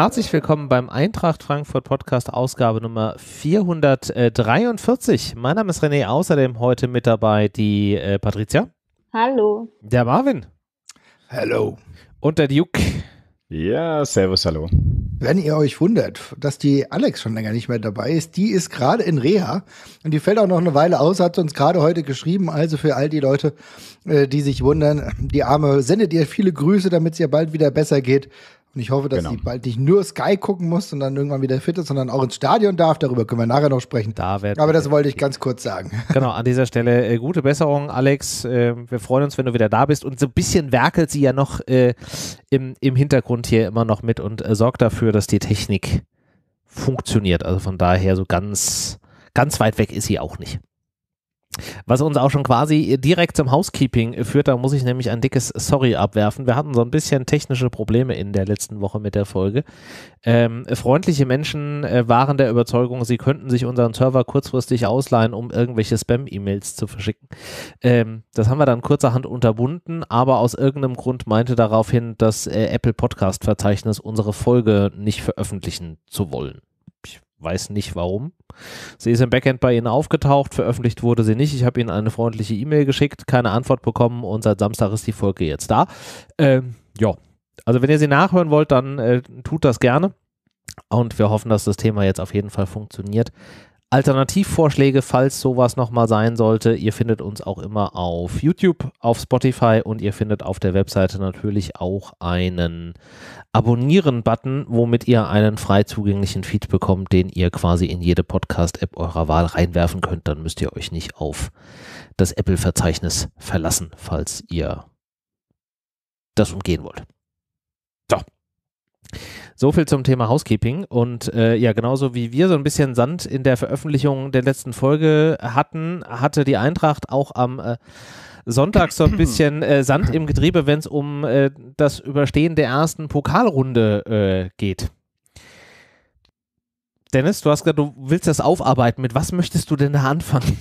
Herzlich willkommen beim Eintracht Frankfurt Podcast Ausgabe Nummer 443. Mein Name ist René, außerdem heute mit dabei die äh, Patricia. Hallo. Der Marvin. Hallo. Und der Duke. Ja, servus, hallo. Wenn ihr euch wundert, dass die Alex schon länger nicht mehr dabei ist, die ist gerade in Reha und die fällt auch noch eine Weile aus, hat uns gerade heute geschrieben. Also für all die Leute, äh, die sich wundern, die Arme, sendet ihr viele Grüße, damit es ihr bald wieder besser geht. Und ich hoffe, dass genau. sie bald nicht nur Sky gucken muss und dann irgendwann wieder fit ist, sondern auch ins Stadion darf. Darüber können wir nachher noch sprechen. Da Aber das wollte ich ganz kurz sagen. Genau, an dieser Stelle äh, gute Besserung, Alex. Äh, wir freuen uns, wenn du wieder da bist. Und so ein bisschen werkelt sie ja noch äh, im, im Hintergrund hier immer noch mit und äh, sorgt dafür, dass die Technik funktioniert. Also von daher so ganz, ganz weit weg ist sie auch nicht. Was uns auch schon quasi direkt zum Housekeeping führt, da muss ich nämlich ein dickes Sorry abwerfen. Wir hatten so ein bisschen technische Probleme in der letzten Woche mit der Folge. Ähm, freundliche Menschen äh, waren der Überzeugung, sie könnten sich unseren Server kurzfristig ausleihen, um irgendwelche Spam-E-Mails zu verschicken. Ähm, das haben wir dann kurzerhand unterbunden, aber aus irgendeinem Grund meinte daraufhin das äh, Apple Podcast-Verzeichnis, unsere Folge nicht veröffentlichen zu wollen weiß nicht warum. Sie ist im Backend bei Ihnen aufgetaucht, veröffentlicht wurde sie nicht. Ich habe Ihnen eine freundliche E-Mail geschickt, keine Antwort bekommen und seit Samstag ist die Folge jetzt da. Ähm, ja, also wenn ihr sie nachhören wollt, dann äh, tut das gerne. Und wir hoffen, dass das Thema jetzt auf jeden Fall funktioniert. Alternativvorschläge, falls sowas nochmal sein sollte. Ihr findet uns auch immer auf YouTube, auf Spotify und ihr findet auf der Webseite natürlich auch einen Abonnieren-Button, womit ihr einen frei zugänglichen Feed bekommt, den ihr quasi in jede Podcast-App eurer Wahl reinwerfen könnt. Dann müsst ihr euch nicht auf das Apple-Verzeichnis verlassen, falls ihr das umgehen wollt. So. So viel zum Thema Housekeeping. Und äh, ja, genauso wie wir so ein bisschen Sand in der Veröffentlichung der letzten Folge hatten, hatte die Eintracht auch am äh, Sonntag so ein bisschen äh, Sand im Getriebe, wenn es um äh, das Überstehen der ersten Pokalrunde äh, geht. Dennis, du hast gesagt, du willst das aufarbeiten. Mit was möchtest du denn da anfangen?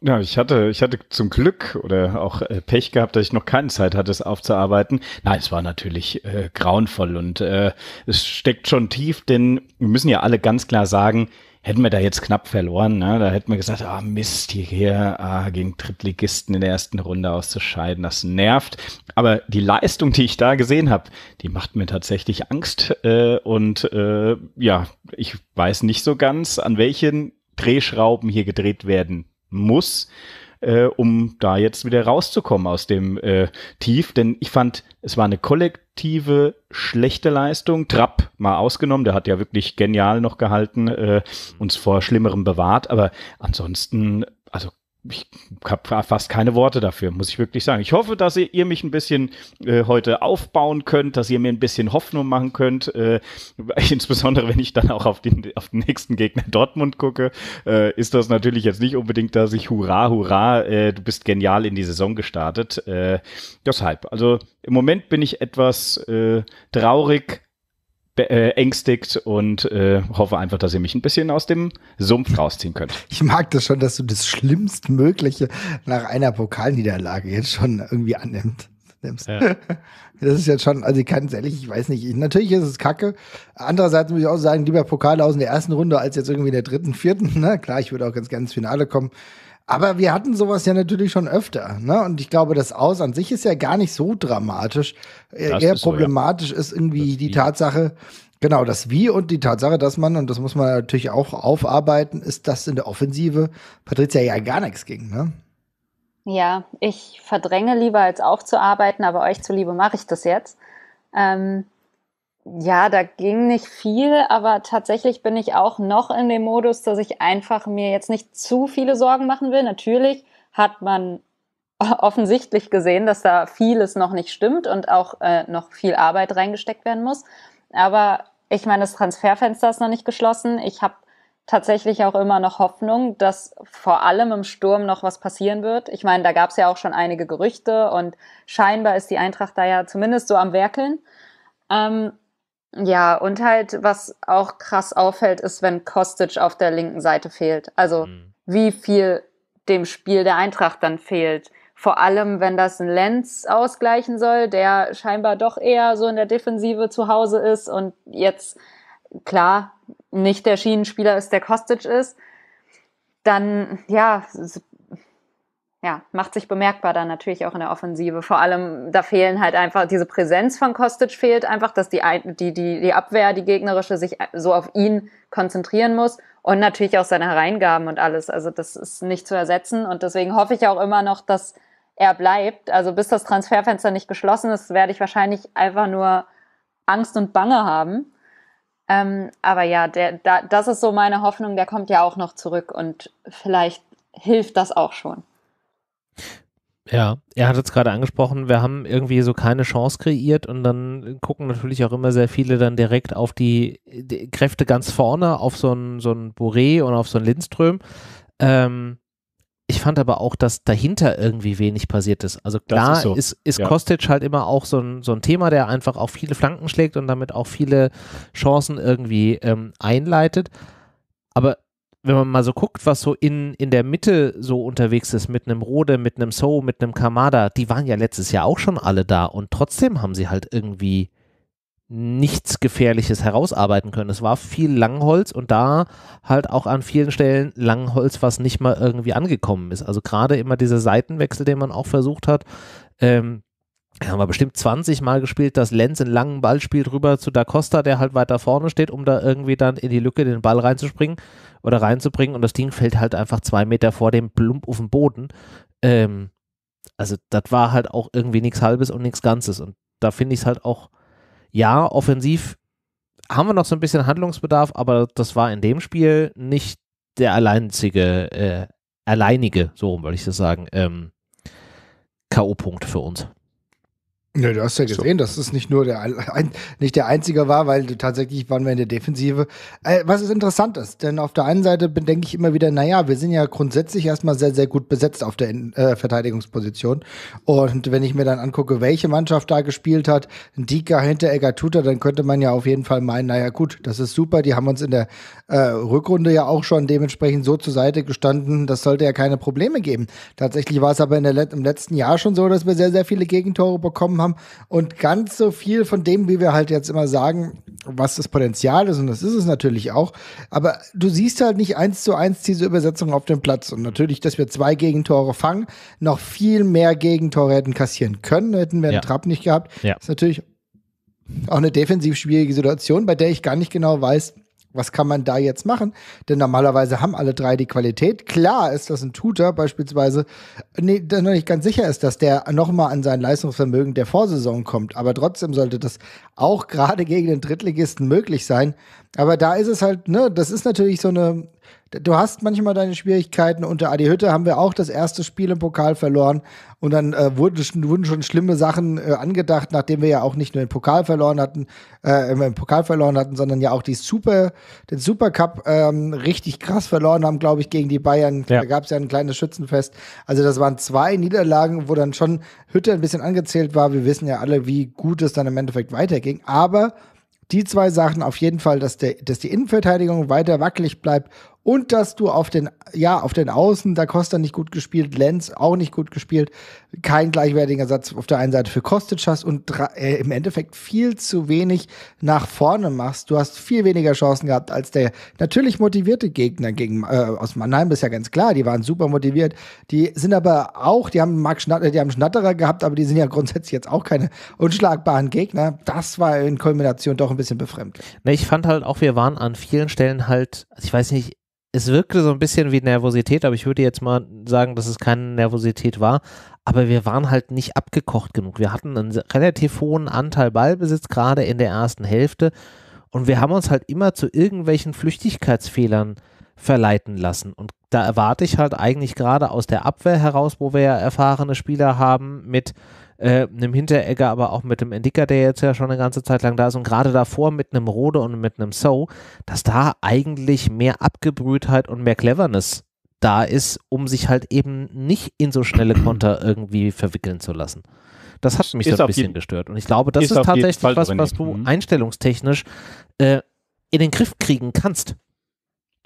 Ja, ich hatte, ich hatte zum Glück oder auch äh, Pech gehabt, dass ich noch keine Zeit hatte, es aufzuarbeiten. Nein, es war natürlich äh, grauenvoll und äh, es steckt schon tief, denn wir müssen ja alle ganz klar sagen, hätten wir da jetzt knapp verloren, ne? da hätten wir gesagt, ah Mist, hier, hier ah, gegen Drittligisten in der ersten Runde auszuscheiden, das nervt. Aber die Leistung, die ich da gesehen habe, die macht mir tatsächlich Angst äh, und äh, ja, ich weiß nicht so ganz, an welchen Drehschrauben hier gedreht werden muss, äh, um da jetzt wieder rauszukommen aus dem äh, Tief. Denn ich fand, es war eine kollektive schlechte Leistung. Trapp mal ausgenommen, der hat ja wirklich genial noch gehalten, äh, uns vor Schlimmerem bewahrt. Aber ansonsten, also ich habe fast keine Worte dafür, muss ich wirklich sagen. Ich hoffe, dass ihr, ihr mich ein bisschen äh, heute aufbauen könnt, dass ihr mir ein bisschen Hoffnung machen könnt. Äh, insbesondere, wenn ich dann auch auf den, auf den nächsten Gegner Dortmund gucke, äh, ist das natürlich jetzt nicht unbedingt, dass ich hurra, hurra, äh, du bist genial in die Saison gestartet. Äh, deshalb, also im Moment bin ich etwas äh, traurig, äh, ängstigt und äh, hoffe einfach, dass ihr mich ein bisschen aus dem Sumpf rausziehen könnt. Ich mag das schon, dass du das Schlimmstmögliche nach einer Pokalniederlage jetzt schon irgendwie annimmst. Ja. Das ist jetzt schon, also ich kann es ehrlich, ich weiß nicht. Ich, natürlich ist es kacke. Andererseits muss ich auch sagen, lieber Pokal aus in der ersten Runde als jetzt irgendwie in der dritten, vierten. Ne? Klar, ich würde auch ganz gerne ins Finale kommen. Aber wir hatten sowas ja natürlich schon öfter. Ne? Und ich glaube, das Aus an sich ist ja gar nicht so dramatisch. Äh, das Eher ist problematisch so, ja. ist irgendwie das die wie. Tatsache, genau, das Wie und die Tatsache, dass man, und das muss man natürlich auch aufarbeiten, ist, dass in der Offensive Patricia ja gar nichts ging. Ne? Ja, ich verdränge lieber als aufzuarbeiten, aber euch zuliebe mache ich das jetzt. Ähm, ja, da ging nicht viel, aber tatsächlich bin ich auch noch in dem Modus, dass ich einfach mir jetzt nicht zu viele Sorgen machen will. Natürlich hat man offensichtlich gesehen, dass da vieles noch nicht stimmt und auch äh, noch viel Arbeit reingesteckt werden muss. Aber ich meine, das Transferfenster ist noch nicht geschlossen. Ich habe tatsächlich auch immer noch Hoffnung, dass vor allem im Sturm noch was passieren wird. Ich meine, da gab es ja auch schon einige Gerüchte und scheinbar ist die Eintracht da ja zumindest so am Werkeln. Ähm, ja, und halt, was auch krass auffällt, ist, wenn Kostic auf der linken Seite fehlt. Also mhm. wie viel dem Spiel der Eintracht dann fehlt. Vor allem, wenn das ein Lenz ausgleichen soll, der scheinbar doch eher so in der Defensive zu Hause ist und jetzt, klar, nicht der Schienenspieler ist, der Kostic ist. Dann, ja, ja, macht sich bemerkbar dann natürlich auch in der Offensive. Vor allem, da fehlen halt einfach, diese Präsenz von Kostic fehlt einfach, dass die, die, die, die Abwehr, die gegnerische, sich so auf ihn konzentrieren muss und natürlich auch seine Hereingaben und alles. Also das ist nicht zu ersetzen und deswegen hoffe ich auch immer noch, dass er bleibt. Also bis das Transferfenster nicht geschlossen ist, werde ich wahrscheinlich einfach nur Angst und Bange haben. Ähm, aber ja, der, da, das ist so meine Hoffnung, der kommt ja auch noch zurück und vielleicht hilft das auch schon. Ja, er hat es gerade angesprochen, wir haben irgendwie so keine Chance kreiert und dann gucken natürlich auch immer sehr viele dann direkt auf die, die Kräfte ganz vorne, auf so ein so ein Boré und auf so ein Lindström. Ähm, ich fand aber auch, dass dahinter irgendwie wenig passiert ist. Also klar ist, so. ist, ist, ja. Kostic halt immer auch so ein, so ein Thema, der einfach auch viele Flanken schlägt und damit auch viele Chancen irgendwie ähm, einleitet. Aber wenn man mal so guckt, was so in, in der Mitte so unterwegs ist, mit einem Rode, mit einem So, mit einem Kamada, die waren ja letztes Jahr auch schon alle da und trotzdem haben sie halt irgendwie nichts Gefährliches herausarbeiten können. Es war viel Langholz und da halt auch an vielen Stellen Langholz, was nicht mal irgendwie angekommen ist. Also gerade immer dieser Seitenwechsel, den man auch versucht hat, ähm, haben wir bestimmt 20 Mal gespielt, dass Lenz einen langen Ball spielt rüber zu Da Costa, der halt weiter vorne steht, um da irgendwie dann in die Lücke den Ball reinzuspringen oder reinzubringen und das Ding fällt halt einfach zwei Meter vor dem Plump auf den Boden. Ähm, also das war halt auch irgendwie nichts Halbes und nichts Ganzes und da finde ich es halt auch, ja, offensiv haben wir noch so ein bisschen Handlungsbedarf, aber das war in dem Spiel nicht der alleinige, äh, alleinige, so würde ich das sagen, ähm, K.O.-Punkt für uns. Ja, du hast ja gesehen, so. dass es nicht nur der, ein, nicht der einzige war, weil tatsächlich waren wir in der Defensive. Äh, was ist interessant ist, denn auf der einen Seite bedenke ich immer wieder, naja, wir sind ja grundsätzlich erstmal sehr, sehr gut besetzt auf der äh, Verteidigungsposition. Und wenn ich mir dann angucke, welche Mannschaft da gespielt hat, Dika, Hinteregger, Tuta, dann könnte man ja auf jeden Fall meinen, naja, gut, das ist super. Die haben uns in der äh, Rückrunde ja auch schon dementsprechend so zur Seite gestanden. Das sollte ja keine Probleme geben. Tatsächlich war es aber der, im letzten Jahr schon so, dass wir sehr, sehr viele Gegentore bekommen haben haben und ganz so viel von dem, wie wir halt jetzt immer sagen, was das Potenzial ist, und das ist es natürlich auch, aber du siehst halt nicht eins zu eins diese Übersetzung auf dem Platz. Und natürlich, dass wir zwei Gegentore fangen, noch viel mehr Gegentore hätten kassieren können, hätten wir ja. den Trapp nicht gehabt. Ja. Das ist natürlich auch eine defensiv schwierige Situation, bei der ich gar nicht genau weiß, was kann man da jetzt machen? Denn normalerweise haben alle drei die Qualität. Klar ist, dass ein Tutor beispielsweise nee, noch nicht ganz sicher ist, dass der nochmal an sein Leistungsvermögen der Vorsaison kommt. Aber trotzdem sollte das auch gerade gegen den Drittligisten möglich sein. Aber da ist es halt, ne, das ist natürlich so eine du hast manchmal deine Schwierigkeiten. Unter Adi Hütte haben wir auch das erste Spiel im Pokal verloren. Und dann äh, wurden, wurden, schon schlimme Sachen äh, angedacht, nachdem wir ja auch nicht nur den Pokal verloren hatten, äh, im Pokal verloren hatten, sondern ja auch die Super, den Supercup ähm, richtig krass verloren haben, glaube ich, gegen die Bayern. Ja. Da gab es ja ein kleines Schützenfest. Also das waren zwei Niederlagen, wo dann schon Hütte ein bisschen angezählt war. Wir wissen ja alle, wie gut es dann im Endeffekt weiterging. Aber die zwei Sachen auf jeden Fall, dass, der, dass die Innenverteidigung weiter wackelig bleibt und dass du auf den, ja, auf den Außen, da Costa nicht gut gespielt, Lenz auch nicht gut gespielt, kein gleichwertiger Satz auf der einen Seite für Kostic hast und äh, im Endeffekt viel zu wenig nach vorne machst. Du hast viel weniger Chancen gehabt als der natürlich motivierte Gegner gegen, äh, aus Mannheim, ist ja ganz klar, die waren super motiviert. Die sind aber auch, die haben Mark Schnatter, äh, die haben Schnatterer gehabt, aber die sind ja grundsätzlich jetzt auch keine unschlagbaren Gegner. Das war in Kombination doch ein bisschen befremdlich. ich fand halt auch, wir waren an vielen Stellen halt, also ich weiß nicht, es wirkte so ein bisschen wie Nervosität, aber ich würde jetzt mal sagen, dass es keine Nervosität war. Aber wir waren halt nicht abgekocht genug. Wir hatten einen relativ hohen Anteil Ballbesitz, gerade in der ersten Hälfte. Und wir haben uns halt immer zu irgendwelchen Flüchtigkeitsfehlern verleiten lassen. Und da erwarte ich halt eigentlich gerade aus der Abwehr heraus, wo wir ja erfahrene Spieler haben, mit äh, einem Hinteregger, aber auch mit dem Indica, der jetzt ja schon eine ganze Zeit lang da ist und gerade davor mit einem Rode und mit einem So, dass da eigentlich mehr Abgebrühtheit und mehr Cleverness da ist, um sich halt eben nicht in so schnelle Konter irgendwie verwickeln zu lassen. Das hat mich ist so ein bisschen gestört. Und ich glaube, das ist, ist tatsächlich was, was du mhm. einstellungstechnisch äh, in den Griff kriegen kannst.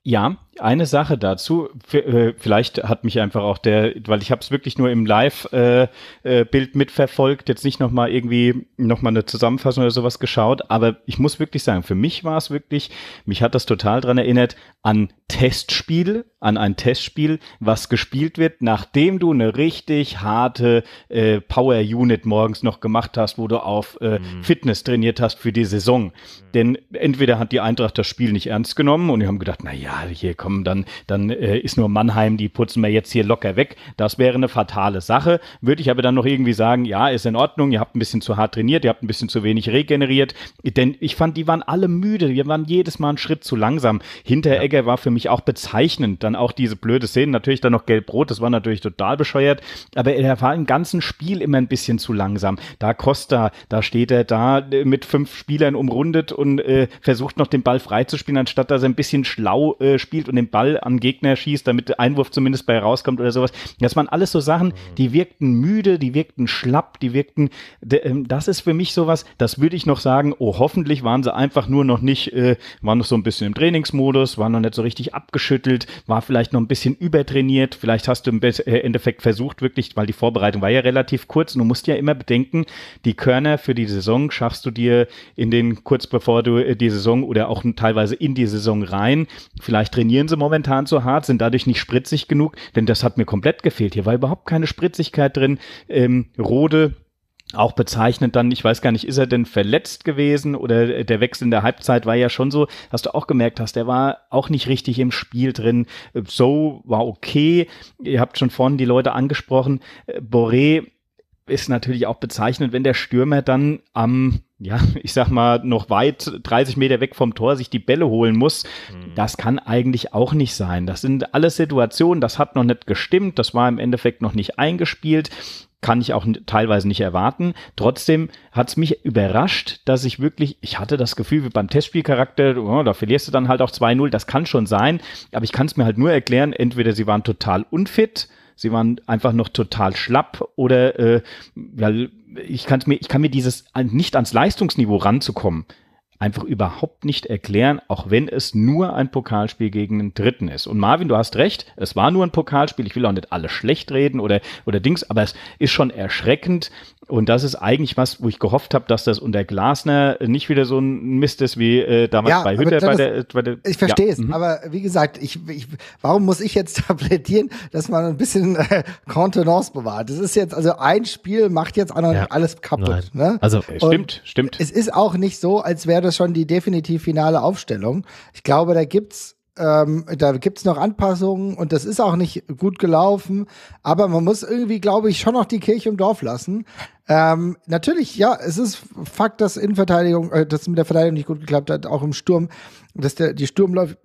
Ja, eine Sache dazu, äh, vielleicht hat mich einfach auch der, weil ich habe es wirklich nur im Live-Bild äh, äh, mitverfolgt, jetzt nicht nochmal irgendwie nochmal eine Zusammenfassung oder sowas geschaut, aber ich muss wirklich sagen, für mich war es wirklich, mich hat das total daran erinnert an Testspiel, an ein Testspiel, was gespielt wird, nachdem du eine richtig harte äh, Power Unit morgens noch gemacht hast, wo du auf äh, mhm. Fitness trainiert hast für die Saison. Mhm. Denn entweder hat die Eintracht das Spiel nicht ernst genommen und die haben gedacht, naja, ja, hier komm, dann, dann äh, ist nur Mannheim, die putzen wir jetzt hier locker weg. Das wäre eine fatale Sache. Würde ich aber dann noch irgendwie sagen, ja, ist in Ordnung, ihr habt ein bisschen zu hart trainiert, ihr habt ein bisschen zu wenig regeneriert. Denn ich fand, die waren alle müde, die waren jedes Mal einen Schritt zu langsam. Hinteregger ja. war für mich auch bezeichnend. Dann auch diese blöde Szene, natürlich dann noch Gelb-Rot, das war natürlich total bescheuert, aber er war im ganzen Spiel immer ein bisschen zu langsam. Da Costa, da steht er da äh, mit fünf Spielern umrundet und äh, versucht noch den Ball freizuspielen, anstatt dass er ein bisschen schlau äh, spielt und den Ball an Gegner schießt, damit der Einwurf zumindest bei rauskommt oder sowas. Das waren alles so Sachen, mhm. die wirkten müde, die wirkten schlapp, die wirkten, ähm, das ist für mich sowas, das würde ich noch sagen, oh, hoffentlich waren sie einfach nur noch nicht, äh, waren noch so ein bisschen im Trainingsmodus, waren noch nicht so richtig abgeschüttelt, war vielleicht noch ein bisschen übertrainiert, vielleicht hast du im äh, Endeffekt versucht wirklich, weil die Vorbereitung war ja relativ kurz und du musst ja immer bedenken, die Körner für die Saison schaffst du dir in den, kurz bevor du äh, die Saison oder auch teilweise in die Saison rein, vielleicht trainieren trainieren sie momentan zu hart, sind dadurch nicht spritzig genug, denn das hat mir komplett gefehlt. Hier war überhaupt keine Spritzigkeit drin. Ähm, Rode auch bezeichnet dann, ich weiß gar nicht, ist er denn verletzt gewesen oder äh, der Wechsel in der Halbzeit war ja schon so, hast du auch gemerkt hast, der war auch nicht richtig im Spiel drin. So äh, war okay. Ihr habt schon vorhin die Leute angesprochen. Äh, Boré ist natürlich auch bezeichnend, wenn der Stürmer dann am, ja, ich sag mal, noch weit 30 Meter weg vom Tor sich die Bälle holen muss. Mhm. Das kann eigentlich auch nicht sein. Das sind alles Situationen, das hat noch nicht gestimmt, das war im Endeffekt noch nicht eingespielt kann ich auch teilweise nicht erwarten. Trotzdem hat es mich überrascht, dass ich wirklich, ich hatte das Gefühl, wie beim Testspielcharakter, oh, da verlierst du dann halt auch 2-0, das kann schon sein, aber ich kann es mir halt nur erklären, entweder sie waren total unfit Sie waren einfach noch total schlapp oder äh, ja, ich, kann's mir, ich kann mir dieses nicht ans Leistungsniveau ranzukommen einfach überhaupt nicht erklären, auch wenn es nur ein Pokalspiel gegen einen Dritten ist. Und Marvin, du hast recht, es war nur ein Pokalspiel. Ich will auch nicht alles schlecht reden oder, oder Dings, aber es ist schon erschreckend, und das ist eigentlich was, wo ich gehofft habe, dass das unter Glasner nicht wieder so ein Mist ist wie äh, damals ja, bei Hütter. Bei der, äh, bei der, ich verstehe ja. es, mhm. aber wie gesagt, ich, ich, warum muss ich jetzt da plädieren, dass man ein bisschen äh, Kontenance bewahrt? Das ist jetzt, also ein Spiel macht jetzt ja. alles kaputt. Ne? Also Und stimmt, stimmt. Es ist auch nicht so, als wäre das schon die definitiv finale Aufstellung. Ich glaube, da gibt's ähm, da gibt es noch Anpassungen und das ist auch nicht gut gelaufen, aber man muss irgendwie, glaube ich, schon noch die Kirche im Dorf lassen. Ähm, natürlich, ja, es ist Fakt, dass Innenverteidigung, äh, dass mit der Verteidigung nicht gut geklappt hat, auch im Sturm, dass der, die Sturmläufe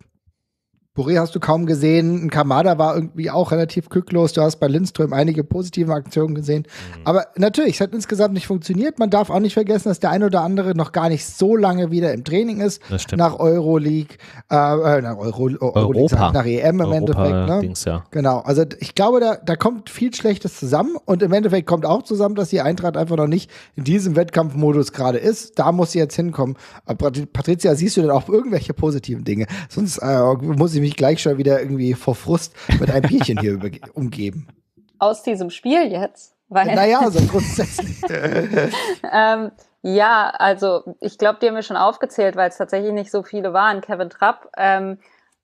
Boré hast du kaum gesehen. Kamada war irgendwie auch relativ glücklos. Du hast bei Lindström einige positive Aktionen gesehen. Mhm. Aber natürlich, es hat insgesamt nicht funktioniert. Man darf auch nicht vergessen, dass der ein oder andere noch gar nicht so lange wieder im Training ist. Nach Euroleague, äh, äh nach Euro, äh, Euroleague, nach EM im Europa Endeffekt. Ne? Dings, ja. Genau. Also ich glaube, da, da kommt viel Schlechtes zusammen. Und im Endeffekt kommt auch zusammen, dass die Eintracht einfach noch nicht in diesem Wettkampfmodus gerade ist. Da muss sie jetzt hinkommen. Äh, Patricia, siehst du denn auch irgendwelche positiven Dinge? Sonst äh, muss ich mich mich gleich schon wieder irgendwie vor Frust mit einem Bierchen hier umgeben. Aus diesem Spiel jetzt? Weil naja, so grundsätzlich. ähm, ja, also ich glaube, die haben wir schon aufgezählt, weil es tatsächlich nicht so viele waren. Kevin Trapp. Ähm,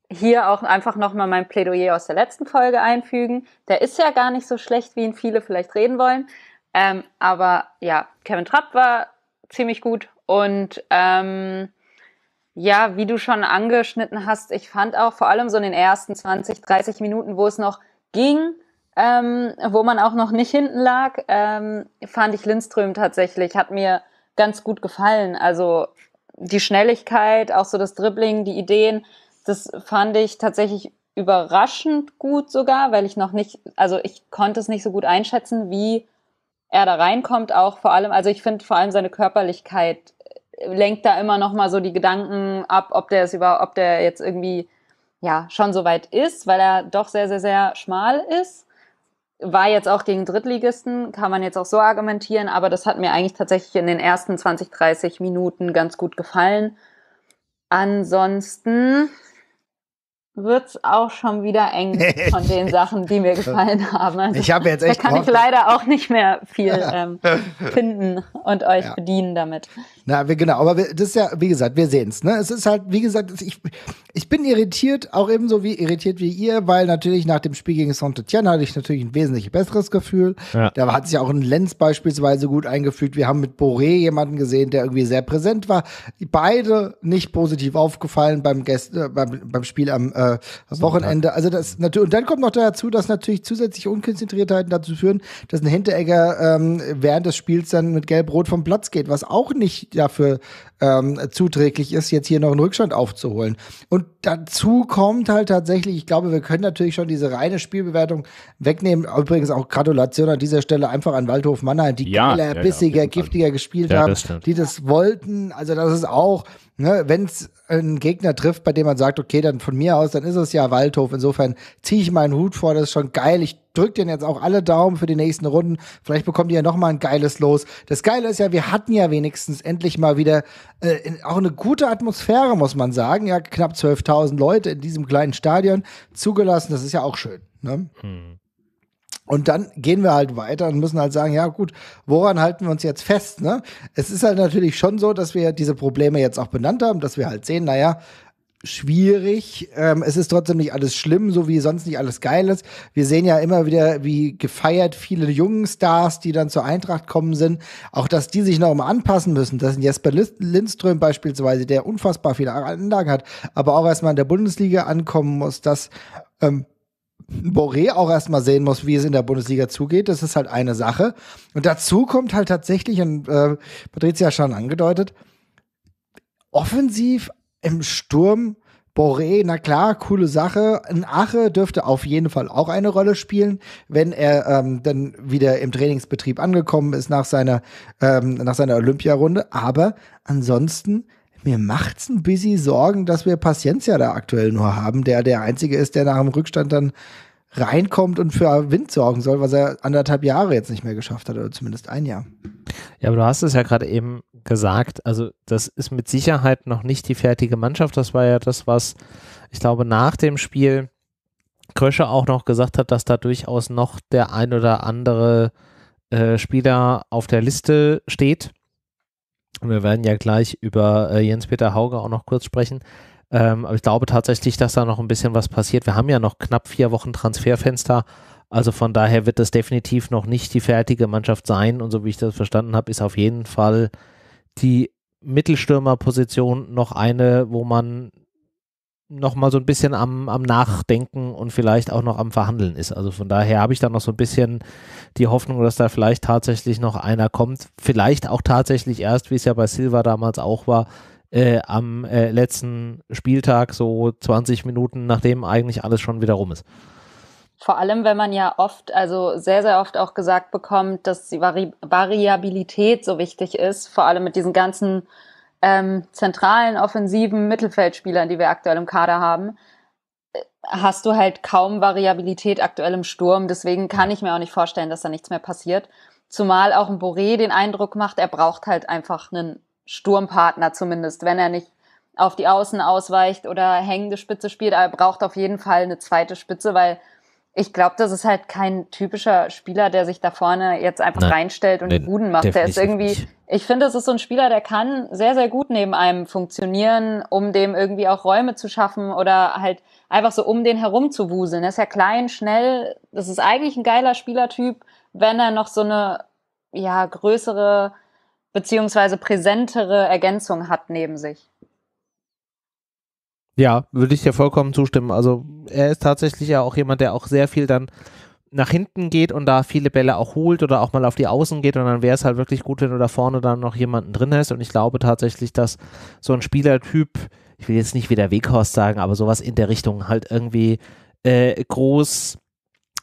hier auch einfach nochmal mein Plädoyer aus der letzten Folge einfügen. Der ist ja gar nicht so schlecht, wie ihn viele vielleicht reden wollen. Ähm, aber ja, Kevin Trapp war ziemlich gut und ähm, ja, wie du schon angeschnitten hast, ich fand auch vor allem so in den ersten 20, 30 Minuten, wo es noch ging, ähm, wo man auch noch nicht hinten lag, ähm, fand ich Lindström tatsächlich, hat mir ganz gut gefallen. Also die Schnelligkeit, auch so das Dribbling, die Ideen, das fand ich tatsächlich überraschend gut sogar, weil ich noch nicht, also ich konnte es nicht so gut einschätzen, wie er da reinkommt, auch vor allem, also ich finde vor allem seine Körperlichkeit lenkt da immer noch mal so die Gedanken ab, ob der es über, ob der jetzt irgendwie ja schon so weit ist, weil er doch sehr sehr sehr schmal ist. War jetzt auch gegen Drittligisten, kann man jetzt auch so argumentieren, aber das hat mir eigentlich tatsächlich in den ersten 20, 30 Minuten ganz gut gefallen. Ansonsten wird es auch schon wieder eng von den Sachen, die mir gefallen haben. Also, ich habe jetzt echt. Da kann ich leider auch nicht mehr viel ähm, finden und euch ja. bedienen damit. Na, wir, genau, aber wir, das ist ja, wie gesagt, wir sehen es. Ne? Es ist halt, wie gesagt, ich, ich bin irritiert, auch ebenso wie irritiert wie ihr, weil natürlich nach dem Spiel gegen Saint-Etienne hatte ich natürlich ein wesentlich besseres Gefühl. Ja. Da hat sich auch ein Lenz beispielsweise gut eingefügt. Wir haben mit Boré jemanden gesehen, der irgendwie sehr präsent war. Beide nicht positiv aufgefallen beim, Gäste, äh, beim, beim Spiel am äh, Wochenende. Also das natürlich, und dann kommt noch dazu, dass natürlich zusätzliche Unkonzentriertheiten dazu führen, dass ein Hinteregger ähm, während des Spiels dann mit Gelb-Rot vom Platz geht, was auch nicht dafür ähm, zuträglich ist, jetzt hier noch einen Rückstand aufzuholen. Und dazu kommt halt tatsächlich, ich glaube, wir können natürlich schon diese reine Spielbewertung wegnehmen. Übrigens auch Gratulation an dieser Stelle einfach an Waldhof Mannheim, die ja, geiler, ja, bissiger, ja, giftiger gespielt haben, die das wollten. Also das ist auch ne, wenn es einen Gegner trifft, bei dem man sagt, okay, dann von mir aus, dann ist es ja Waldhof. Insofern ziehe ich meinen Hut vor, das ist schon geil. Ich drücke den jetzt auch alle Daumen für die nächsten Runden. Vielleicht bekommt ihr ja nochmal ein geiles Los. Das Geile ist ja, wir hatten ja wenigstens endlich mal wieder äh, in, auch eine gute Atmosphäre, muss man sagen. Ja, knapp 12.000 Leute in diesem kleinen Stadion zugelassen. Das ist ja auch schön. Ne? Hm. Und dann gehen wir halt weiter und müssen halt sagen, ja gut, woran halten wir uns jetzt fest? Ne? Es ist halt natürlich schon so, dass wir diese Probleme jetzt auch benannt haben, dass wir halt sehen, naja, schwierig. Ähm, es ist trotzdem nicht alles schlimm, so wie sonst nicht alles geil ist. Wir sehen ja immer wieder, wie gefeiert viele jungen Stars, die dann zur Eintracht kommen sind, auch dass die sich noch immer anpassen müssen. Das ist Jesper Lindström beispielsweise, der unfassbar viele Anlagen hat, aber auch erstmal in der Bundesliga ankommen muss, dass ähm, Boré auch erstmal sehen muss, wie es in der Bundesliga zugeht. Das ist halt eine Sache. Und dazu kommt halt tatsächlich, und äh, Patricia schon angedeutet, offensiv im Sturm Boré, na klar, coole Sache. Ein Ache dürfte auf jeden Fall auch eine Rolle spielen, wenn er ähm, dann wieder im Trainingsbetrieb angekommen ist nach seiner, ähm, nach seiner Olympiarunde. Aber ansonsten mir macht es ein bisschen Sorgen, dass wir Paciencia da aktuell nur haben, der der Einzige ist, der nach dem Rückstand dann reinkommt und für Wind sorgen soll, was er anderthalb Jahre jetzt nicht mehr geschafft hat, oder zumindest ein Jahr. Ja, aber du hast es ja gerade eben gesagt, also das ist mit Sicherheit noch nicht die fertige Mannschaft. Das war ja das, was ich glaube nach dem Spiel Krösche auch noch gesagt hat, dass da durchaus noch der ein oder andere äh, Spieler auf der Liste steht. Und wir werden ja gleich über äh, Jens-Peter Hauge auch noch kurz sprechen. Ähm, aber ich glaube tatsächlich, dass da noch ein bisschen was passiert. Wir haben ja noch knapp vier Wochen Transferfenster. Also von daher wird das definitiv noch nicht die fertige Mannschaft sein. Und so wie ich das verstanden habe, ist auf jeden Fall die Mittelstürmerposition noch eine, wo man noch mal so ein bisschen am, am Nachdenken und vielleicht auch noch am Verhandeln ist. Also von daher habe ich da noch so ein bisschen die Hoffnung, dass da vielleicht tatsächlich noch einer kommt. Vielleicht auch tatsächlich erst, wie es ja bei Silva damals auch war, äh, am äh, letzten Spieltag, so 20 Minuten, nachdem eigentlich alles schon wieder rum ist. Vor allem, wenn man ja oft, also sehr, sehr oft auch gesagt bekommt, dass die Vari Variabilität so wichtig ist, vor allem mit diesen ganzen ähm, zentralen, offensiven Mittelfeldspielern, die wir aktuell im Kader haben hast du halt kaum Variabilität aktuell im Sturm. Deswegen kann ich mir auch nicht vorstellen, dass da nichts mehr passiert. Zumal auch ein Boré den Eindruck macht, er braucht halt einfach einen Sturmpartner zumindest, wenn er nicht auf die Außen ausweicht oder hängende Spitze spielt. Aber er braucht auf jeden Fall eine zweite Spitze, weil ich glaube, das ist halt kein typischer Spieler, der sich da vorne jetzt einfach Nein, reinstellt und den, Buden macht. Der ist irgendwie, ich finde, das ist so ein Spieler, der kann sehr, sehr gut neben einem funktionieren, um dem irgendwie auch Räume zu schaffen oder halt einfach so um den herum zu wuseln. Er ist ja klein, schnell. Das ist eigentlich ein geiler Spielertyp, wenn er noch so eine ja, größere beziehungsweise präsentere Ergänzung hat neben sich. Ja, würde ich dir vollkommen zustimmen. Also er ist tatsächlich ja auch jemand, der auch sehr viel dann nach hinten geht und da viele Bälle auch holt oder auch mal auf die Außen geht und dann wäre es halt wirklich gut, wenn du da vorne dann noch jemanden drin hast und ich glaube tatsächlich, dass so ein Spielertyp, ich will jetzt nicht wieder Weghorst sagen, aber sowas in der Richtung halt irgendwie äh, groß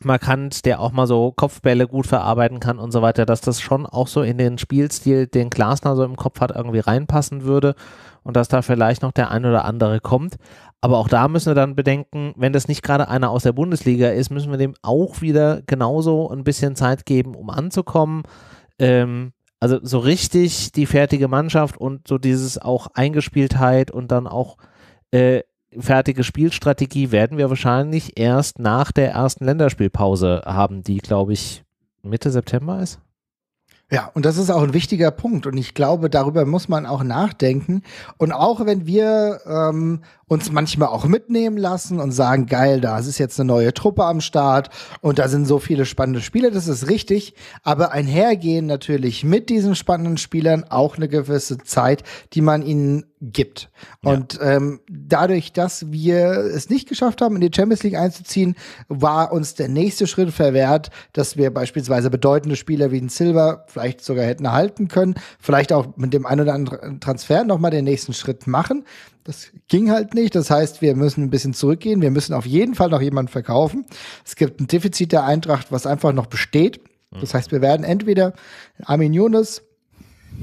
markant, der auch mal so Kopfbälle gut verarbeiten kann und so weiter, dass das schon auch so in den Spielstil, den Glasner so im Kopf hat, irgendwie reinpassen würde und dass da vielleicht noch der ein oder andere kommt. Aber auch da müssen wir dann bedenken, wenn das nicht gerade einer aus der Bundesliga ist, müssen wir dem auch wieder genauso ein bisschen Zeit geben, um anzukommen. Ähm, also so richtig die fertige Mannschaft und so dieses auch Eingespieltheit und dann auch äh, fertige Spielstrategie werden wir wahrscheinlich erst nach der ersten Länderspielpause haben, die, glaube ich, Mitte September ist. Ja, und das ist auch ein wichtiger Punkt. Und ich glaube, darüber muss man auch nachdenken. Und auch wenn wir ähm, uns manchmal auch mitnehmen lassen und sagen, geil, da ist jetzt eine neue Truppe am Start und da sind so viele spannende Spieler, das ist richtig. Aber einhergehen natürlich mit diesen spannenden Spielern auch eine gewisse Zeit, die man ihnen gibt. Ja. Und ähm, dadurch, dass wir es nicht geschafft haben, in die Champions League einzuziehen, war uns der nächste Schritt verwehrt, dass wir beispielsweise bedeutende Spieler wie den Silver vielleicht sogar hätten erhalten können, vielleicht auch mit dem einen oder anderen Transfer nochmal den nächsten Schritt machen. Das ging halt nicht. Das heißt, wir müssen ein bisschen zurückgehen. Wir müssen auf jeden Fall noch jemanden verkaufen. Es gibt ein Defizit der Eintracht, was einfach noch besteht. Mhm. Das heißt, wir werden entweder Armin Younes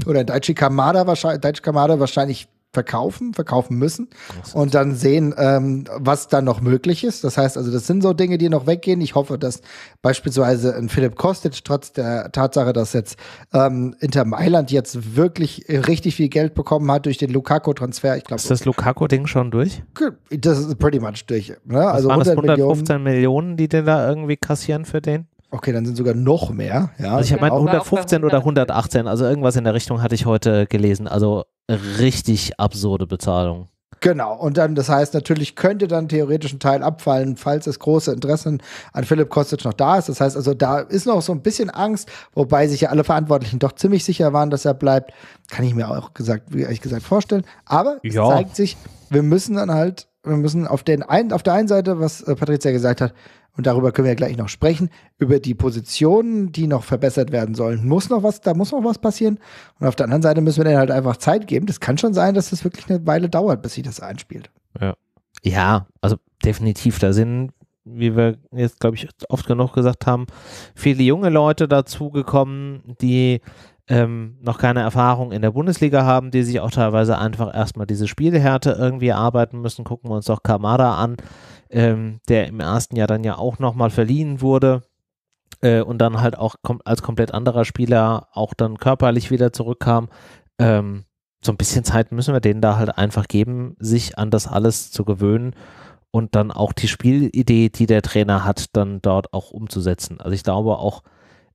oder Daichi Kamada wahrscheinlich, Daichi Kamada wahrscheinlich verkaufen, verkaufen müssen und dann sehen, ähm, was da noch möglich ist. Das heißt also, das sind so Dinge, die noch weggehen. Ich hoffe, dass beispielsweise ein Philipp Kostic trotz der Tatsache, dass jetzt ähm, Inter Mailand jetzt wirklich richtig viel Geld bekommen hat durch den Lukaku-Transfer. Ich glaube, ist das Lukaku-Ding schon durch? Das ist pretty much durch. Ne? Also 100 115 Millionen, Millionen, die den da irgendwie kassieren für den? Okay, dann sind sogar noch mehr. Ja. Also ich habe halt 115 oder 118, also irgendwas in der Richtung hatte ich heute gelesen. Also richtig absurde Bezahlung. Genau, und dann, das heißt, natürlich könnte dann theoretisch ein Teil abfallen, falls das große Interesse an Philipp Kostic noch da ist. Das heißt also, da ist noch so ein bisschen Angst, wobei sich ja alle Verantwortlichen doch ziemlich sicher waren, dass er bleibt. Kann ich mir auch gesagt, ehrlich gesagt vorstellen. Aber ja. es zeigt sich, wir müssen dann halt wir müssen auf, den ein, auf der einen Seite, was äh, Patricia gesagt hat, und darüber können wir ja gleich noch sprechen, über die Positionen, die noch verbessert werden sollen, muss noch was, da muss noch was passieren. Und auf der anderen Seite müssen wir denen halt einfach Zeit geben. Das kann schon sein, dass das wirklich eine Weile dauert, bis sich das einspielt. Ja. ja, also definitiv. Da sind, wie wir jetzt, glaube ich, oft genug gesagt haben, viele junge Leute dazugekommen, die ähm, noch keine Erfahrung in der Bundesliga haben, die sich auch teilweise einfach erstmal diese Spielhärte irgendwie arbeiten müssen. Gucken wir uns doch Kamada an, ähm, der im ersten Jahr dann ja auch nochmal verliehen wurde äh, und dann halt auch kom als komplett anderer Spieler auch dann körperlich wieder zurückkam. Ähm, so ein bisschen Zeit müssen wir denen da halt einfach geben, sich an das alles zu gewöhnen und dann auch die Spielidee, die der Trainer hat, dann dort auch umzusetzen. Also ich glaube auch,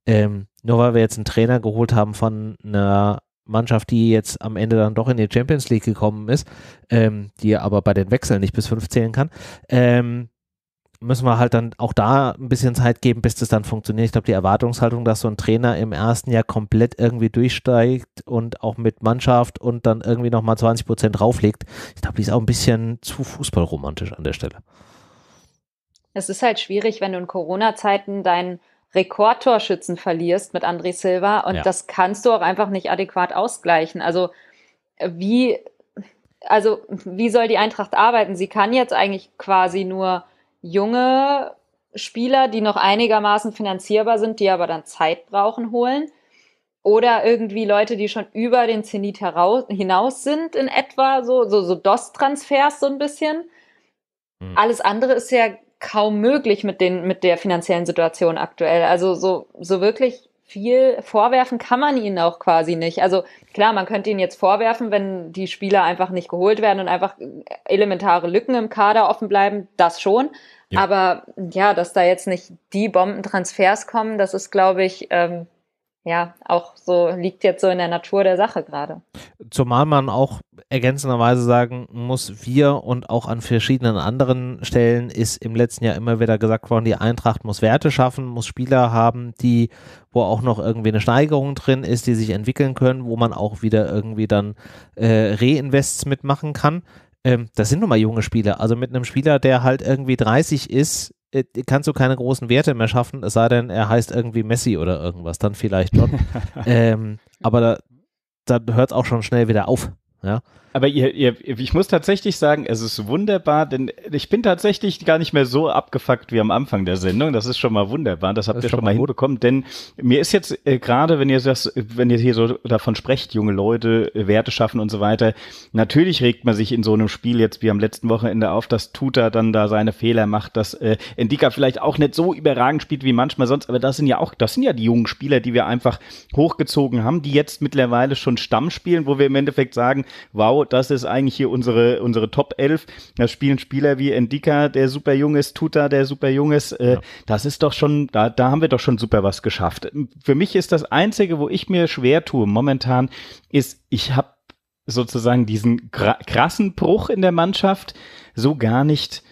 ähm, nur weil wir jetzt einen Trainer geholt haben von einer Mannschaft, die jetzt am Ende dann doch in die Champions League gekommen ist, ähm, die aber bei den Wechseln nicht bis fünf zählen kann, ähm, müssen wir halt dann auch da ein bisschen Zeit geben, bis das dann funktioniert. Ich glaube, die Erwartungshaltung, dass so ein Trainer im ersten Jahr komplett irgendwie durchsteigt und auch mit Mannschaft und dann irgendwie nochmal 20 Prozent drauflegt, ich glaube, die ist auch ein bisschen zu fußballromantisch an der Stelle. Es ist halt schwierig, wenn du in Corona-Zeiten deinen Rekordtorschützen verlierst mit André Silva und ja. das kannst du auch einfach nicht adäquat ausgleichen. Also wie, also wie soll die Eintracht arbeiten? Sie kann jetzt eigentlich quasi nur junge Spieler, die noch einigermaßen finanzierbar sind, die aber dann Zeit brauchen, holen. Oder irgendwie Leute, die schon über den Zenit heraus, hinaus sind, in etwa, so, so, so DOS-Transfers so ein bisschen. Mhm. Alles andere ist ja kaum möglich mit den, mit der finanziellen Situation aktuell. Also so, so wirklich viel vorwerfen kann man ihnen auch quasi nicht. Also klar, man könnte ihnen jetzt vorwerfen, wenn die Spieler einfach nicht geholt werden und einfach elementare Lücken im Kader offen bleiben, das schon. Ja. Aber ja, dass da jetzt nicht die Bombentransfers kommen, das ist, glaube ich, ähm, ja, auch so liegt jetzt so in der Natur der Sache gerade. Zumal man auch ergänzenderweise sagen muss, wir und auch an verschiedenen anderen Stellen ist im letzten Jahr immer wieder gesagt worden, die Eintracht muss Werte schaffen, muss Spieler haben, die, wo auch noch irgendwie eine Steigerung drin ist, die sich entwickeln können, wo man auch wieder irgendwie dann äh, Reinvests mitmachen kann. Ähm, das sind nun mal junge Spieler. Also mit einem Spieler, der halt irgendwie 30 ist, äh, kannst du keine großen Werte mehr schaffen, es sei denn, er heißt irgendwie Messi oder irgendwas, dann vielleicht schon. ähm, aber da, dann hört es auch schon schnell wieder auf. Ja? Aber ihr, ihr, ich muss tatsächlich sagen, es ist wunderbar, denn ich bin tatsächlich gar nicht mehr so abgefuckt wie am Anfang der Sendung. Das ist schon mal wunderbar. Das habt das ihr schon, mal hinbekommen. Denn mir ist jetzt äh, gerade, wenn ihr das, wenn ihr hier so davon sprecht, junge Leute, äh, Werte schaffen und so weiter, natürlich regt man sich in so einem Spiel jetzt wie am letzten Wochenende auf, dass Tuta dann da seine Fehler macht, dass äh, Endika vielleicht auch nicht so überragend spielt wie manchmal sonst. Aber das sind ja auch, das sind ja die jungen Spieler, die wir einfach hochgezogen haben, die jetzt mittlerweile schon Stamm spielen, wo wir im Endeffekt sagen, wow, das ist eigentlich hier unsere, unsere Top 11. Da spielen Spieler wie Endika, der super jung ist, Tuta, der super jung ist. Äh, ja. Das ist doch schon, da, da haben wir doch schon super was geschafft. Für mich ist das Einzige, wo ich mir schwer tue momentan, ist, ich habe sozusagen diesen krassen Bruch in der Mannschaft so gar nicht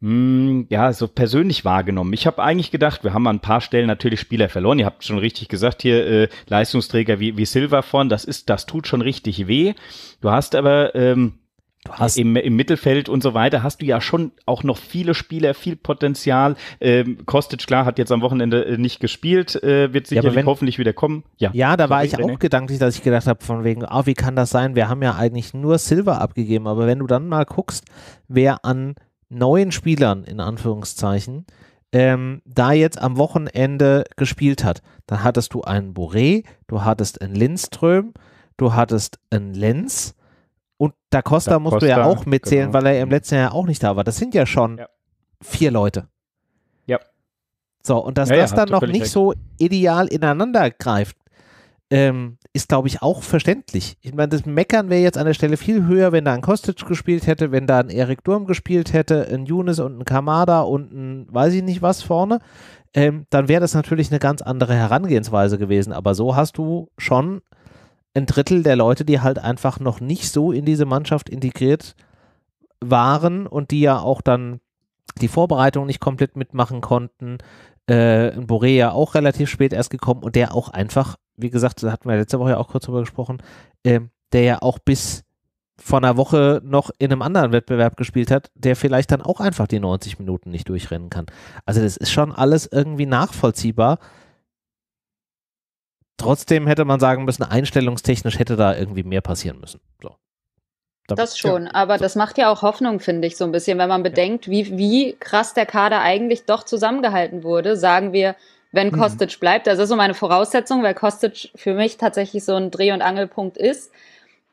hm, ja, so persönlich wahrgenommen. Ich habe eigentlich gedacht, wir haben an ein paar Stellen natürlich Spieler verloren. Ihr habt schon richtig gesagt, hier äh, Leistungsträger wie, wie Silva von, das ist, das tut schon richtig weh. Du hast aber ähm, Du hast im, im Mittelfeld und so weiter hast du ja schon auch noch viele Spieler, viel Potenzial. Ähm, Kostic, klar, hat jetzt am Wochenende äh, nicht gespielt, äh, wird sicherlich ja, wenn, hoffentlich wieder kommen. Ja, ja da war ich René. auch gedanklich, dass ich gedacht habe, von wegen, ah, oh, wie kann das sein? Wir haben ja eigentlich nur Silver abgegeben, aber wenn du dann mal guckst, wer an neuen Spielern in Anführungszeichen ähm, da jetzt am Wochenende gespielt hat. Dann hattest du einen Boré, du hattest einen Lindström, du hattest einen Lenz und Da Costa da musst Costa, du ja auch mitzählen, genau. weil er im mhm. letzten Jahr auch nicht da war. Das sind ja schon ja. vier Leute. Ja. So, und dass ja, das ja, dann noch nicht recht. so ideal ineinander greift, ähm, ist, glaube ich, auch verständlich. Ich meine, das Meckern wäre jetzt an der Stelle viel höher, wenn da ein Kostic gespielt hätte, wenn da ein Erik Durm gespielt hätte, ein Younes und ein Kamada und ein weiß ich nicht was vorne. Ähm, dann wäre das natürlich eine ganz andere Herangehensweise gewesen. Aber so hast du schon ein Drittel der Leute, die halt einfach noch nicht so in diese Mannschaft integriert waren und die ja auch dann die Vorbereitung nicht komplett mitmachen konnten. Äh, Boré ja auch relativ spät erst gekommen und der auch einfach wie gesagt, da hatten wir letzte Woche ja auch kurz drüber gesprochen, ähm, der ja auch bis vor einer Woche noch in einem anderen Wettbewerb gespielt hat, der vielleicht dann auch einfach die 90 Minuten nicht durchrennen kann. Also das ist schon alles irgendwie nachvollziehbar. Trotzdem hätte man sagen müssen, einstellungstechnisch hätte da irgendwie mehr passieren müssen. So. Damit, das schon, ja. aber das macht ja auch Hoffnung, finde ich, so ein bisschen, wenn man bedenkt, wie, wie krass der Kader eigentlich doch zusammengehalten wurde. Sagen wir, wenn mhm. Kostic mhm. bleibt. Das ist so meine Voraussetzung, weil Kostic für mich tatsächlich so ein Dreh- und Angelpunkt ist.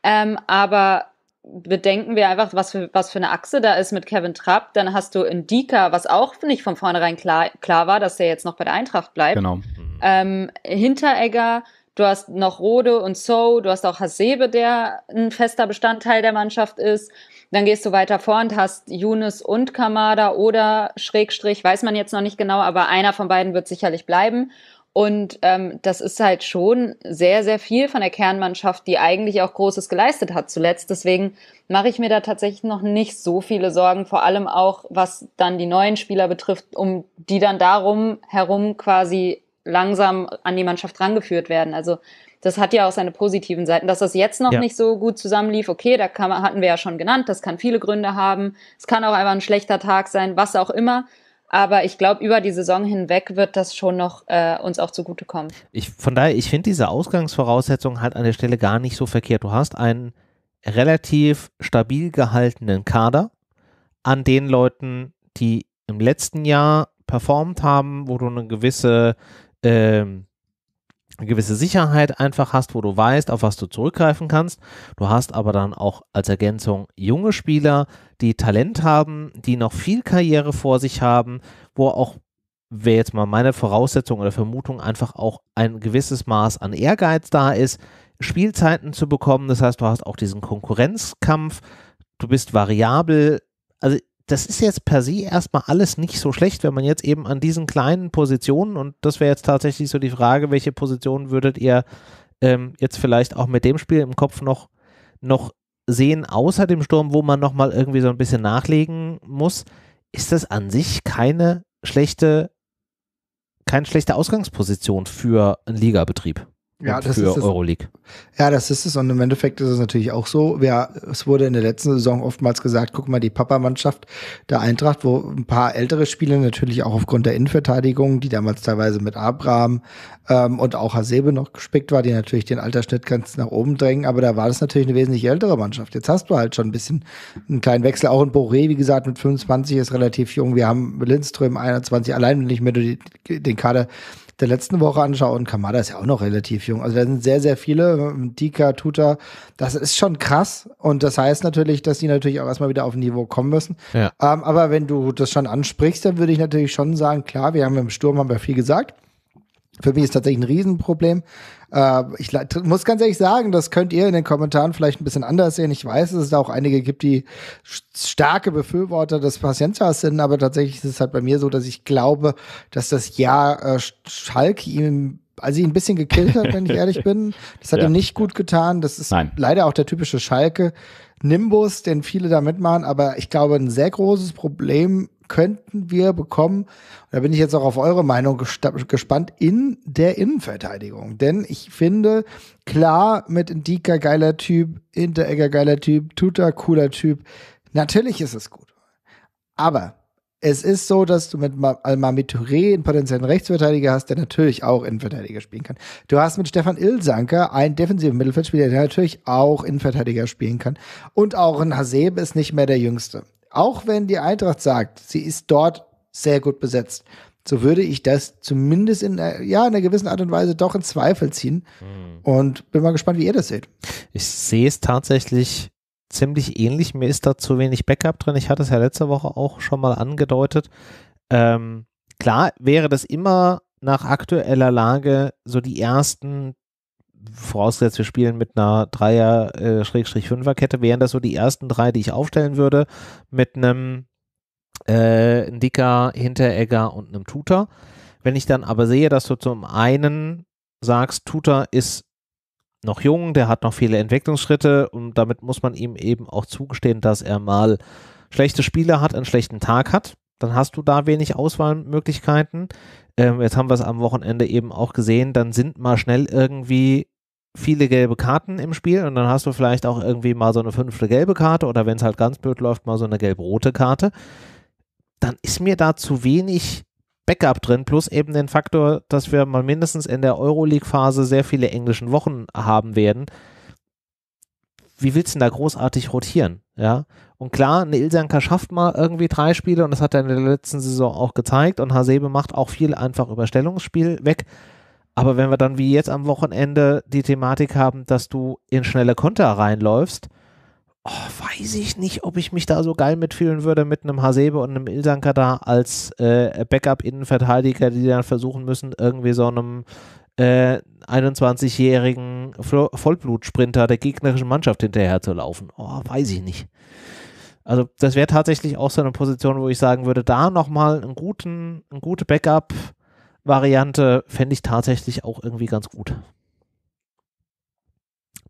Ähm, aber bedenken wir einfach, was für, was für eine Achse da ist mit Kevin Trapp. Dann hast du Indika, was auch nicht von vornherein klar, klar war, dass der jetzt noch bei der Eintracht bleibt. Genau. Ähm, Hinteregger, Du hast noch Rode und So, du hast auch Hasebe, der ein fester Bestandteil der Mannschaft ist. Dann gehst du weiter vor und hast Younes und Kamada oder Schrägstrich, weiß man jetzt noch nicht genau, aber einer von beiden wird sicherlich bleiben. Und ähm, das ist halt schon sehr, sehr viel von der Kernmannschaft, die eigentlich auch Großes geleistet hat zuletzt. Deswegen mache ich mir da tatsächlich noch nicht so viele Sorgen, vor allem auch was dann die neuen Spieler betrifft, um die dann darum herum quasi langsam an die Mannschaft rangeführt werden. Also das hat ja auch seine positiven Seiten. Dass das jetzt noch ja. nicht so gut zusammenlief, okay, da kann, hatten wir ja schon genannt, das kann viele Gründe haben. Es kann auch einfach ein schlechter Tag sein, was auch immer. Aber ich glaube, über die Saison hinweg wird das schon noch äh, uns auch zugutekommen. Ich, von daher, ich finde diese Ausgangsvoraussetzung halt an der Stelle gar nicht so verkehrt. Du hast einen relativ stabil gehaltenen Kader an den Leuten, die im letzten Jahr performt haben, wo du eine gewisse ähm, eine gewisse Sicherheit einfach hast, wo du weißt, auf was du zurückgreifen kannst. Du hast aber dann auch als Ergänzung junge Spieler, die Talent haben, die noch viel Karriere vor sich haben, wo auch wäre jetzt mal meine Voraussetzung oder Vermutung einfach auch ein gewisses Maß an Ehrgeiz da ist, Spielzeiten zu bekommen. Das heißt, du hast auch diesen Konkurrenzkampf, du bist variabel. Also das ist jetzt per se erstmal alles nicht so schlecht, wenn man jetzt eben an diesen kleinen Positionen, und das wäre jetzt tatsächlich so die Frage, welche Positionen würdet ihr ähm, jetzt vielleicht auch mit dem Spiel im Kopf noch, noch sehen, außer dem Sturm, wo man nochmal irgendwie so ein bisschen nachlegen muss, ist das an sich keine schlechte, keine schlechte Ausgangsposition für einen Ligabetrieb ja, das für ist es. Euroleague. Ja, das ist es. Und im Endeffekt ist es natürlich auch so. Wir, es wurde in der letzten Saison oftmals gesagt, guck mal, die Papa-Mannschaft der Eintracht, wo ein paar ältere Spieler natürlich auch aufgrund der Innenverteidigung, die damals teilweise mit Abraham ähm, und auch Hasebe noch gespickt war, die natürlich den Altersschnitt ganz nach oben drängen. Aber da war das natürlich eine wesentlich ältere Mannschaft. Jetzt hast du halt schon ein bisschen einen kleinen Wechsel. Auch in Boré, wie gesagt, mit 25 ist relativ jung. Wir haben Lindström 21. Allein, wenn ich mir den Kader der letzten Woche anschaue, und Kamada ist ja auch noch relativ jung. Also da sind sehr, sehr viele. Ähm, Dika, Tuta, das ist schon krass. Und das heißt natürlich, dass die natürlich auch erstmal wieder auf ein Niveau kommen müssen. Ja. Ähm, aber wenn du das schon ansprichst, dann würde ich natürlich schon sagen, klar, wir haben im Sturm haben wir viel gesagt. Für mich ist tatsächlich ein Riesenproblem. Äh, ich muss ganz ehrlich sagen, das könnt ihr in den Kommentaren vielleicht ein bisschen anders sehen. Ich weiß, dass es da auch einige gibt, die starke Befürworter des Patientas sind, aber tatsächlich ist es halt bei mir so, dass ich glaube, dass das Ja äh, Schalk ihm also ihn ein bisschen gekillt hat, wenn ich ehrlich bin. Das hat ja. ihm nicht gut getan. Das ist Nein. leider auch der typische Schalke. Nimbus, den viele da mitmachen, aber ich glaube, ein sehr großes Problem könnten wir bekommen, da bin ich jetzt auch auf eure Meinung gespannt, in der Innenverteidigung. Denn ich finde, klar, mit Indika geiler Typ, Interegger geiler Typ, Tuta cooler Typ, natürlich ist es gut. Aber es ist so, dass du mit Almami Touré einen potenziellen Rechtsverteidiger hast, der natürlich auch Innenverteidiger spielen kann. Du hast mit Stefan Ilsanker einen defensiven Mittelfeldspieler, der natürlich auch Innenverteidiger spielen kann. Und auch ein Hasebe ist nicht mehr der Jüngste. Auch wenn die Eintracht sagt, sie ist dort sehr gut besetzt, so würde ich das zumindest in, äh, ja, in einer gewissen Art und Weise doch in Zweifel ziehen. Mhm. Und bin mal gespannt, wie ihr das seht. Ich sehe es tatsächlich ziemlich ähnlich. Mir ist da zu wenig Backup drin. Ich hatte es ja letzte Woche auch schon mal angedeutet. Ähm, klar wäre das immer nach aktueller Lage so die ersten vorausgesetzt wir spielen mit einer Dreier-Fünfer-Kette, äh, wären das so die ersten drei, die ich aufstellen würde, mit einem äh, Dicker, Hinteregger und einem Tutor. Wenn ich dann aber sehe, dass du zum einen sagst, Tutor ist noch jung, der hat noch viele Entwicklungsschritte und damit muss man ihm eben auch zugestehen, dass er mal schlechte Spiele hat, einen schlechten Tag hat. Dann hast du da wenig Auswahlmöglichkeiten. Ähm, jetzt haben wir es am Wochenende eben auch gesehen, dann sind mal schnell irgendwie viele gelbe Karten im Spiel und dann hast du vielleicht auch irgendwie mal so eine fünfte gelbe Karte oder wenn es halt ganz blöd läuft, mal so eine gelb-rote Karte, dann ist mir da zu wenig Backup drin, plus eben den Faktor, dass wir mal mindestens in der Euroleague-Phase sehr viele englischen Wochen haben werden. Wie willst du denn da großartig rotieren? Ja. Und klar, eine Ilsanka schafft mal irgendwie drei Spiele und das hat er in der letzten Saison auch gezeigt und Hasebe macht auch viel einfach Überstellungsspiel weg. Aber wenn wir dann wie jetzt am Wochenende die Thematik haben, dass du in schnelle Konter reinläufst, oh, weiß ich nicht, ob ich mich da so geil mitfühlen würde mit einem Hasebe und einem Ilsanker da als äh, Backup-Innenverteidiger, die dann versuchen müssen, irgendwie so einem äh, 21-jährigen Vollblutsprinter der gegnerischen Mannschaft hinterher zu laufen. Oh, weiß ich nicht. Also das wäre tatsächlich auch so eine Position, wo ich sagen würde, da nochmal einen guten, einen guten Backup Variante fände ich tatsächlich auch irgendwie ganz gut.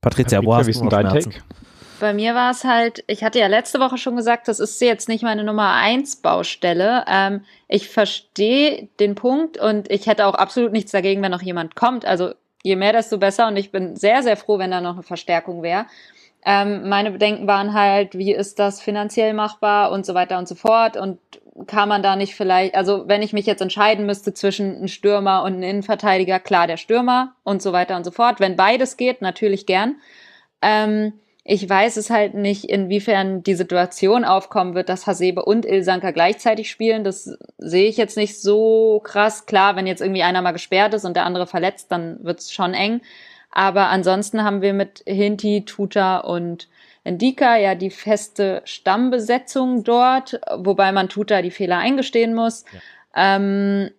Patricia, wo hast du dein Take? Bei mir war es halt, ich hatte ja letzte Woche schon gesagt, das ist jetzt nicht meine Nummer 1 Baustelle. Ähm, ich verstehe den Punkt und ich hätte auch absolut nichts dagegen, wenn noch jemand kommt. Also je mehr, desto besser und ich bin sehr, sehr froh, wenn da noch eine Verstärkung wäre. Ähm, meine Bedenken waren halt, wie ist das finanziell machbar und so weiter und so fort und kann man da nicht vielleicht, also wenn ich mich jetzt entscheiden müsste zwischen einem Stürmer und einem Innenverteidiger, klar der Stürmer und so weiter und so fort. Wenn beides geht, natürlich gern. Ähm, ich weiß es halt nicht, inwiefern die Situation aufkommen wird, dass Hasebe und Ilsanka gleichzeitig spielen. Das sehe ich jetzt nicht so krass. Klar, wenn jetzt irgendwie einer mal gesperrt ist und der andere verletzt, dann wird es schon eng. Aber ansonsten haben wir mit Hinti, Tuta und Endika ja die feste Stammbesetzung dort, wobei man Tuta die Fehler eingestehen muss. Ja. Ähm,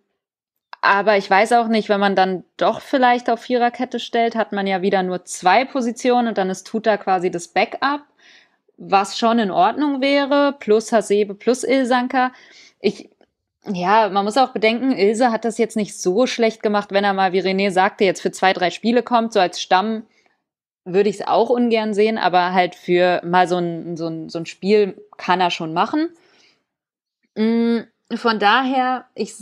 aber ich weiß auch nicht, wenn man dann doch vielleicht auf Viererkette stellt, hat man ja wieder nur zwei Positionen und dann ist Tuta quasi das Backup, was schon in Ordnung wäre, plus Hasebe, plus Ilsanka. Ich ja, man muss auch bedenken, Ilse hat das jetzt nicht so schlecht gemacht, wenn er mal, wie René sagte, jetzt für zwei, drei Spiele kommt, so als Stamm würde ich es auch ungern sehen, aber halt für mal so ein, so, ein, so ein Spiel kann er schon machen. Mm, von daher, ich,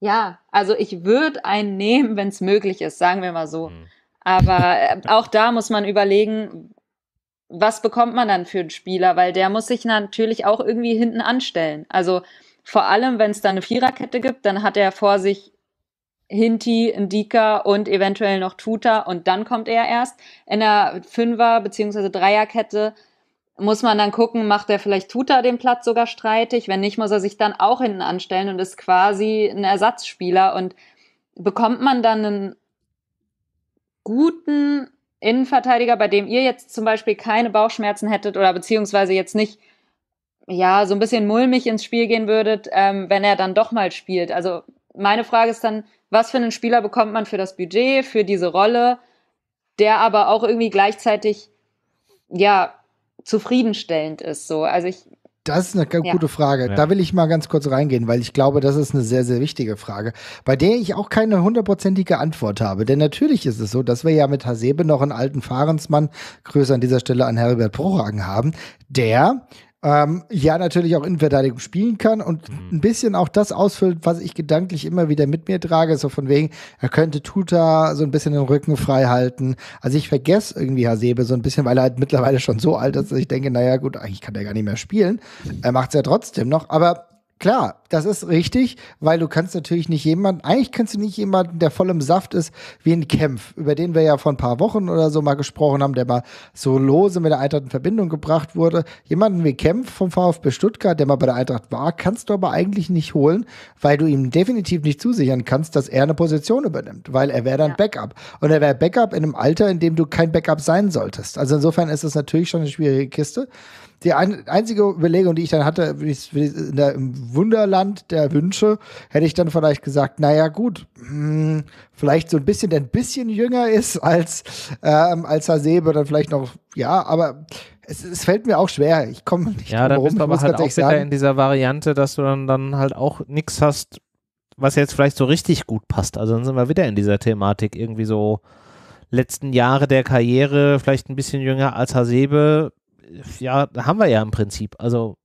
ja, also ich würde einen nehmen, wenn es möglich ist, sagen wir mal so. Hm. Aber äh, auch da muss man überlegen, was bekommt man dann für einen Spieler, weil der muss sich natürlich auch irgendwie hinten anstellen. Also vor allem, wenn es dann eine Viererkette gibt, dann hat er vor sich Hinti, Indika und eventuell noch Tuta und dann kommt er erst. In der Fünfer- bzw. Dreierkette muss man dann gucken, macht er vielleicht Tuta den Platz sogar streitig? Wenn nicht, muss er sich dann auch hinten anstellen und ist quasi ein Ersatzspieler. Und bekommt man dann einen guten Innenverteidiger, bei dem ihr jetzt zum Beispiel keine Bauchschmerzen hättet oder beziehungsweise jetzt nicht ja, so ein bisschen mulmig ins Spiel gehen würdet, ähm, wenn er dann doch mal spielt. Also meine Frage ist dann, was für einen Spieler bekommt man für das Budget, für diese Rolle, der aber auch irgendwie gleichzeitig, ja, zufriedenstellend ist, so. Also ich, das ist eine ja. gute Frage. Ja. Da will ich mal ganz kurz reingehen, weil ich glaube, das ist eine sehr, sehr wichtige Frage, bei der ich auch keine hundertprozentige Antwort habe. Denn natürlich ist es so, dass wir ja mit Hasebe noch einen alten Fahrensmann, Grüße an dieser Stelle an Herbert Prohagen haben, der ähm, ja natürlich auch in Verteidigung spielen kann und mhm. ein bisschen auch das ausfüllt, was ich gedanklich immer wieder mit mir trage, so von wegen, er könnte Tuta so ein bisschen den Rücken frei halten. Also ich vergesse irgendwie Hasebe so ein bisschen, weil er halt mittlerweile schon so alt ist, dass ich denke, naja gut, eigentlich kann er gar nicht mehr spielen. Er macht es ja trotzdem noch, aber Klar, das ist richtig, weil du kannst natürlich nicht jemanden, eigentlich kannst du nicht jemanden, der voll im Saft ist, wie ein Kempf, über den wir ja vor ein paar Wochen oder so mal gesprochen haben, der mal so lose mit der Eintracht in Verbindung gebracht wurde. Jemanden wie Kempf vom VfB Stuttgart, der mal bei der Eintracht war, kannst du aber eigentlich nicht holen, weil du ihm definitiv nicht zusichern kannst, dass er eine Position übernimmt, weil er wäre dann ja. Backup. Und er wäre Backup in einem Alter, in dem du kein Backup sein solltest. Also insofern ist es natürlich schon eine schwierige Kiste die ein, einzige Überlegung, die ich dann hatte, in der, im Wunderland der Wünsche, hätte ich dann vielleicht gesagt, naja gut, mh, hm, vielleicht so ein bisschen, der ein bisschen jünger ist als, ähm, als Hasebe, dann vielleicht noch, ja, aber es, es fällt mir auch schwer. Ich komme nicht Ja, dann bist du aber halt auch wieder in dieser Variante, dass du dann, dann halt auch nichts hast, was jetzt vielleicht so richtig gut passt. Also dann sind wir wieder in dieser Thematik irgendwie so letzten Jahre der Karriere, vielleicht ein bisschen jünger als Hasebe, ja, haben wir ja im Prinzip. Also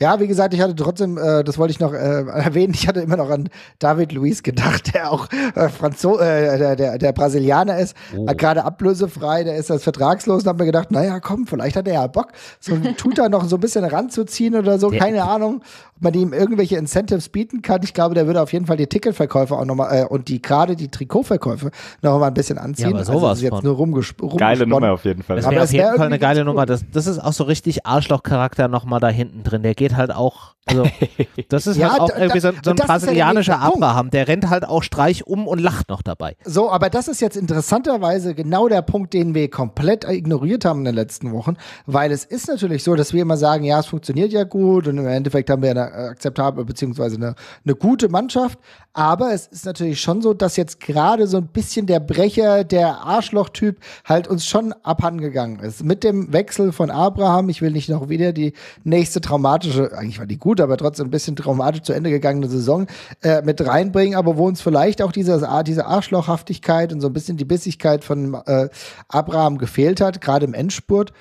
ja, wie gesagt, ich hatte trotzdem, äh, das wollte ich noch äh, erwähnen, ich hatte immer noch an David Luiz gedacht, der auch äh, Franzo äh, der, der, der Brasilianer ist, oh. gerade ablösefrei, der ist als vertragslos und habe mir gedacht, naja, komm, vielleicht hat er ja Bock, so einen Tutor noch so ein bisschen ranzuziehen oder so, der, keine Ahnung, ob man ihm irgendwelche Incentives bieten kann. Ich glaube, der würde auf jeden Fall die Ticketverkäufe auch nochmal äh, und die gerade die Trikotverkäufe noch mal ein bisschen anziehen. Ja, aber also, sowas also, ist jetzt von. nur rumgesponnen. Geile Nummer auf jeden Fall. Das wäre auf jeden Fall eine geile Nummer. Das, das ist auch so richtig Arschlochcharakter nochmal da hinten drin. Der geht halt auch also, das ist ja, halt auch irgendwie so, so ein brasilianischer ja Abraham, der rennt halt auch Streich um und lacht noch dabei. So, aber das ist jetzt interessanterweise genau der Punkt, den wir komplett ignoriert haben in den letzten Wochen, weil es ist natürlich so, dass wir immer sagen, ja, es funktioniert ja gut und im Endeffekt haben wir eine äh, akzeptable bzw. eine, eine gute Mannschaft, aber es ist natürlich schon so, dass jetzt gerade so ein bisschen der Brecher, der Arschloch-Typ halt uns schon abhandengegangen ist. Mit dem Wechsel von Abraham, ich will nicht noch wieder die nächste traumatische, eigentlich war die gute gut, aber trotzdem ein bisschen traumatisch zu Ende gegangene Saison äh, mit reinbringen, aber wo uns vielleicht auch diese, diese Arschlochhaftigkeit und so ein bisschen die Bissigkeit von äh, Abraham gefehlt hat, gerade im Endspurt.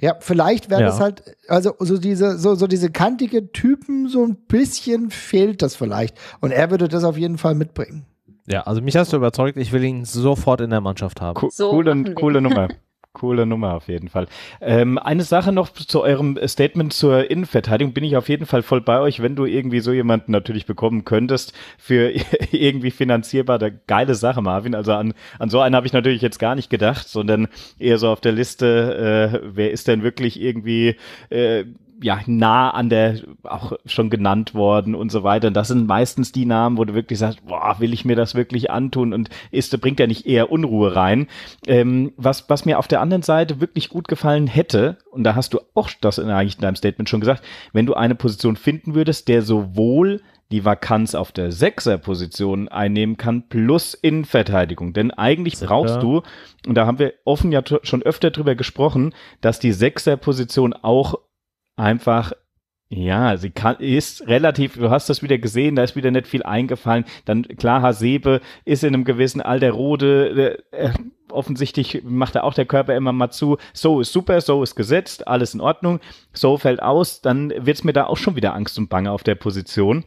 Ja, vielleicht wäre ja. das halt, also so diese, so, so diese kantige Typen, so ein bisschen fehlt das vielleicht. Und er würde das auf jeden Fall mitbringen. Ja, also mich hast du überzeugt, ich will ihn sofort in der Mannschaft haben. Co so coole, coole Nummer. Coole Nummer auf jeden Fall. Ähm, eine Sache noch zu eurem Statement zur Innenverteidigung. Bin ich auf jeden Fall voll bei euch, wenn du irgendwie so jemanden natürlich bekommen könntest für irgendwie finanzierbare geile Sache, Marvin. Also an, an so einen habe ich natürlich jetzt gar nicht gedacht, sondern eher so auf der Liste, äh, wer ist denn wirklich irgendwie äh, ja, nah an der auch schon genannt worden und so weiter. Und das sind meistens die Namen, wo du wirklich sagst, boah, will ich mir das wirklich antun und ist, bringt ja nicht eher Unruhe rein. Ähm, was, was mir auf der anderen Seite wirklich gut gefallen hätte, und da hast du auch das in, eigentlich in deinem Statement schon gesagt, wenn du eine Position finden würdest, der sowohl die Vakanz auf der Sechser-Position einnehmen kann, plus Innenverteidigung. Denn eigentlich Sicher. brauchst du, und da haben wir offen ja schon öfter drüber gesprochen, dass die Sechser-Position auch einfach ja, sie kann, ist relativ, du hast das wieder gesehen, da ist wieder nicht viel eingefallen. Dann klar, Hasebe ist in einem gewissen Alderode, äh, offensichtlich macht da auch der Körper immer mal zu. So ist super, so ist gesetzt, alles in Ordnung. So fällt aus, dann wird es mir da auch schon wieder Angst und Bange auf der Position.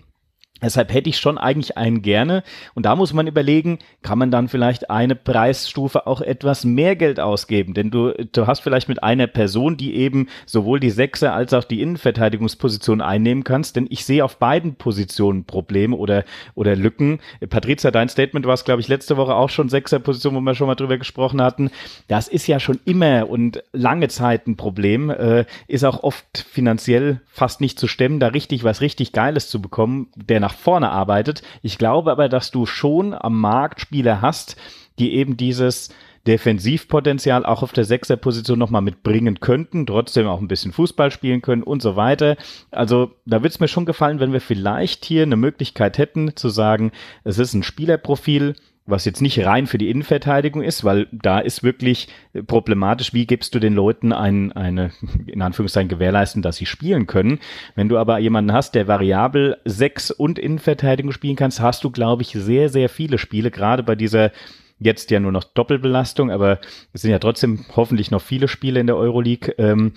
Deshalb hätte ich schon eigentlich einen gerne. Und da muss man überlegen, kann man dann vielleicht eine Preisstufe auch etwas mehr Geld ausgeben? Denn du, du hast vielleicht mit einer Person, die eben sowohl die Sechser als auch die Innenverteidigungsposition einnehmen kannst. Denn ich sehe auf beiden Positionen Probleme oder, oder Lücken. Patrizia, dein Statement war es, glaube ich, letzte Woche auch schon Sechserposition, wo wir schon mal drüber gesprochen hatten. Das ist ja schon immer und lange Zeit ein Problem. Äh, ist auch oft finanziell fast nicht zu stemmen, da richtig was richtig Geiles zu bekommen. Der nach vorne arbeitet. Ich glaube aber, dass du schon am Markt Spieler hast, die eben dieses Defensivpotenzial auch auf der Sechserposition nochmal mitbringen könnten, trotzdem auch ein bisschen Fußball spielen können und so weiter. Also da würde es mir schon gefallen, wenn wir vielleicht hier eine Möglichkeit hätten zu sagen, es ist ein Spielerprofil, was jetzt nicht rein für die Innenverteidigung ist, weil da ist wirklich problematisch, wie gibst du den Leuten ein, eine, in Anführungszeichen, gewährleisten, dass sie spielen können. Wenn du aber jemanden hast, der variabel 6 und Innenverteidigung spielen kannst, hast du, glaube ich, sehr, sehr viele Spiele, gerade bei dieser jetzt ja nur noch Doppelbelastung, aber es sind ja trotzdem hoffentlich noch viele Spiele in der Euroleague, ähm,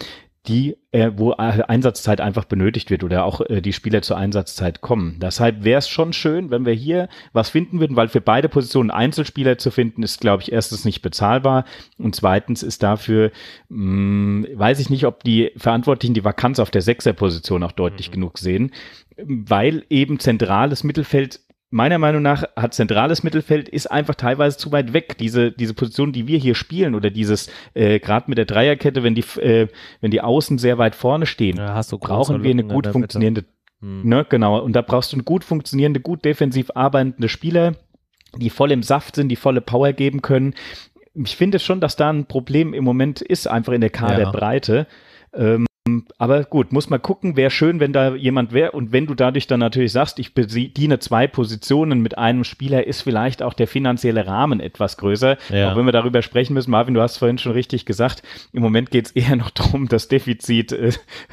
die, äh, wo äh, Einsatzzeit einfach benötigt wird oder auch äh, die Spieler zur Einsatzzeit kommen. Deshalb wäre es schon schön, wenn wir hier was finden würden, weil für beide Positionen Einzelspieler zu finden, ist, glaube ich, erstens nicht bezahlbar und zweitens ist dafür, mh, hm, weiß ich nicht, ob die Verantwortlichen die Vakanz auf der Sechserposition auch deutlich mhm. genug sehen, weil eben zentrales Mittelfeld meiner Meinung nach hat zentrales Mittelfeld ist einfach teilweise zu weit weg. Diese, diese Position, die wir hier spielen oder dieses, äh, gerade mit der Dreierkette, wenn die, äh, wenn die Außen sehr weit vorne stehen, ja, brauchen wir eine gut funktionierende, hm. ne, genau, und da brauchst du eine gut funktionierende, gut defensiv arbeitende Spieler, die voll im Saft sind, die volle Power geben können. Ich finde schon, dass da ein Problem im Moment ist, einfach in der Kaderbreite. Ja. Ähm, aber gut, muss man gucken, wäre schön, wenn da jemand wäre. Und wenn du dadurch dann natürlich sagst, ich bediene zwei Positionen mit einem Spieler, ist vielleicht auch der finanzielle Rahmen etwas größer. Ja. Auch wenn wir darüber sprechen müssen, Marvin, du hast vorhin schon richtig gesagt, im Moment geht es eher noch darum, das Defizit äh,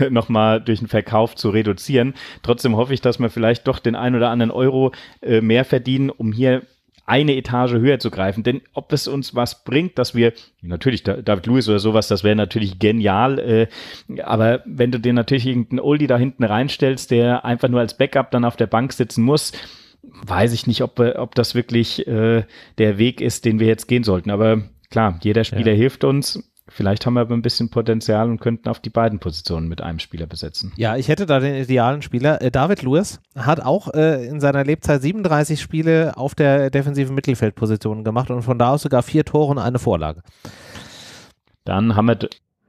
nochmal durch den Verkauf zu reduzieren. Trotzdem hoffe ich, dass wir vielleicht doch den ein oder anderen Euro äh, mehr verdienen, um hier eine Etage höher zu greifen. Denn ob es uns was bringt, dass wir, natürlich David Lewis oder sowas, das wäre natürlich genial, äh, aber wenn du dir natürlich irgendeinen Oldie da hinten reinstellst, der einfach nur als Backup dann auf der Bank sitzen muss, weiß ich nicht, ob, äh, ob das wirklich äh, der Weg ist, den wir jetzt gehen sollten. Aber klar, jeder Spieler ja. hilft uns vielleicht haben wir aber ein bisschen Potenzial und könnten auf die beiden Positionen mit einem Spieler besetzen. Ja, ich hätte da den idealen Spieler. Äh, David Lewis hat auch äh, in seiner Lebzeit 37 Spiele auf der defensiven Mittelfeldposition gemacht und von da aus sogar vier Tore und eine Vorlage. Dann haben wir,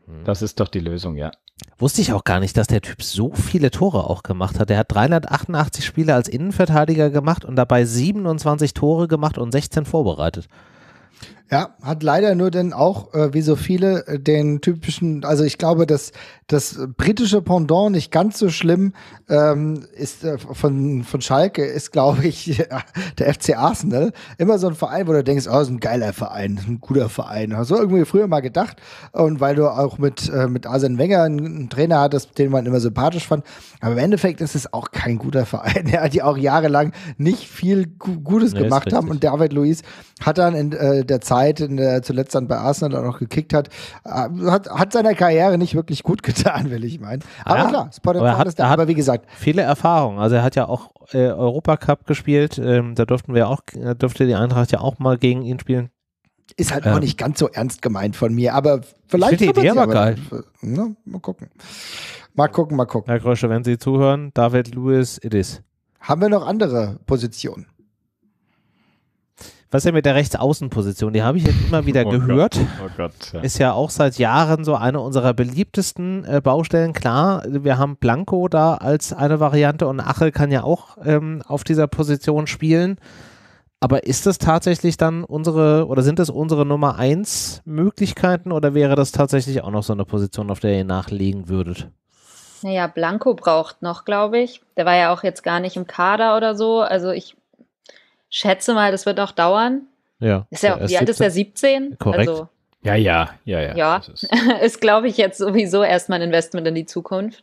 hm. das ist doch die Lösung, ja. Wusste ich auch gar nicht, dass der Typ so viele Tore auch gemacht hat. Er hat 388 Spiele als Innenverteidiger gemacht und dabei 27 Tore gemacht und 16 vorbereitet. Ja, hat leider nur denn auch, äh, wie so viele, äh, den typischen, also ich glaube, dass das britische Pendant nicht ganz so schlimm ähm, ist äh, von, von Schalke, ist, glaube ich, der FC Arsenal. Immer so ein Verein, wo du denkst, oh, ist ein geiler Verein, ein guter Verein. Hast du irgendwie früher mal gedacht. Und weil du auch mit, äh, mit Arsene Wenger einen Trainer hattest, den man immer sympathisch fand. Aber im Endeffekt ist es auch kein guter Verein, ja, die auch jahrelang nicht viel Gutes nee, gemacht haben. Und David Luiz hat dann in äh, der Zeit Zeit, in der er zuletzt dann bei Arsenal auch noch gekickt hat, äh, hat, hat seiner Karriere nicht wirklich gut getan, will ich meinen. Aber ja, klar, das Potenzial aber hat, ist da. Aber wie gesagt. Viele Erfahrungen. Also er hat ja auch äh, Europacup gespielt. Ähm, da durften wir auch, äh, durfte die Eintracht ja auch mal gegen ihn spielen. Ist halt ja. auch ähm. nicht ganz so ernst gemeint von mir, aber vielleicht. Ich die Idee aber geil. Ne? Mal gucken. Mal gucken, mal gucken. Herr Krösche, wenn Sie zuhören, David Lewis, it is. Haben wir noch andere Positionen? Was ist denn mit der Rechtsaußenposition? Die habe ich jetzt immer wieder oh gehört. Gott, oh Gott, ja. Ist ja auch seit Jahren so eine unserer beliebtesten äh, Baustellen. Klar, wir haben Blanco da als eine Variante und Achel kann ja auch ähm, auf dieser Position spielen. Aber ist das tatsächlich dann unsere oder sind das unsere Nummer 1 Möglichkeiten oder wäre das tatsächlich auch noch so eine Position, auf der ihr nachlegen würdet? Naja, Blanco braucht noch, glaube ich. Der war ja auch jetzt gar nicht im Kader oder so. Also ich schätze mal, das wird auch dauern. Ja. Ist ja, ja wie alt ist er? 17? Korrekt. Also, ja, ja, ja, ja. Ja, ist, ist glaube ich, jetzt sowieso erstmal ein Investment in die Zukunft.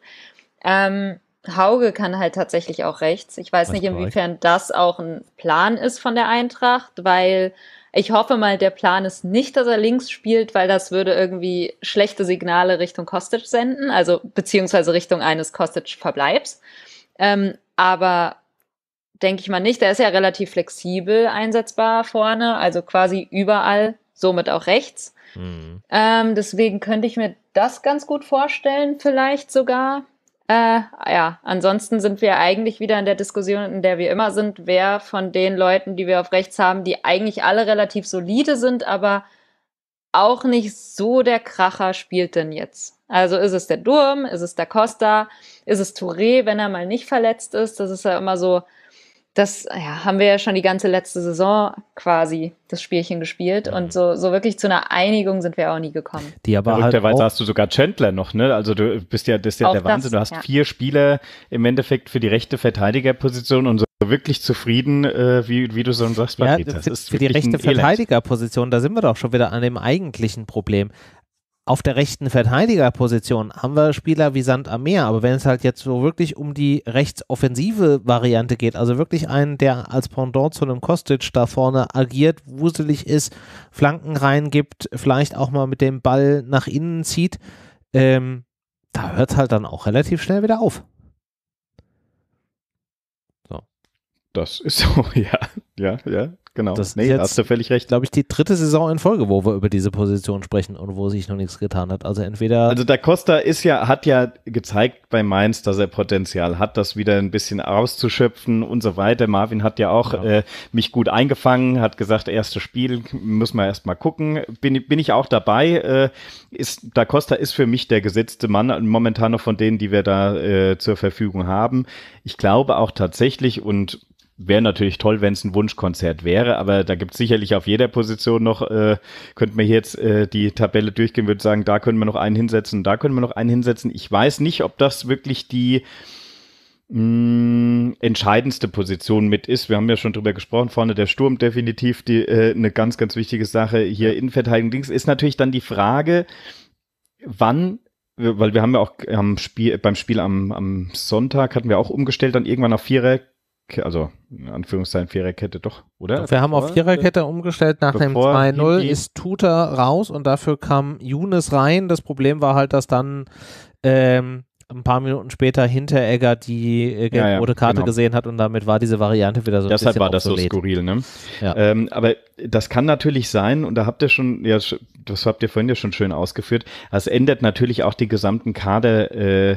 Ähm, Hauge kann halt tatsächlich auch rechts. Ich weiß das nicht, inwiefern korrekt. das auch ein Plan ist von der Eintracht, weil ich hoffe mal, der Plan ist nicht, dass er links spielt, weil das würde irgendwie schlechte Signale Richtung Kostic senden, also beziehungsweise Richtung eines Kostic-Verbleibs. Ähm, aber denke ich mal nicht. Der ist ja relativ flexibel einsetzbar vorne, also quasi überall, somit auch rechts. Mhm. Ähm, deswegen könnte ich mir das ganz gut vorstellen, vielleicht sogar. Äh, ja, ansonsten sind wir eigentlich wieder in der Diskussion, in der wir immer sind, wer von den Leuten, die wir auf rechts haben, die eigentlich alle relativ solide sind, aber auch nicht so der Kracher spielt denn jetzt. Also ist es der Durm, ist es der Costa, ist es Touré, wenn er mal nicht verletzt ist. Das ist ja immer so das ja, haben wir ja schon die ganze letzte Saison quasi das Spielchen gespielt mhm. und so, so wirklich zu einer Einigung sind wir auch nie gekommen. Die aber Verrückterweise halt auch, hast du sogar Chandler noch, ne? Also du bist ja, das ist ja der Wahnsinn. Das, du hast ja. vier Spieler im Endeffekt für die rechte Verteidigerposition und so wirklich zufrieden, äh, wie, wie du so sagst, ja, Das ist für die rechte Verteidigerposition, da sind wir doch schon wieder an dem eigentlichen Problem auf der rechten Verteidigerposition haben wir Spieler wie Sand am Meer, aber wenn es halt jetzt so wirklich um die rechtsoffensive Variante geht, also wirklich einen, der als Pendant zu einem Kostic da vorne agiert, wuselig ist, Flanken reingibt, vielleicht auch mal mit dem Ball nach innen zieht, ähm, da hört es halt dann auch relativ schnell wieder auf. So. Das ist so, ja, ja, ja. Genau. Das nee, ist jetzt, hast du völlig recht. Glaube ich, die dritte Saison in Folge, wo wir über diese Position sprechen und wo sich noch nichts getan hat. Also entweder. Also da Costa ist ja, hat ja gezeigt bei Mainz, dass er Potenzial hat, das wieder ein bisschen auszuschöpfen und so weiter. Marvin hat ja auch ja. Genau. Äh, mich gut eingefangen, hat gesagt, erstes Spiel müssen wir erstmal gucken. Bin, bin ich auch dabei. Äh, ist, da Costa ist für mich der gesetzte Mann, momentan noch von denen, die wir da äh, zur Verfügung haben. Ich glaube auch tatsächlich, und Wäre natürlich toll, wenn es ein Wunschkonzert wäre, aber da gibt es sicherlich auf jeder Position noch, äh, könnten wir jetzt äh, die Tabelle durchgehen, würde sagen, da können wir noch einen hinsetzen, da können wir noch einen hinsetzen. Ich weiß nicht, ob das wirklich die mh, mm, entscheidendste Position mit ist. Wir haben ja schon drüber gesprochen, vorne der Sturm definitiv die, äh, eine ganz, ganz wichtige Sache. Hier Innenverteidigung links ist natürlich dann die Frage, wann weil wir haben ja auch am Spiel, beim Spiel am, am Sonntag hatten wir auch umgestellt dann irgendwann auf Vierer also in Anführungszeichen Viererkette doch, oder? Wir haben auf Viererkette umgestellt nach dem 2-0 ist Tuta raus und dafür kam Younes rein. Das Problem war halt, dass dann ähm, ein paar Minuten später Hinteregger die äh, gelb-rote ja, ja, Karte genau. gesehen hat und damit war diese Variante wieder so ein Deshalb bisschen war das so skurril, ne? Ja. Ähm, aber das kann natürlich sein und da habt ihr schon, ja, das habt ihr vorhin ja schon schön ausgeführt, das ändert natürlich auch die gesamten Kader, äh,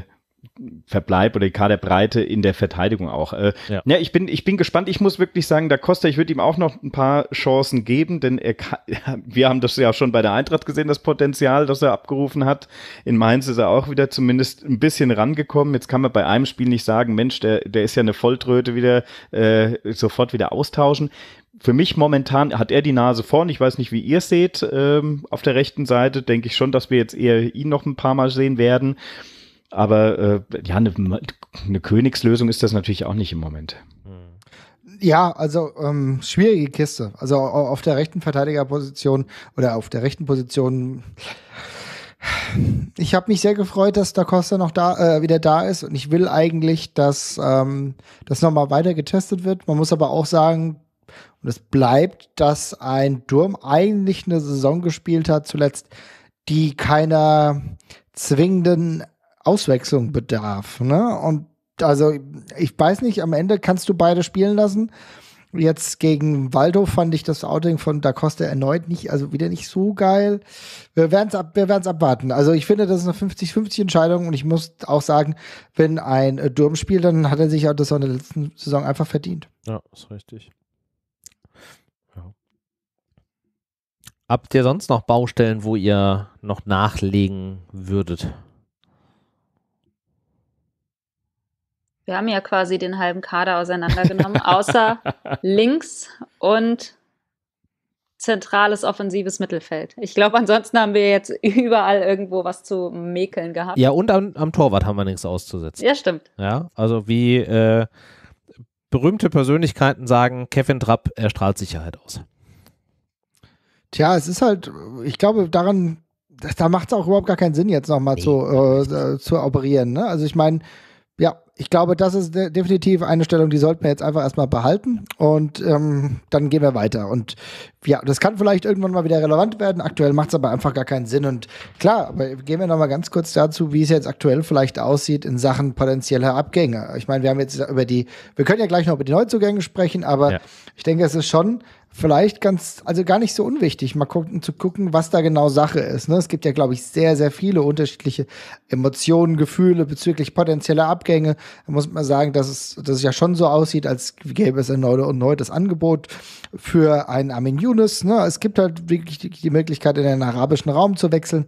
Verbleib oder die Kaderbreite in der Verteidigung auch. Äh, ja. ja. ich bin, ich bin gespannt. Ich muss wirklich sagen, da Costa, ich würde ihm auch noch ein paar Chancen geben, denn er kann, wir haben das ja schon bei der Eintracht gesehen, das Potenzial, das er abgerufen hat. In Mainz ist er auch wieder zumindest ein bisschen rangekommen. Jetzt kann man bei einem Spiel nicht sagen, Mensch, der, der ist ja eine Volltröte wieder, äh, sofort wieder austauschen für mich momentan hat er die Nase vorn. Ich weiß nicht, wie ihr es seht. Ähm, auf der rechten Seite denke ich schon, dass wir jetzt eher ihn noch ein paar Mal sehen werden. Aber äh, ja, eine, eine Königslösung ist das natürlich auch nicht im Moment. Hm. Ja, also ähm, schwierige Kiste. Also auf der rechten Verteidigerposition oder auf der rechten Position. Ich habe mich sehr gefreut, dass Da Costa noch da, äh, wieder da ist und ich will eigentlich, dass ähm, das nochmal weiter getestet wird. Man muss aber auch sagen, und es bleibt, dass ein Durm eigentlich eine Saison gespielt hat, zuletzt, die keiner zwingenden Auswechslung bedarf. Ne? Und also ich weiß nicht, am Ende kannst du beide spielen lassen. Jetzt gegen Waldo fand ich das Outing von Da Costa erneut nicht, also wieder nicht so geil. Wir werden es ab, abwarten. Also ich finde, das ist eine 50-50 Entscheidung und ich muss auch sagen, wenn ein äh, Durm spielt, dann hat er sich auch das in der letzten Saison einfach verdient. Ja, ist richtig. Ja. Habt ihr sonst noch Baustellen, wo ihr noch nachlegen würdet? Wir haben ja quasi den halben Kader auseinandergenommen, außer links und zentrales offensives Mittelfeld. Ich glaube, ansonsten haben wir jetzt überall irgendwo was zu mäkeln gehabt. Ja, und am, am Torwart haben wir nichts auszusetzen. Ja, stimmt. Ja, also wie äh, berühmte Persönlichkeiten sagen, Kevin Trapp, er strahlt Sicherheit aus. Tja, es ist halt, ich glaube, daran, da macht es auch überhaupt gar keinen Sinn, jetzt nochmal nee, zu, äh, zu operieren. Ne? Also ich meine, ich glaube, das ist definitiv eine Stellung, die sollten wir jetzt einfach erstmal behalten und ähm, dann gehen wir weiter. Und ja, das kann vielleicht irgendwann mal wieder relevant werden. Aktuell macht es aber einfach gar keinen Sinn. Und klar, aber gehen wir nochmal ganz kurz dazu, wie es jetzt aktuell vielleicht aussieht in Sachen potenzieller Abgänge. Ich meine, wir haben jetzt über die, wir können ja gleich noch über die Neuzugänge sprechen, aber ja. ich denke, es ist schon vielleicht ganz, also gar nicht so unwichtig, mal gucken, zu gucken, was da genau Sache ist. Ne? Es gibt ja, glaube ich, sehr, sehr viele unterschiedliche Emotionen, Gefühle bezüglich potenzieller Abgänge. Da muss man sagen, dass es, dass es ja schon so aussieht, als gäbe es ein neues Angebot für einen Amin Yunus. Ne? Es gibt halt wirklich die, die Möglichkeit, in den arabischen Raum zu wechseln.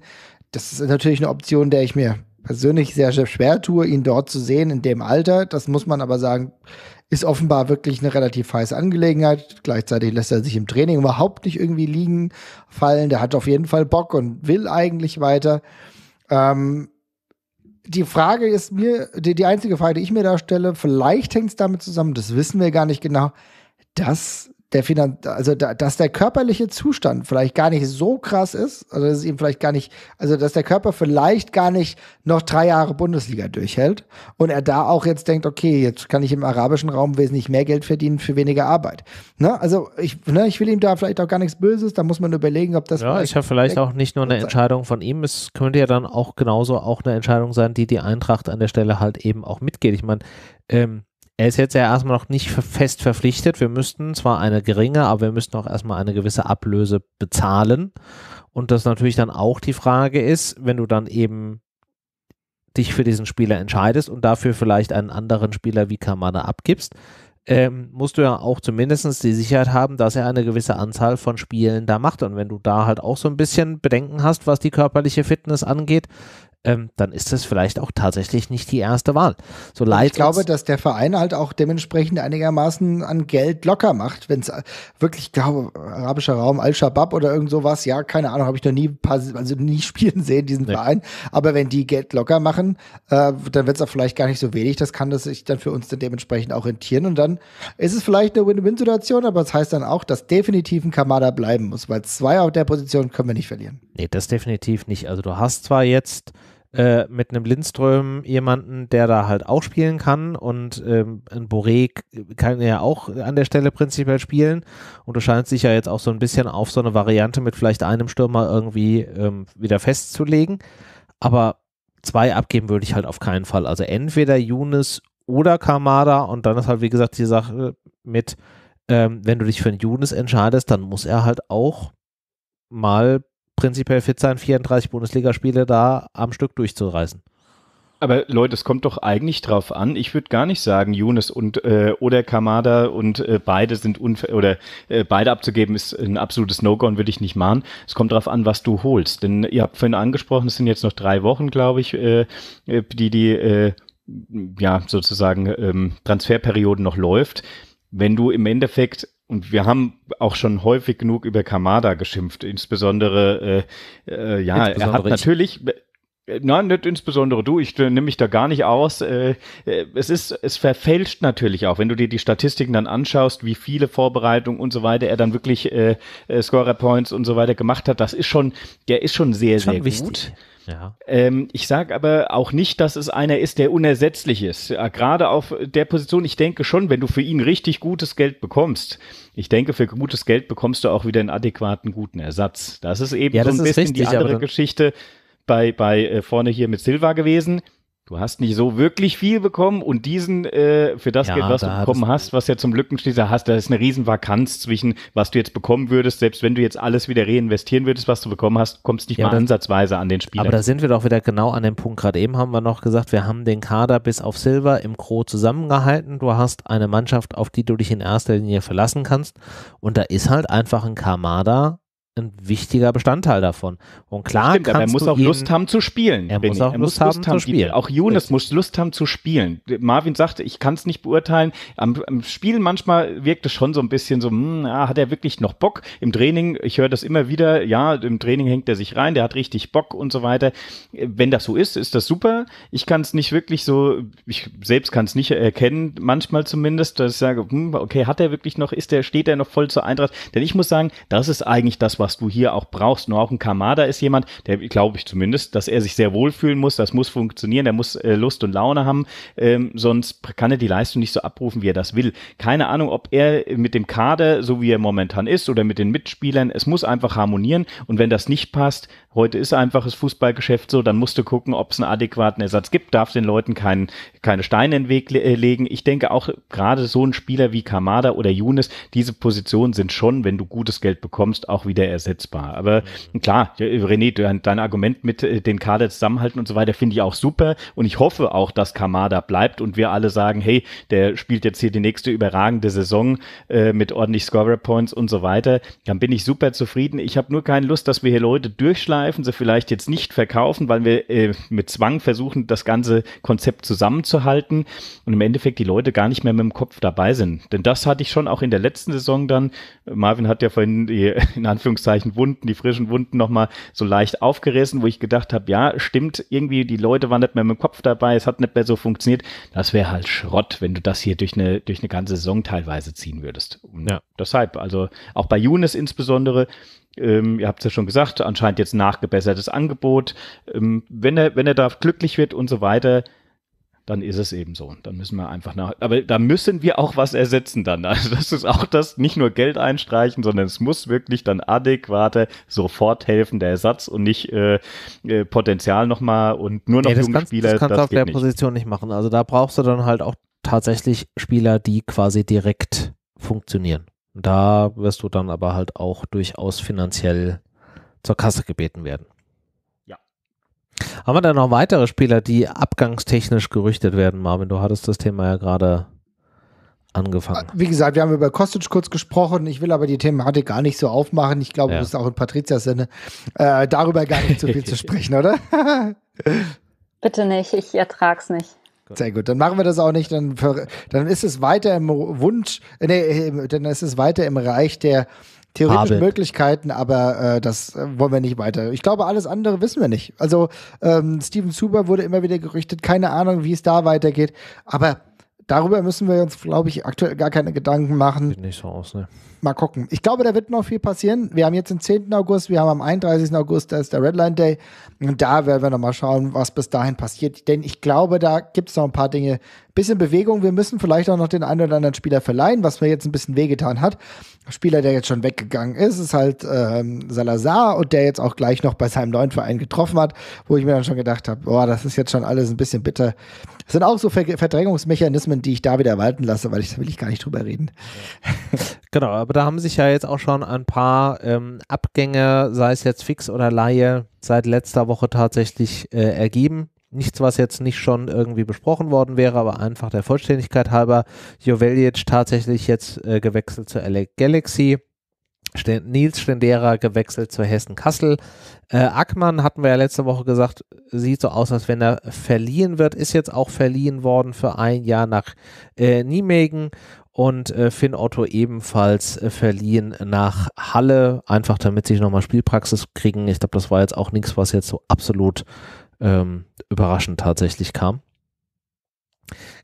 Das ist natürlich eine Option, der ich mir persönlich sehr schwer tue, ihn dort zu sehen in dem Alter. Das muss man aber sagen, ist offenbar wirklich eine relativ heiße Angelegenheit. Gleichzeitig lässt er sich im Training überhaupt nicht irgendwie liegen, fallen. Der hat auf jeden Fall Bock und will eigentlich weiter. Ähm, die Frage ist mir, die, die einzige Frage, die ich mir da stelle, vielleicht hängt es damit zusammen, das wissen wir gar nicht genau, dass der Finan also da, dass der körperliche Zustand vielleicht gar nicht so krass ist, also dass es ihm vielleicht gar nicht, also dass der Körper vielleicht gar nicht noch drei Jahre Bundesliga durchhält und er da auch jetzt denkt, okay, jetzt kann ich im arabischen Raum wesentlich mehr Geld verdienen für weniger Arbeit. Ne? Also ich, ne, ich will ihm da vielleicht auch gar nichts Böses, da muss man überlegen, ob das. Ja, ich habe vielleicht auch nicht nur eine Entscheidung von ihm, es könnte ja dann auch genauso auch eine Entscheidung sein, die die Eintracht an der Stelle halt eben auch mitgeht. Ich meine, ähm, er ist jetzt ja erstmal noch nicht fest verpflichtet. Wir müssten zwar eine geringe, aber wir müssten auch erstmal eine gewisse Ablöse bezahlen. Und das natürlich dann auch die Frage ist, wenn du dann eben dich für diesen Spieler entscheidest und dafür vielleicht einen anderen Spieler wie Kamada abgibst, ähm, musst du ja auch zumindest die Sicherheit haben, dass er eine gewisse Anzahl von Spielen da macht. Und wenn du da halt auch so ein bisschen Bedenken hast, was die körperliche Fitness angeht, ähm, dann ist das vielleicht auch tatsächlich nicht die erste Wahl. So leid ich glaube, dass der Verein halt auch dementsprechend einigermaßen an Geld locker macht, wenn es äh, wirklich, glaube arabischer Raum, Al-Shabaab oder irgend sowas, ja, keine Ahnung, habe ich noch nie, also nie spielen sehen, diesen nee. Verein, aber wenn die Geld locker machen, äh, dann wird es auch vielleicht gar nicht so wenig, das kann das sich dann für uns dann dementsprechend auch rentieren und dann ist es vielleicht eine Win-Win-Situation, aber das heißt dann auch, dass definitiv ein Kamada bleiben muss, weil zwei auf der Position können wir nicht verlieren. Nee, das definitiv nicht. Also du hast zwar jetzt äh, mit einem Lindström jemanden, der da halt auch spielen kann und ähm, ein Boré kann ja auch an der Stelle prinzipiell spielen und du scheinst dich ja jetzt auch so ein bisschen auf so eine Variante mit vielleicht einem Stürmer irgendwie ähm, wieder festzulegen, aber zwei abgeben würde ich halt auf keinen Fall. Also entweder Younes oder Kamada und dann ist halt wie gesagt die Sache mit, ähm, wenn du dich für einen Younes entscheidest, dann muss er halt auch mal prinzipiell fit sein, 34 Bundesligaspiele da am Stück durchzureißen. Aber Leute, es kommt doch eigentlich drauf an. Ich würde gar nicht sagen, Younes und äh, oder Kamada und äh, beide sind unfair oder äh, beide abzugeben ist ein absolutes No-Go und würde ich nicht machen. Es kommt darauf an, was du holst. Denn ihr habt vorhin angesprochen, es sind jetzt noch drei Wochen, glaube ich, äh, äh, die die äh, ja sozusagen ähm, Transferperioden noch läuft. Wenn du im Endeffekt und wir haben auch schon häufig genug über Kamada geschimpft, insbesondere äh, äh, ja, insbesondere er hat ich. natürlich äh, Nein, nicht insbesondere du. Ich äh, nehme mich da gar nicht aus. Äh, es ist, es verfälscht natürlich auch, wenn du dir die Statistiken dann anschaust, wie viele Vorbereitungen und so weiter er dann wirklich äh, Scorer Points und so weiter gemacht hat. Das ist schon, der ist schon sehr, schon sehr wichtig. gut. Ja. Ähm, ich sage aber auch nicht, dass es einer ist, der unersetzlich ist. Ja, Gerade auf der Position, ich denke schon, wenn du für ihn richtig gutes Geld bekommst, ich denke, für gutes Geld bekommst du auch wieder einen adäquaten guten Ersatz. Das ist eben ja, so ein bisschen richtig, die andere Geschichte bei, bei äh, vorne hier mit Silva gewesen. Du hast nicht so wirklich viel bekommen und diesen äh, für das ja, Geld, was da du bekommen hast, was ja zum Lückenschließer hast, da ist eine riesen Vakanz zwischen, was du jetzt bekommen würdest, selbst wenn du jetzt alles wieder reinvestieren würdest, was du bekommen hast, kommst nicht ja, mal das, ansatzweise an den Spieler. Aber da sind wir doch wieder genau an dem Punkt. Gerade eben haben wir noch gesagt, wir haben den Kader bis auf Silber im Gro zusammengehalten. Du hast eine Mannschaft, auf die du dich in erster Linie verlassen kannst und da ist halt einfach ein Kamada ein wichtiger Bestandteil davon. Und klar, Stimmt, aber er muss auch ihn, Lust haben zu spielen. Er muss auch er Lust, muss Lust, haben, zu spielen. Die, auch Jonas Richtig. muss Lust haben zu spielen. Marvin sagte, ich kann es nicht beurteilen. Am, am Spielen manchmal wirkt es schon so ein bisschen so, mh, hm, ah, hat er wirklich noch Bock? Im Training, ich höre das immer wieder, ja, im Training hängt er sich rein, der hat richtig Bock und so weiter. Wenn das so ist, ist das super. Ich kann es nicht wirklich so, ich selbst kann es nicht erkennen, manchmal zumindest, dass ich sage, hm, okay, hat er wirklich noch, ist der, steht er noch voll zur Eintracht? Denn ich muss sagen, das ist eigentlich das, was was du hier auch brauchst. Nur auch ein Kamada ist jemand, der glaube ich zumindest, dass er sich sehr wohlfühlen muss, das muss funktionieren, der muss äh, Lust und Laune haben, ähm, sonst kann er die Leistung nicht so abrufen, wie er das will. Keine Ahnung, ob er mit dem Kader, so wie er momentan ist, oder mit den Mitspielern, es muss einfach harmonieren und wenn das nicht passt, heute ist einfach das Fußballgeschäft so, dann musst du gucken, ob es einen adäquaten Ersatz gibt, darf den Leuten kein, keine Steine in den Weg le äh, legen. Ich denke auch gerade so ein Spieler wie Kamada oder Younes, diese Positionen sind schon, wenn du gutes Geld bekommst, auch wieder ersetzbar. Aber mhm. klar, René, dein, Argument mit äh, den Kader zusammenhalten und so weiter finde ich auch super. Und ich hoffe auch, dass Kamada bleibt und wir alle sagen, hey, der spielt jetzt hier die nächste überragende Saison äh, mit ordentlich Scorer Points und so weiter. Dann bin ich super zufrieden. Ich habe nur keine Lust, dass wir hier Leute durchschleifen, sie vielleicht jetzt nicht verkaufen, weil wir äh, mit Zwang versuchen, das ganze Konzept zusammenzuhalten und im Endeffekt die Leute gar nicht mehr mit dem Kopf dabei sind. Denn das hatte ich schon auch in der letzten Saison dann. Marvin hat ja vorhin die, in Anführungszeichen Anführungszeichen Wunden, die frischen Wunden nochmal so leicht aufgerissen, wo ich gedacht habe, ja, stimmt, irgendwie die Leute waren nicht mehr mit dem Kopf dabei, es hat nicht mehr so funktioniert. Das wäre halt Schrott, wenn du das hier durch eine, durch eine ganze Saison teilweise ziehen würdest. Und ja. Deshalb, also auch bei Younes insbesondere, ähm, ihr habt es ja schon gesagt, anscheinend jetzt nachgebessertes Angebot. Ähm, wenn, er, wenn er da glücklich wird und so weiter, dann ist es eben so. Dann müssen wir einfach nach, aber da müssen wir auch was ersetzen dann. Also das ist auch das, nicht nur Geld einstreichen, sondern es muss wirklich dann adäquate, sofort helfender Ersatz und nicht äh, äh, Potenzial nochmal und nur noch nee, junge kannst, Spieler. Das kannst das du auf der nicht. Position nicht machen. Also da brauchst du dann halt auch tatsächlich Spieler, die quasi direkt funktionieren. Da wirst du dann aber halt auch durchaus finanziell zur Kasse gebeten werden. Haben wir da noch weitere Spieler, die abgangstechnisch gerüchtet werden, Marvin? Du hattest das Thema ja gerade angefangen. Wie gesagt, wir haben über Kostic kurz gesprochen. Ich will aber die Thematik gar nicht so aufmachen. Ich glaube, ja. das ist auch in Patrizias Sinne, äh, darüber gar nicht so viel zu sprechen, oder? Bitte nicht, ich ertrage es nicht. Sehr gut, dann machen wir das auch nicht. Dann, dann ist es weiter im Wunsch, nee, äh, dann ist es weiter im Reich der theoretisch Habel. Möglichkeiten, aber äh, das äh, wollen wir nicht weiter. Ich glaube, alles andere wissen wir nicht. Also ähm, Steven Zuber wurde immer wieder gerüchtet, keine Ahnung, wie es da weitergeht. Aber darüber müssen wir uns, glaube ich, aktuell gar keine Gedanken machen. Sieht nicht so aus, ne? Mal gucken. Ich glaube, da wird noch viel passieren. Wir haben jetzt den 10. August, wir haben am 31. August, da ist der Redline Day. Und da werden wir nochmal schauen, was bis dahin passiert. Denn ich glaube, da gibt es noch ein paar Dinge. Bisschen Bewegung. Wir müssen vielleicht auch noch den einen oder anderen Spieler verleihen, was mir jetzt ein bisschen wehgetan hat. Spieler, der jetzt schon weggegangen ist, ist halt ähm, Salazar und der jetzt auch gleich noch bei seinem neuen Verein getroffen hat, wo ich mir dann schon gedacht habe, boah, das ist jetzt schon alles ein bisschen bitter. Das sind auch so Ver Verdrängungsmechanismen, die ich da wieder walten lasse, weil ich da will ich gar nicht drüber reden. genau, aber da haben sich ja jetzt auch schon ein paar ähm, Abgänge, sei es jetzt fix oder Laie, seit letzter Woche tatsächlich äh, ergeben nichts, was jetzt nicht schon irgendwie besprochen worden wäre, aber einfach der Vollständigkeit halber, Jovelic tatsächlich jetzt äh, gewechselt zur LA Galaxy. Nils Stendera gewechselt zu Hessen Kassel. Äh, Ackmann hatten wir ja letzte Woche gesagt, sieht so aus, als wenn er verliehen wird, ist jetzt auch verliehen worden für ein Jahr nach äh, Nijmegen und äh, Finn Otto ebenfalls äh, verliehen nach Halle, einfach damit sie nochmal Spielpraxis kriegen. Ich glaube, das war jetzt auch nichts, was jetzt so absolut ähm, überraschend tatsächlich kam.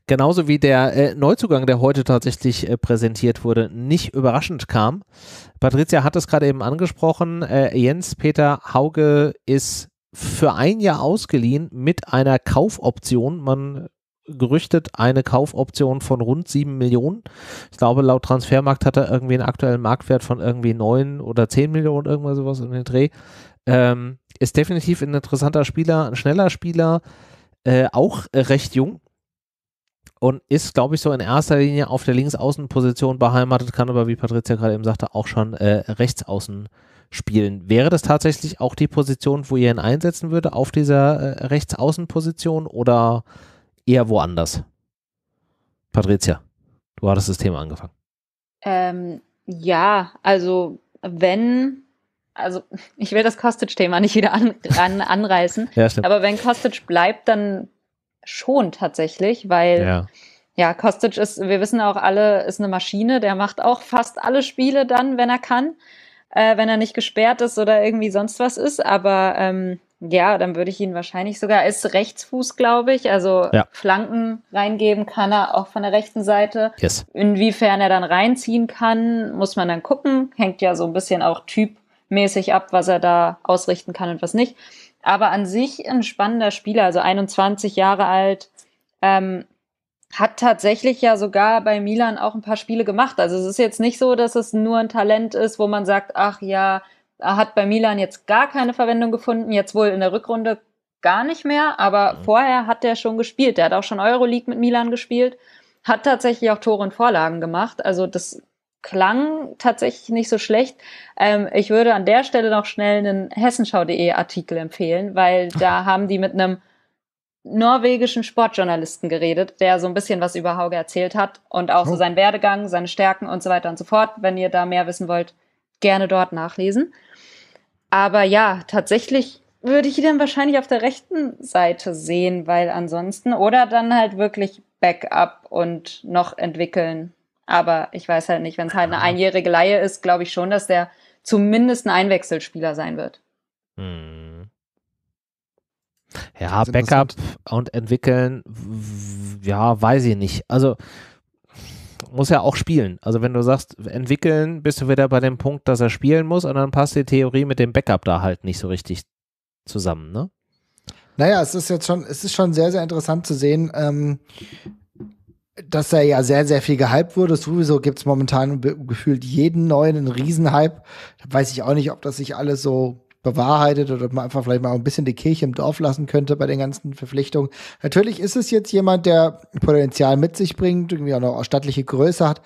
Genauso wie der äh, Neuzugang, der heute tatsächlich äh, präsentiert wurde, nicht überraschend kam. Patricia hat es gerade eben angesprochen. Äh, Jens-Peter Hauge ist für ein Jahr ausgeliehen mit einer Kaufoption. Man gerüchtet eine Kaufoption von rund 7 Millionen. Ich glaube, laut Transfermarkt hat er irgendwie einen aktuellen Marktwert von irgendwie 9 oder 10 Millionen, irgendwas sowas in den Dreh. Ähm, ist definitiv ein interessanter Spieler, ein schneller Spieler, äh, auch äh, recht jung und ist, glaube ich, so in erster Linie auf der Linksaußenposition beheimatet, kann aber, wie Patricia gerade eben sagte, auch schon äh, Rechtsaußen spielen. Wäre das tatsächlich auch die Position, wo ihr ihn einsetzen würde, auf dieser äh, Rechtsaußenposition oder eher woanders? Patricia, du hattest das Thema angefangen. Ähm, ja, also wenn also ich will das Kostic-Thema nicht wieder an, an, anreißen, ja, aber wenn Kostic bleibt, dann schon tatsächlich, weil ja. ja. Kostic ist, wir wissen auch alle, ist eine Maschine, der macht auch fast alle Spiele dann, wenn er kann, äh, wenn er nicht gesperrt ist oder irgendwie sonst was ist, aber ähm, ja, dann würde ich ihn wahrscheinlich sogar, ist Rechtsfuß, glaube ich, also ja. Flanken reingeben kann er auch von der rechten Seite. Yes. Inwiefern er dann reinziehen kann, muss man dann gucken, hängt ja so ein bisschen auch Typ mäßig ab, was er da ausrichten kann und was nicht. Aber an sich ein spannender Spieler, also 21 Jahre alt, ähm, hat tatsächlich ja sogar bei Milan auch ein paar Spiele gemacht. Also es ist jetzt nicht so, dass es nur ein Talent ist, wo man sagt, ach ja, er hat bei Milan jetzt gar keine Verwendung gefunden, jetzt wohl in der Rückrunde gar nicht mehr, aber mhm. vorher hat er schon gespielt. Der hat auch schon Euroleague mit Milan gespielt, hat tatsächlich auch Tore und Vorlagen gemacht. Also das klang tatsächlich nicht so schlecht. Ähm, ich würde an der Stelle noch schnell einen hessenschau.de Artikel empfehlen, weil da haben die mit einem norwegischen Sportjournalisten geredet, der so ein bisschen was über Hauge erzählt hat und auch so oh. seinen Werdegang, seine Stärken und so weiter und so fort. Wenn ihr da mehr wissen wollt, gerne dort nachlesen. Aber ja, tatsächlich würde ich ihn dann wahrscheinlich auf der rechten Seite sehen, weil ansonsten oder dann halt wirklich Backup und noch entwickeln aber ich weiß halt nicht, wenn es halt eine einjährige Laie ist, glaube ich schon, dass der zumindest ein Einwechselspieler sein wird. Hm. Ja, Backup halt und entwickeln, ja, weiß ich nicht. Also muss ja auch spielen. Also wenn du sagst, entwickeln, bist du wieder bei dem Punkt, dass er spielen muss und dann passt die Theorie mit dem Backup da halt nicht so richtig zusammen, ne? Naja, es ist jetzt schon, es ist schon sehr, sehr interessant zu sehen, ähm, dass er ja sehr, sehr viel gehypt wurde. Sowieso gibt es momentan gefühlt jeden neuen einen Riesenhype. Da weiß ich auch nicht, ob das sich alles so bewahrheitet oder ob man einfach vielleicht mal ein bisschen die Kirche im Dorf lassen könnte bei den ganzen Verpflichtungen. Natürlich ist es jetzt jemand, der Potenzial mit sich bringt, irgendwie auch eine stattliche Größe hat.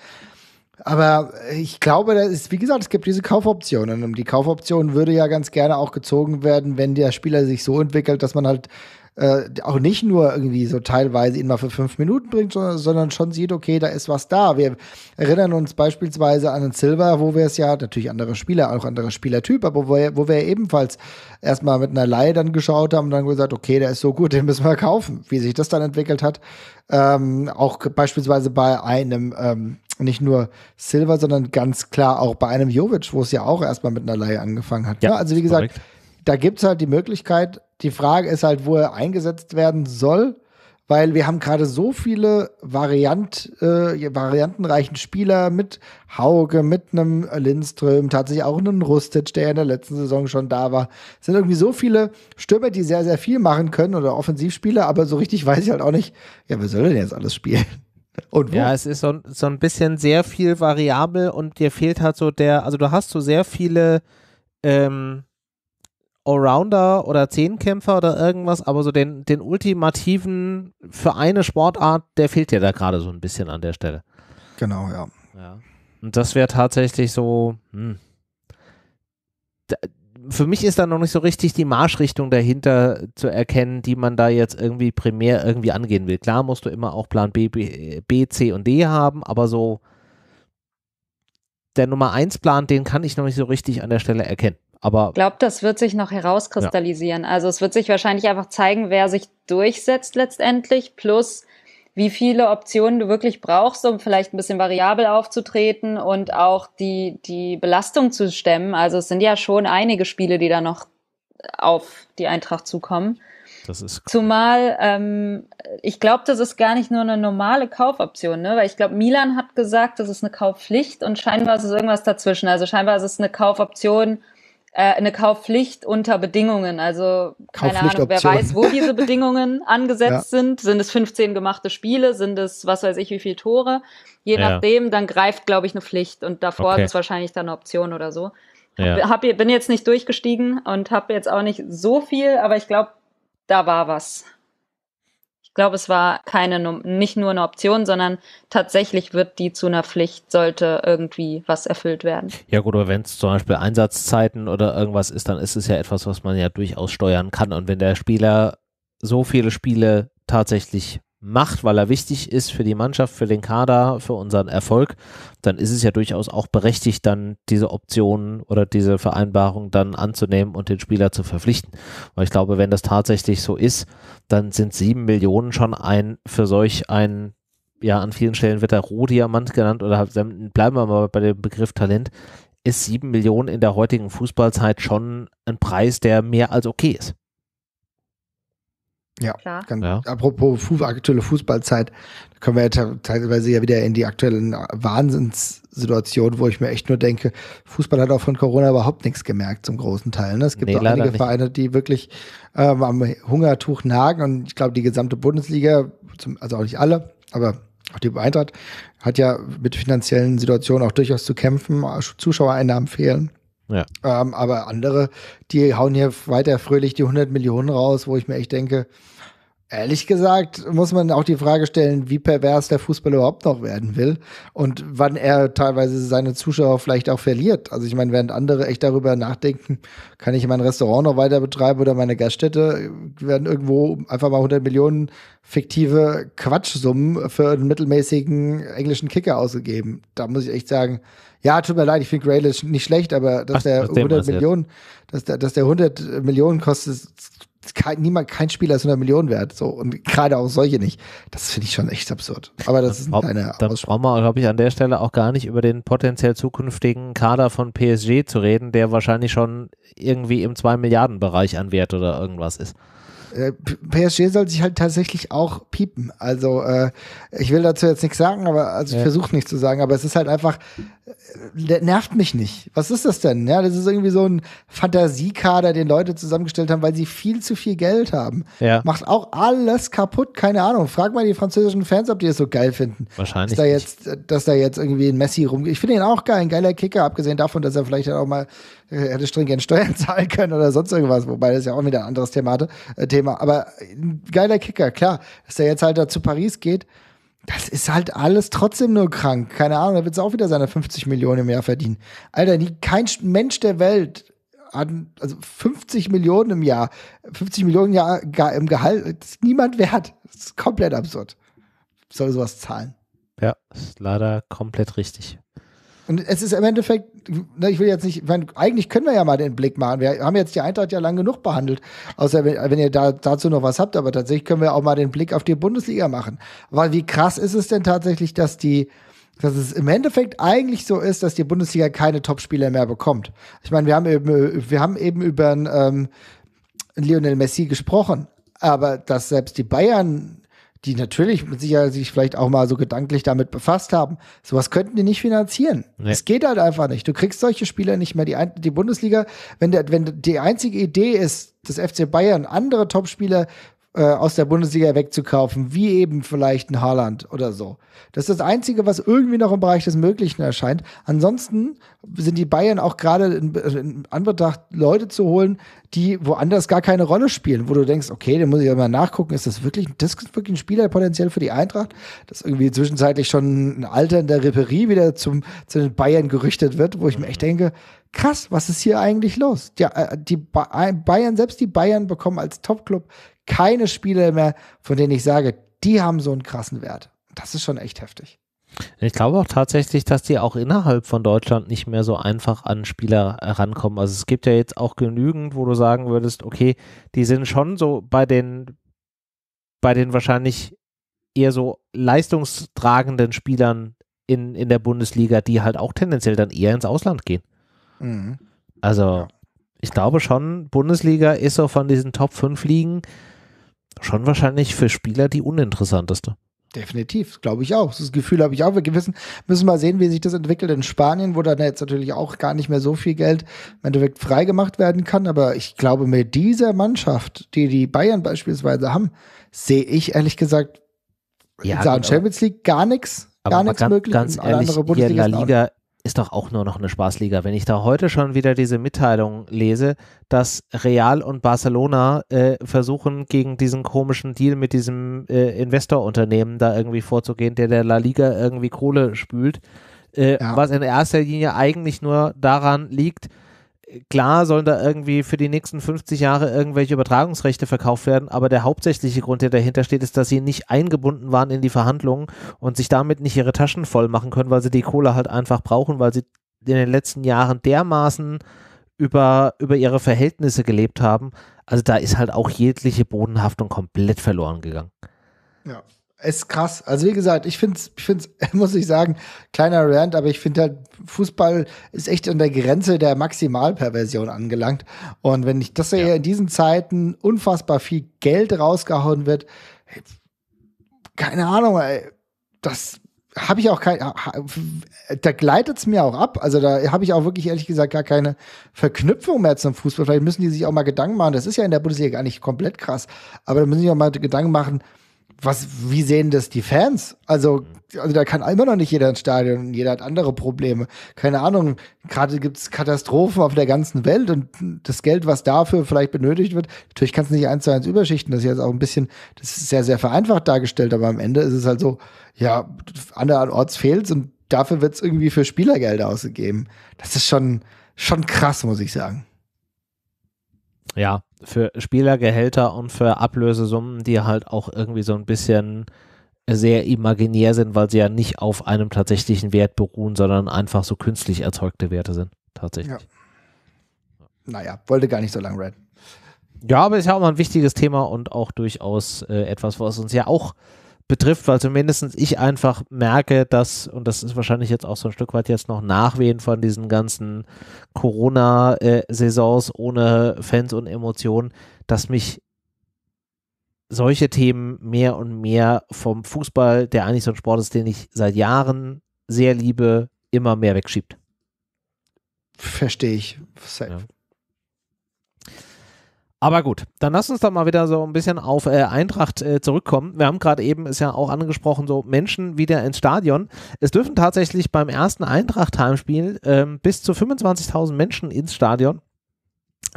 Aber ich glaube, das ist, wie gesagt, es gibt diese Kaufoptionen. Und die Kaufoption würde ja ganz gerne auch gezogen werden, wenn der Spieler sich so entwickelt, dass man halt äh, auch nicht nur irgendwie so teilweise ihn mal für fünf Minuten bringt, sondern, sondern schon sieht, okay, da ist was da. Wir erinnern uns beispielsweise an den Silver, wo wir es ja, natürlich andere Spieler, auch andere Spielertyp, aber wo wir, wo wir ebenfalls erstmal mit einer Laie dann geschaut haben und dann gesagt, okay, der ist so gut, den müssen wir kaufen. Wie sich das dann entwickelt hat, ähm, auch beispielsweise bei einem, ähm, nicht nur Silver, sondern ganz klar auch bei einem Jovic, wo es ja auch erstmal mit einer Laie angefangen hat. Ja, ja also wie gesagt, korrekt. da gibt es halt die Möglichkeit, die Frage ist halt, wo er eingesetzt werden soll, weil wir haben gerade so viele Variant, äh, variantenreichen Spieler mit Hauge, mit einem Lindström, tatsächlich auch einen Rustic, der in der letzten Saison schon da war. Es sind irgendwie so viele Stürmer, die sehr, sehr viel machen können oder Offensivspieler, aber so richtig weiß ich halt auch nicht, ja, wer soll denn jetzt alles spielen? Ja, es ist so, so ein bisschen sehr viel variabel und dir fehlt halt so der, also du hast so sehr viele ähm, Allrounder oder Zehnkämpfer oder irgendwas, aber so den, den ultimativen für eine Sportart, der fehlt ja da gerade so ein bisschen an der Stelle. Genau, ja. ja. Und das wäre tatsächlich so, hm. da, für mich ist da noch nicht so richtig die Marschrichtung dahinter zu erkennen, die man da jetzt irgendwie primär irgendwie angehen will. Klar musst du immer auch Plan B, B, B C und D haben, aber so der Nummer 1 Plan, den kann ich noch nicht so richtig an der Stelle erkennen. Aber ich glaube, das wird sich noch herauskristallisieren. Ja. Also es wird sich wahrscheinlich einfach zeigen, wer sich durchsetzt letztendlich, plus wie viele Optionen du wirklich brauchst, um vielleicht ein bisschen variabel aufzutreten und auch die, die Belastung zu stemmen. Also es sind ja schon einige Spiele, die da noch auf die Eintracht zukommen. Das ist cool. Zumal, ähm, ich glaube, das ist gar nicht nur eine normale Kaufoption, ne? weil ich glaube, Milan hat gesagt, das ist eine Kaufpflicht und scheinbar ist es irgendwas dazwischen. Also scheinbar ist es eine Kaufoption, äh, eine Kaufpflicht unter Bedingungen. Also keine Ahnung, wer weiß, wo diese Bedingungen angesetzt ja. sind. Sind es 15 gemachte Spiele? Sind es was weiß ich wie viele Tore? Je ja. nachdem, dann greift, glaube ich, eine Pflicht und davor okay. ist wahrscheinlich dann eine Option oder so. Ja. Hab, bin jetzt nicht durchgestiegen und habe jetzt auch nicht so viel, aber ich glaube, da war was glaube, es war keine, nicht nur eine Option, sondern tatsächlich wird die zu einer Pflicht, sollte irgendwie was erfüllt werden. Ja gut, aber wenn es zum Beispiel Einsatzzeiten oder irgendwas ist, dann ist es ja etwas, was man ja durchaus steuern kann. Und wenn der Spieler so viele Spiele tatsächlich macht, weil er wichtig ist für die Mannschaft, für den Kader, für unseren Erfolg, dann ist es ja durchaus auch berechtigt, dann diese Optionen oder diese Vereinbarung dann anzunehmen und den Spieler zu verpflichten. Weil ich glaube, wenn das tatsächlich so ist, dann sind sieben Millionen schon ein für solch ein, ja, an vielen Stellen wird er Rohdiamant genannt oder bleiben wir mal bei dem Begriff Talent, ist sieben Millionen in der heutigen Fußballzeit schon ein Preis, der mehr als okay ist. Ja, Klar. Ganz, ja. apropos Fu aktuelle Fußballzeit, da können wir ja teilweise ja wieder in die aktuellen Wahnsinnssituationen, wo ich mir echt nur denke, Fußball hat auch von Corona überhaupt nichts gemerkt zum großen Teil. Ne? Es gibt nee, auch einige nicht. Vereine, die wirklich ähm, am Hungertuch nagen und ich glaube, die gesamte Bundesliga, zum, also auch nicht alle, aber auch die Beeintracht, hat ja mit finanziellen Situationen auch durchaus zu kämpfen, Zuschauereinnahmen fehlen. Ja. Ähm, aber andere, die hauen hier weiter fröhlich die 100 Millionen raus, wo ich mir echt denke, Ehrlich gesagt muss man auch die Frage stellen, wie pervers der Fußball überhaupt noch werden will und wann er teilweise seine Zuschauer vielleicht auch verliert. Also ich meine, während andere echt darüber nachdenken, kann ich mein Restaurant noch weiter betreiben oder meine Gaststätte, werden irgendwo einfach mal 100 Millionen fiktive Quatschsummen für einen mittelmäßigen englischen Kicker ausgegeben. Da muss ich echt sagen, ja, tut mir leid, ich finde Graylish nicht schlecht, aber dass Ach, der 100 Millionen, dass der, dass der 100 Millionen kostet, kein, niemand, kein Spieler ist 100 Millionen wert. So. Und gerade auch solche nicht. Das finde ich schon echt absurd. Aber das dann ist eine Dann brauchen wir, glaube ich, an der Stelle auch gar nicht über den potenziell zukünftigen Kader von PSG zu reden, der wahrscheinlich schon irgendwie im 2-Milliarden-Bereich an Wert oder irgendwas ist. Äh, PSG soll sich halt tatsächlich auch piepen. Also äh, ich will dazu jetzt nichts sagen, aber also ich ja. versuche nichts zu sagen, aber es ist halt einfach, äh, nervt mich nicht. Was ist das denn? Ja, das ist irgendwie so ein Fantasiekader, den Leute zusammengestellt haben, weil sie viel zu viel Geld haben. Ja. Macht auch alles kaputt, keine Ahnung. Frag mal die französischen Fans, ob die es so geil finden. Wahrscheinlich. Dass da jetzt, dass da jetzt irgendwie ein Messi rumgeht. Ich finde ihn auch geil, ein geiler Kicker, abgesehen davon, dass er vielleicht dann auch mal er äh, hätte stringent Steuern zahlen können oder sonst irgendwas, wobei das ist ja auch wieder ein anderes Thema hatte, äh, Thema. Aber ein geiler Kicker, klar, dass er jetzt halt da zu Paris geht das ist halt alles trotzdem nur krank. Keine Ahnung, da wird es auch wieder seine 50 Millionen im Jahr verdienen. Alter, nie, kein Mensch der Welt hat also 50 Millionen im Jahr, 50 Millionen im Jahr im Gehalt, das ist niemand wert. Das ist komplett absurd. Soll sowas zahlen. Ja, ist leider komplett richtig. Und es ist im Endeffekt, ne, ich will jetzt nicht, meine, eigentlich können wir ja mal den Blick machen. Wir haben jetzt die Eintracht ja lang genug behandelt, außer wenn, ihr da, dazu noch was habt, aber tatsächlich können wir auch mal den Blick auf die Bundesliga machen. Weil wie krass ist es denn tatsächlich, dass die, dass es im Endeffekt eigentlich so ist, dass die Bundesliga keine Topspieler mehr bekommt. Ich meine, wir haben eben, wir haben eben über einen, ähm, Lionel Messi gesprochen, aber dass selbst die Bayern die natürlich mit Sicherheit sich vielleicht auch mal so gedanklich damit befasst haben, sowas könnten die nicht finanzieren. Nee. Es geht halt einfach nicht. Du kriegst solche Spieler nicht mehr. Die, die Bundesliga, wenn, der, wenn die einzige Idee ist, dass FC Bayern andere Topspieler äh, aus der Bundesliga wegzukaufen, wie eben vielleicht ein Haaland oder so. Das ist das Einzige, was irgendwie noch im Bereich des Möglichen erscheint. Ansonsten sind die Bayern auch gerade in, in Anbetracht, Leute zu holen, die woanders gar keine Rolle spielen, wo du denkst, okay, dann muss ich mal nachgucken, ist das wirklich, das ist wirklich ein Spieler potenziell für die Eintracht, dass irgendwie zwischenzeitlich schon ein Alter in der Reperie wieder zum, zu den Bayern gerüchtet wird, wo ich mir echt denke, krass, was ist hier eigentlich los? Äh, die, die Bayern, selbst die Bayern bekommen als Top-Club keine Spiele mehr, von denen ich sage, die haben so einen krassen Wert. Das ist schon echt heftig. Ich glaube auch tatsächlich, dass die auch innerhalb von Deutschland nicht mehr so einfach an Spieler herankommen. Also es gibt ja jetzt auch genügend, wo du sagen würdest, okay, die sind schon so bei den, bei den wahrscheinlich eher so leistungstragenden Spielern in, in der Bundesliga, die halt auch tendenziell dann eher ins Ausland gehen. Mhm. Also ich glaube schon, Bundesliga ist so von diesen Top 5 Ligen schon wahrscheinlich für Spieler die uninteressanteste. Definitiv, glaube ich auch. Das Gefühl habe ich auch. Wir wissen, müssen mal sehen, wie sich das entwickelt in Spanien, wo dann jetzt natürlich auch gar nicht mehr so viel Geld im Endeffekt freigemacht werden kann. Aber ich glaube, mit dieser Mannschaft, die die Bayern beispielsweise haben, sehe ich ehrlich gesagt ja, in Sachen genau. Champions League gar nichts, gar nichts möglich. Ganz ehrlich, in La Liga ist doch auch nur noch eine Spaßliga. Wenn ich da heute schon wieder diese Mitteilung lese, dass Real und Barcelona äh, versuchen, gegen diesen komischen Deal mit diesem äh, Investorunternehmen da irgendwie vorzugehen, der der La Liga irgendwie Kohle spült, äh, ja. was in erster Linie eigentlich nur daran liegt, klar sollen da irgendwie für die nächsten 50 Jahre irgendwelche Übertragungsrechte verkauft werden, aber der hauptsächliche Grund, der dahinter steht, ist, dass sie nicht eingebunden waren in die Verhandlungen und sich damit nicht ihre Taschen voll machen können, weil sie die Kohle halt einfach brauchen, weil sie in den letzten Jahren dermaßen über, über ihre Verhältnisse gelebt haben. Also da ist halt auch jegliche Bodenhaftung komplett verloren gegangen. Ja, ist krass. Also wie gesagt, ich finde es, ich find's, muss ich sagen, kleiner Rant, aber ich finde halt, Fußball ist echt an der Grenze der Maximalperversion angelangt. Und wenn ich das ja. ja in diesen Zeiten unfassbar viel Geld rausgehauen wird, ey, keine Ahnung, ey, das habe ich auch kein, da gleitet es mir auch ab. Also da habe ich auch wirklich ehrlich gesagt gar keine Verknüpfung mehr zum Fußball. Vielleicht müssen die sich auch mal Gedanken machen. Das ist ja in der Bundesliga gar nicht komplett krass, aber da müssen die auch mal Gedanken machen was, wie sehen das die Fans? Also, also da kann immer noch nicht jeder ins Stadion und jeder hat andere Probleme. Keine Ahnung, gerade gibt es Katastrophen auf der ganzen Welt und das Geld, was dafür vielleicht benötigt wird, natürlich kannst du nicht eins zu eins überschichten. Das ist jetzt auch ein bisschen, das ist sehr, sehr vereinfacht dargestellt, aber am Ende ist es halt so, ja, andernorts fehlt's und dafür wird es irgendwie für Spielergelder ausgegeben. Das ist schon, schon krass, muss ich sagen ja, für Spielergehälter und für Ablösesummen, die halt auch irgendwie so ein bisschen sehr imaginär sind, weil sie ja nicht auf einem tatsächlichen Wert beruhen, sondern einfach so künstlich erzeugte Werte sind, tatsächlich. Ja. Naja, wollte gar nicht so lange reden. Ja, aber ist ja auch mal ein wichtiges Thema und auch durchaus äh, etwas, was uns ja auch betrifft, weil zumindest ich einfach merke, dass, und das ist wahrscheinlich jetzt auch so ein Stück weit jetzt noch Nachwehen von diesen ganzen Corona-Saisons ohne Fans und Emotionen, dass mich solche Themen mehr und mehr vom Fußball, der eigentlich so ein Sport ist, den ich seit Jahren sehr liebe, immer mehr wegschiebt. Verstehe ich. Ja. Aber gut, dann lass uns doch mal wieder so ein bisschen auf äh, Eintracht äh, zurückkommen. Wir haben gerade eben, ist ja auch angesprochen, so Menschen wieder ins Stadion. Es dürfen tatsächlich beim ersten Eintracht-Heimspiel ähm, bis zu 25.000 Menschen ins Stadion,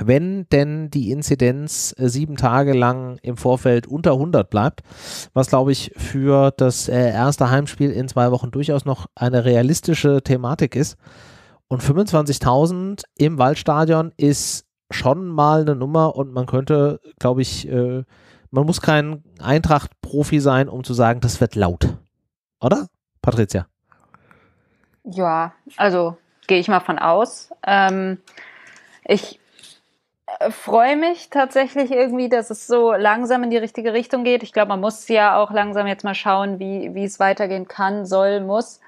wenn denn die Inzidenz äh, sieben Tage lang im Vorfeld unter 100 bleibt, was glaube ich für das äh, erste Heimspiel in zwei Wochen durchaus noch eine realistische Thematik ist. Und 25.000 im Waldstadion ist schon mal eine Nummer und man könnte, glaube ich, äh, man muss kein Eintracht-Profi sein, um zu sagen, das wird laut. Oder, Patricia? Ja, also gehe ich mal von aus. Ähm, ich äh, freue mich tatsächlich irgendwie, dass es so langsam in die richtige Richtung geht. Ich glaube, man muss ja auch langsam jetzt mal schauen, wie, wie es weitergehen kann, soll, muss.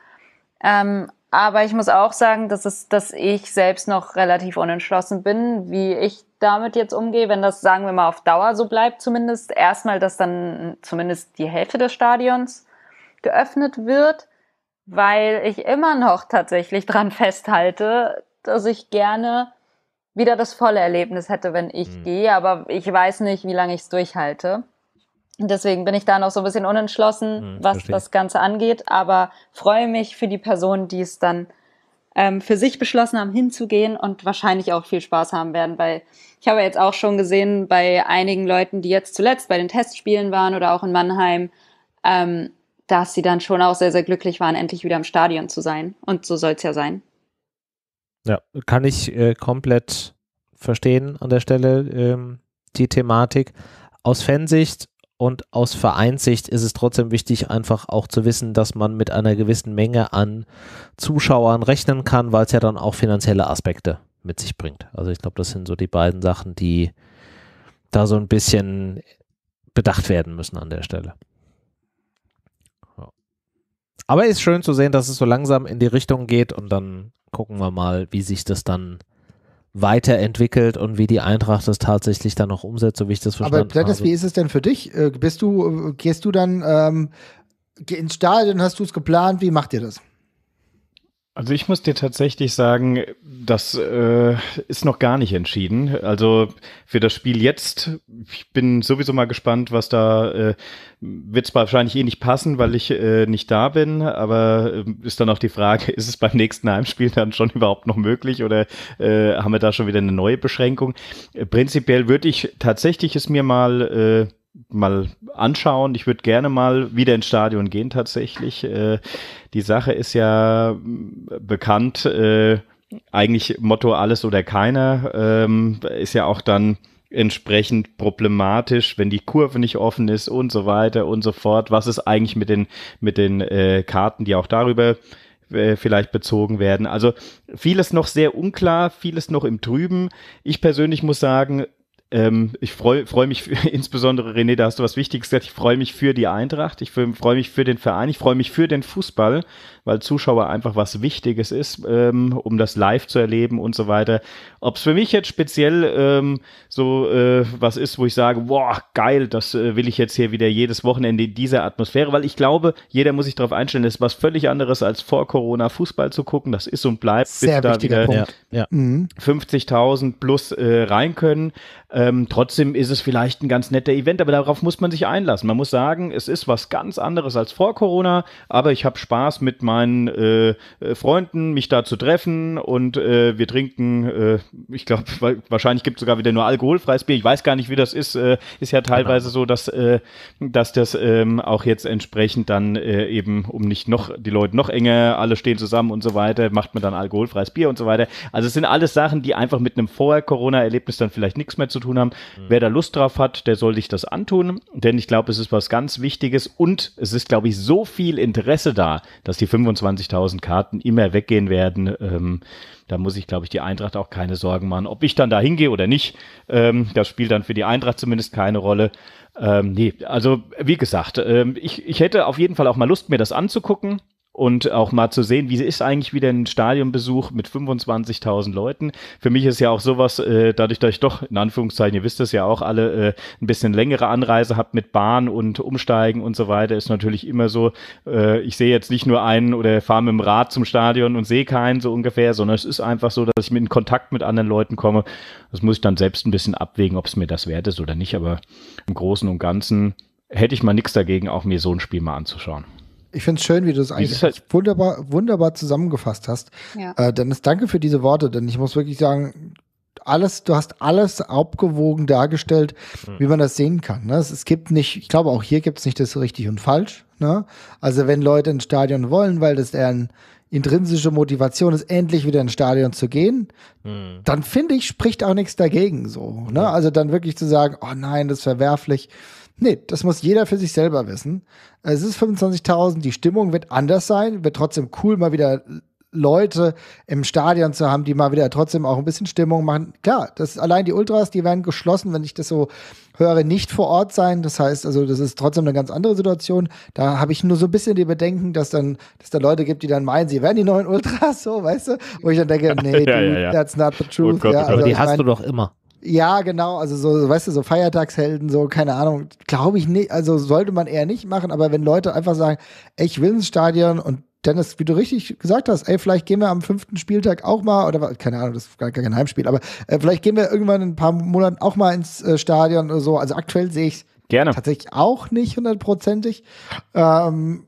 Ähm, aber ich muss auch sagen, dass, es, dass ich selbst noch relativ unentschlossen bin, wie ich damit jetzt umgehe, wenn das, sagen wir mal, auf Dauer so bleibt zumindest. Erstmal, dass dann zumindest die Hälfte des Stadions geöffnet wird, weil ich immer noch tatsächlich dran festhalte, dass ich gerne wieder das volle Erlebnis hätte, wenn ich mhm. gehe. Aber ich weiß nicht, wie lange ich es durchhalte. Deswegen bin ich da noch so ein bisschen unentschlossen, hm, was das Ganze angeht, aber freue mich für die Personen, die es dann ähm, für sich beschlossen haben, hinzugehen und wahrscheinlich auch viel Spaß haben werden, weil ich habe jetzt auch schon gesehen bei einigen Leuten, die jetzt zuletzt bei den Testspielen waren oder auch in Mannheim, ähm, dass sie dann schon auch sehr, sehr glücklich waren, endlich wieder im Stadion zu sein. Und so soll es ja sein. Ja, kann ich äh, komplett verstehen an der Stelle ähm, die Thematik. Aus Fansicht und aus Vereinssicht ist es trotzdem wichtig, einfach auch zu wissen, dass man mit einer gewissen Menge an Zuschauern rechnen kann, weil es ja dann auch finanzielle Aspekte mit sich bringt. Also ich glaube, das sind so die beiden Sachen, die da so ein bisschen bedacht werden müssen an der Stelle. Ja. Aber ist schön zu sehen, dass es so langsam in die Richtung geht und dann gucken wir mal, wie sich das dann weiterentwickelt und wie die Eintracht das tatsächlich dann noch umsetzt, so wie ich das verstanden habe. Aber Dennis, habe. wie ist es denn für dich? Äh, bist du, äh, gehst du dann ähm, ins Stadion, hast du es geplant? Wie macht ihr das? Also ich muss dir tatsächlich sagen, das äh, ist noch gar nicht entschieden. Also für das Spiel jetzt, ich bin sowieso mal gespannt, was da äh, wird es wahrscheinlich eh nicht passen, weil ich äh, nicht da bin. Aber äh, ist dann auch die Frage, ist es beim nächsten Heimspiel dann schon überhaupt noch möglich oder äh, haben wir da schon wieder eine neue Beschränkung? Äh, prinzipiell würde ich tatsächlich es mir mal äh, mal anschauen. Ich würde gerne mal wieder ins Stadion gehen tatsächlich. Äh, die Sache ist ja äh, bekannt, äh, eigentlich Motto alles oder keiner, ähm, ist ja auch dann entsprechend problematisch, wenn die Kurve nicht offen ist und so weiter und so fort. Was ist eigentlich mit den, mit den äh, Karten, die auch darüber äh, vielleicht bezogen werden. Also vieles noch sehr unklar, vieles noch im Trüben. Ich persönlich muss sagen, ähm, ich freue freu mich, für, insbesondere René, da hast du was Wichtiges gesagt. Ich freue mich für die Eintracht, ich freue freu mich für den Verein, ich freue mich für den Fußball weil Zuschauer einfach was Wichtiges ist, ähm, um das live zu erleben und so weiter. Ob es für mich jetzt speziell ähm, so äh, was ist, wo ich sage, boah, geil, das äh, will ich jetzt hier wieder jedes Wochenende in dieser Atmosphäre, weil ich glaube, jeder muss sich darauf einstellen, das ist was völlig anderes als vor Corona Fußball zu gucken. Das ist und bleibt, Sehr bis da wieder Punkt. Ja, ja. 50.000 mhm. plus äh, rein können. Ähm, trotzdem ist es vielleicht ein ganz netter Event, aber darauf muss man sich einlassen. Man muss sagen, es ist was ganz anderes als vor Corona, aber ich habe Spaß mit meinem meinen äh, äh, Freunden, mich da zu treffen und äh, wir trinken, äh, ich glaube, wa wahrscheinlich gibt es sogar wieder nur alkoholfreies Bier. Ich weiß gar nicht, wie das ist. Äh, ist ja teilweise genau. so, dass, äh, dass das ähm, auch jetzt entsprechend dann äh, eben, um nicht noch die Leute noch enger, alle stehen zusammen und so weiter, macht man dann alkoholfreies Bier und so weiter. Also es sind alles Sachen, die einfach mit einem vor corona erlebnis dann vielleicht nichts mehr zu tun haben. Mhm. Wer da Lust drauf hat, der soll sich das antun, denn ich glaube, es ist was ganz Wichtiges und es ist, glaube ich, so viel Interesse da, dass die 25 25.000 Karten immer weggehen werden. Ähm, da muss ich, glaube ich, die Eintracht auch keine Sorgen machen. Ob ich dann da hingehe oder nicht, ähm, das spielt dann für die Eintracht zumindest keine Rolle. Ähm, nee, also wie gesagt, ähm, ich, ich hätte auf jeden Fall auch mal Lust, mir das anzugucken und auch mal zu sehen, wie ist eigentlich wieder ein Stadionbesuch mit 25.000 Leuten. Für mich ist ja auch sowas, äh, dadurch, dass ich doch, in Anführungszeichen, ihr wisst es ja auch alle, äh, ein bisschen längere Anreise habt mit Bahn und Umsteigen und so weiter, ist natürlich immer so, äh, ich sehe jetzt nicht nur einen oder fahre mit dem Rad zum Stadion und sehe keinen so ungefähr, sondern es ist einfach so, dass ich mit in Kontakt mit anderen Leuten komme. Das muss ich dann selbst ein bisschen abwägen, ob es mir das wert ist oder nicht, aber im Großen und Ganzen hätte ich mal nichts dagegen, auch mir so ein Spiel mal anzuschauen. Ich finde es schön, wie du es eigentlich halt wunderbar, wunderbar zusammengefasst hast. Ja. Äh, Dennis, danke für diese Worte, denn ich muss wirklich sagen, alles, du hast alles abgewogen dargestellt, mhm. wie man das sehen kann. Ne? Es, es, gibt nicht, ich glaube, auch hier gibt es nicht das richtig und falsch. Ne? Also wenn Leute ins Stadion wollen, weil das eher eine intrinsische Motivation ist, endlich wieder ins Stadion zu gehen, mhm. dann finde ich, spricht auch nichts dagegen so. Ne? Mhm. Also dann wirklich zu sagen, oh nein, das ist verwerflich. Nee, das muss jeder für sich selber wissen. Es ist 25.000, die Stimmung wird anders sein, wird trotzdem cool, mal wieder Leute im Stadion zu haben, die mal wieder trotzdem auch ein bisschen Stimmung machen. Klar, das allein die Ultras, die werden geschlossen, wenn ich das so höre, nicht vor Ort sein. Das heißt, also das ist trotzdem eine ganz andere Situation. Da habe ich nur so ein bisschen die Bedenken, dass dann, dass da Leute gibt, die dann meinen, sie wären die neuen Ultras, so, weißt du? Wo ich dann denke, nee, ja, ja, ja, that's not the truth. Oh Gott, oh also, aber die hast mein, du doch immer. Ja, genau. Also so, weißt du, so Feiertagshelden, so keine Ahnung, glaube ich nicht. Also sollte man eher nicht machen. Aber wenn Leute einfach sagen, ey, ich will ins Stadion und Dennis, wie du richtig gesagt hast, ey, vielleicht gehen wir am fünften Spieltag auch mal, oder keine Ahnung, das ist gar kein Heimspiel, aber äh, vielleicht gehen wir irgendwann in ein paar Monaten auch mal ins äh, Stadion oder so. Also aktuell sehe ich Gerne. tatsächlich auch nicht hundertprozentig. Ähm,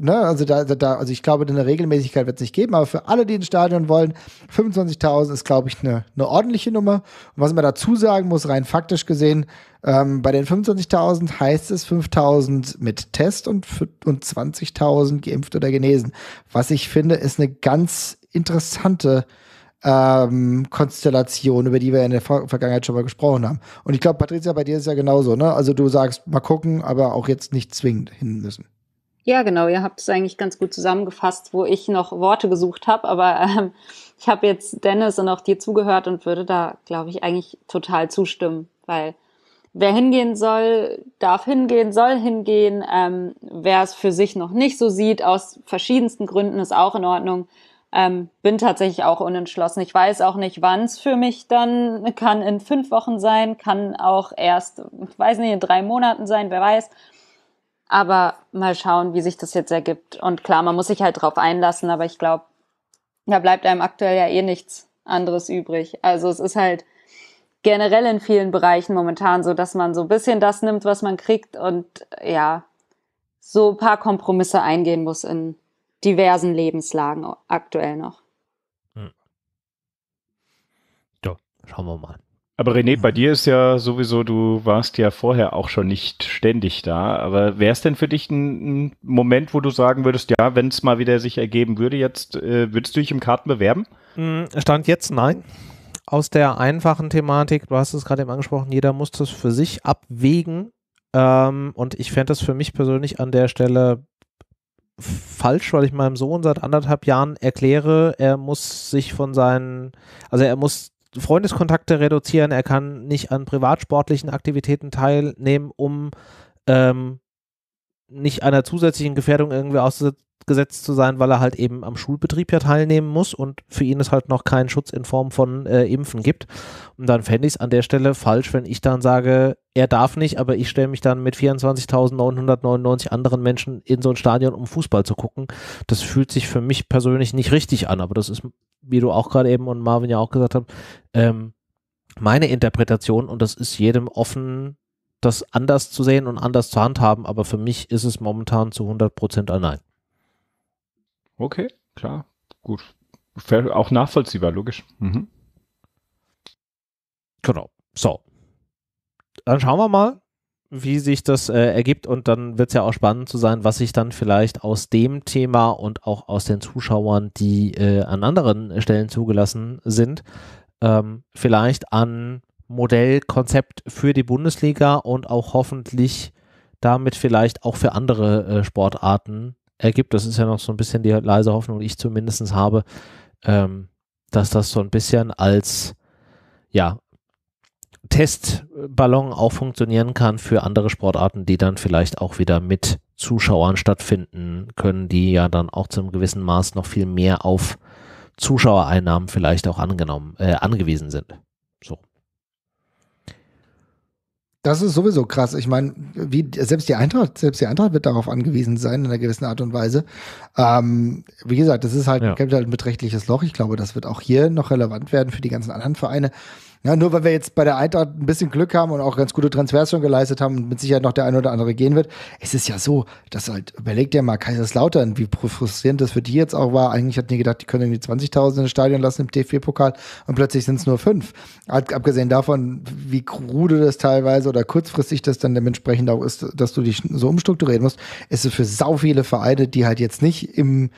ne, also da, da, also ich glaube, eine Regelmäßigkeit wird es nicht geben, aber für alle, die ins Stadion wollen, 25.000 ist, glaube ich, eine, eine ordentliche Nummer. Und was man dazu sagen muss, rein faktisch gesehen, ähm, bei den 25.000 heißt es 5.000 mit Test und, und 20.000 geimpft oder genesen. Was ich finde, ist eine ganz interessante ähm, Konstellation, über die wir in der Vergangenheit schon mal gesprochen haben. Und ich glaube, Patricia, bei dir ist es ja genauso, ne? Also du sagst, mal gucken, aber auch jetzt nicht zwingend hin müssen. Ja, genau. Ihr habt es eigentlich ganz gut zusammengefasst, wo ich noch Worte gesucht habe. Aber ähm, ich habe jetzt Dennis und auch dir zugehört und würde da, glaube ich, eigentlich total zustimmen, weil wer hingehen soll, darf hingehen, soll hingehen. Ähm, wer es für sich noch nicht so sieht, aus verschiedensten Gründen ist auch in Ordnung. Ähm, bin tatsächlich auch unentschlossen. Ich weiß auch nicht, wann es für mich dann kann in fünf Wochen sein, kann auch erst, weiß nicht, in drei Monaten sein, wer weiß. Aber mal schauen, wie sich das jetzt ergibt. Und klar, man muss sich halt drauf einlassen, aber ich glaube, da bleibt einem aktuell ja eh nichts anderes übrig. Also es ist halt generell in vielen Bereichen momentan so, dass man so ein bisschen das nimmt, was man kriegt und äh, ja, so ein paar Kompromisse eingehen muss in diversen Lebenslagen aktuell noch. Hm. Ja, schauen wir mal. Aber René, bei mhm. dir ist ja sowieso, du warst ja vorher auch schon nicht ständig da. Aber wäre es denn für dich ein, ein, Moment, wo du sagen würdest, ja, wenn es mal wieder sich ergeben würde, jetzt äh, würdest du dich im Karten bewerben? Mhm, Stand jetzt nein. Aus der einfachen Thematik, du hast es gerade eben angesprochen, jeder muss das für sich abwägen. Ähm, und ich fände das für mich persönlich an der Stelle falsch, weil ich meinem Sohn seit anderthalb Jahren erkläre, er muss sich von seinen, also er muss Freundeskontakte reduzieren, er kann nicht an privatsportlichen Aktivitäten teilnehmen, um ähm, nicht einer zusätzlichen Gefährdung irgendwie ausgesetzt zu sein, weil er halt eben am Schulbetrieb ja teilnehmen muss und für ihn es halt noch keinen Schutz in Form von äh, Impfen gibt. Und dann fände ich es an der Stelle falsch, wenn ich dann sage, er darf nicht, aber ich stelle mich dann mit 24.999 anderen Menschen in so ein Stadion, um Fußball zu gucken. Das fühlt sich für mich persönlich nicht richtig an, aber das ist, wie du auch gerade eben und Marvin ja auch gesagt haben, ähm, meine Interpretation und das ist jedem offen das anders zu sehen und anders zu handhaben, aber für mich ist es momentan zu 100% ein Nein. Okay, klar, gut. auch nachvollziehbar, logisch. Mhm. Genau, so. Dann schauen wir mal, wie sich das äh, ergibt und dann wird es ja auch spannend zu sein, was sich dann vielleicht aus dem Thema und auch aus den Zuschauern, die äh, an anderen Stellen zugelassen sind, ähm, vielleicht an Modellkonzept für die Bundesliga und auch hoffentlich damit vielleicht auch für andere äh, Sportarten ergibt. Das ist ja noch so ein bisschen die leise Hoffnung, die ich zumindest habe, ähm, dass das so ein bisschen als ja, Testballon auch funktionieren kann für andere Sportarten, die dann vielleicht auch wieder mit Zuschauern stattfinden können, die ja dann auch zu einem gewissen Maß noch viel mehr auf Zuschauereinnahmen vielleicht auch angenommen, äh, angewiesen sind. Das ist sowieso krass. Ich meine, wie selbst die Eintracht, selbst die Eintracht wird darauf angewiesen sein in einer gewissen Art und Weise. Ähm, wie gesagt, das ist halt, ja. halt ein beträchtliches Loch. Ich glaube, das wird auch hier noch relevant werden für die ganzen anderen Vereine. Ja, nur weil wir jetzt bei der Eintracht ein bisschen Glück haben und auch ganz gute Transfers schon geleistet haben und mit Sicherheit noch der eine oder andere gehen wird. Es ist ja so, dass halt, überlegt ja mal Kaiserslautern, wie frustrierend das für die jetzt auch war. Eigentlich hatten die gedacht, die können irgendwie 20.000 in ins Stadion lassen im DFB-Pokal und plötzlich sind es nur fünf. Abgesehen davon, wie krude das teilweise oder kurzfristig das dann dementsprechend auch ist, dass du dich so umstrukturieren musst, ist es für sau viele Vereine, die halt jetzt nicht im,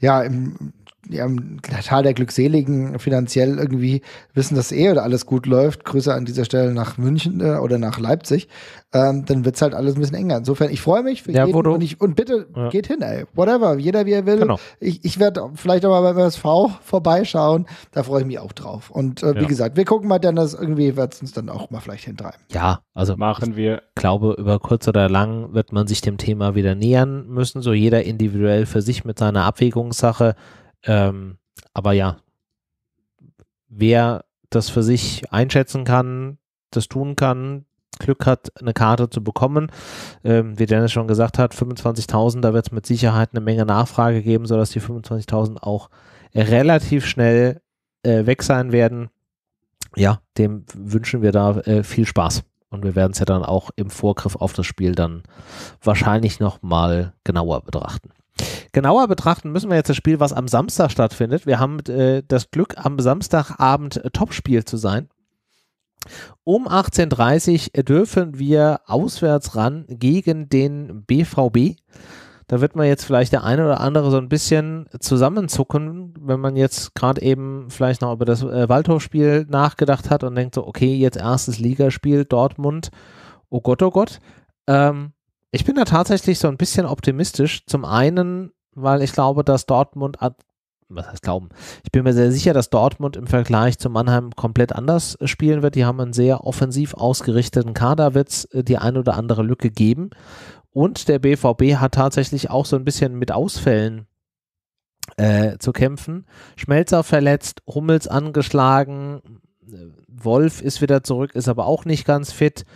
ja, im ja, im Tal der Glückseligen finanziell irgendwie wissen, dass eh oder alles gut läuft, Grüße an dieser Stelle nach München äh, oder nach Leipzig, ähm, dann es halt alles ein bisschen enger. Insofern, ich freue mich für ja, jeden und, ich, und bitte ja. geht hin, ey. Whatever, jeder wie er will. Genau. Ich, ich werde vielleicht auch mal beim MSV vorbeischauen, da freue ich mich auch drauf. Und äh, wie ja. gesagt, wir gucken mal dann, dass irgendwie wird es uns dann auch mal vielleicht hintreiben. Ja, also machen wir. Ich glaube, über kurz oder lang wird man sich dem Thema wieder nähern müssen, so jeder individuell für sich mit seiner Abwägungssache. Ähm, aber ja, wer das für sich einschätzen kann, das tun kann, Glück hat, eine Karte zu bekommen. Ähm, wie Dennis schon gesagt hat, 25.000, da wird es mit Sicherheit eine Menge Nachfrage geben, sodass die 25.000 auch relativ schnell äh, weg sein werden. Ja, dem wünschen wir da äh, viel Spaß. Und wir werden es ja dann auch im Vorgriff auf das Spiel dann wahrscheinlich nochmal genauer betrachten. Genauer betrachten müssen wir jetzt das Spiel, was am Samstag stattfindet. Wir haben äh, das Glück, am Samstagabend äh, Topspiel zu sein. Um 18.30 Uhr äh, dürfen wir auswärts ran gegen den BVB. Da wird man jetzt vielleicht der eine oder andere so ein bisschen zusammenzucken, wenn man jetzt gerade eben vielleicht noch über das äh, Waldhofspiel nachgedacht hat und denkt so, okay, jetzt erstes Ligaspiel Dortmund. Oh Gott, oh Gott. Ähm, ich bin da tatsächlich so ein bisschen optimistisch. Zum einen, weil ich glaube, dass Dortmund, was heißt glauben, ich bin mir sehr sicher, dass Dortmund im Vergleich zu Mannheim komplett anders spielen wird. Die haben einen sehr offensiv ausgerichteten Kader, wird es äh, die ein oder andere Lücke geben. Und der BVB hat tatsächlich auch so ein bisschen mit Ausfällen äh, zu kämpfen. Schmelzer verletzt, Hummels angeschlagen, äh, Wolf ist wieder zurück, ist aber auch nicht ganz fit.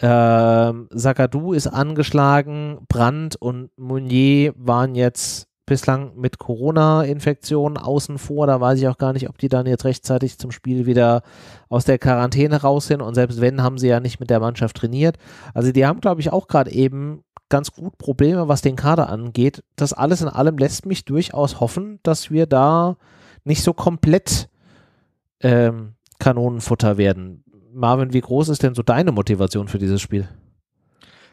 Ähm, Sagadou ist angeschlagen, Brandt und Mounier waren jetzt bislang mit Corona-Infektionen außen vor. Da weiß ich auch gar nicht, ob die dann jetzt rechtzeitig zum Spiel wieder aus der Quarantäne raus sind. Und selbst wenn, haben sie ja nicht mit der Mannschaft trainiert. Also die haben, glaube ich, auch gerade eben ganz gut Probleme, was den Kader angeht. Das alles in allem lässt mich durchaus hoffen, dass wir da nicht so komplett ähm, Kanonenfutter werden. Marvin, wie groß ist denn so deine Motivation für dieses Spiel?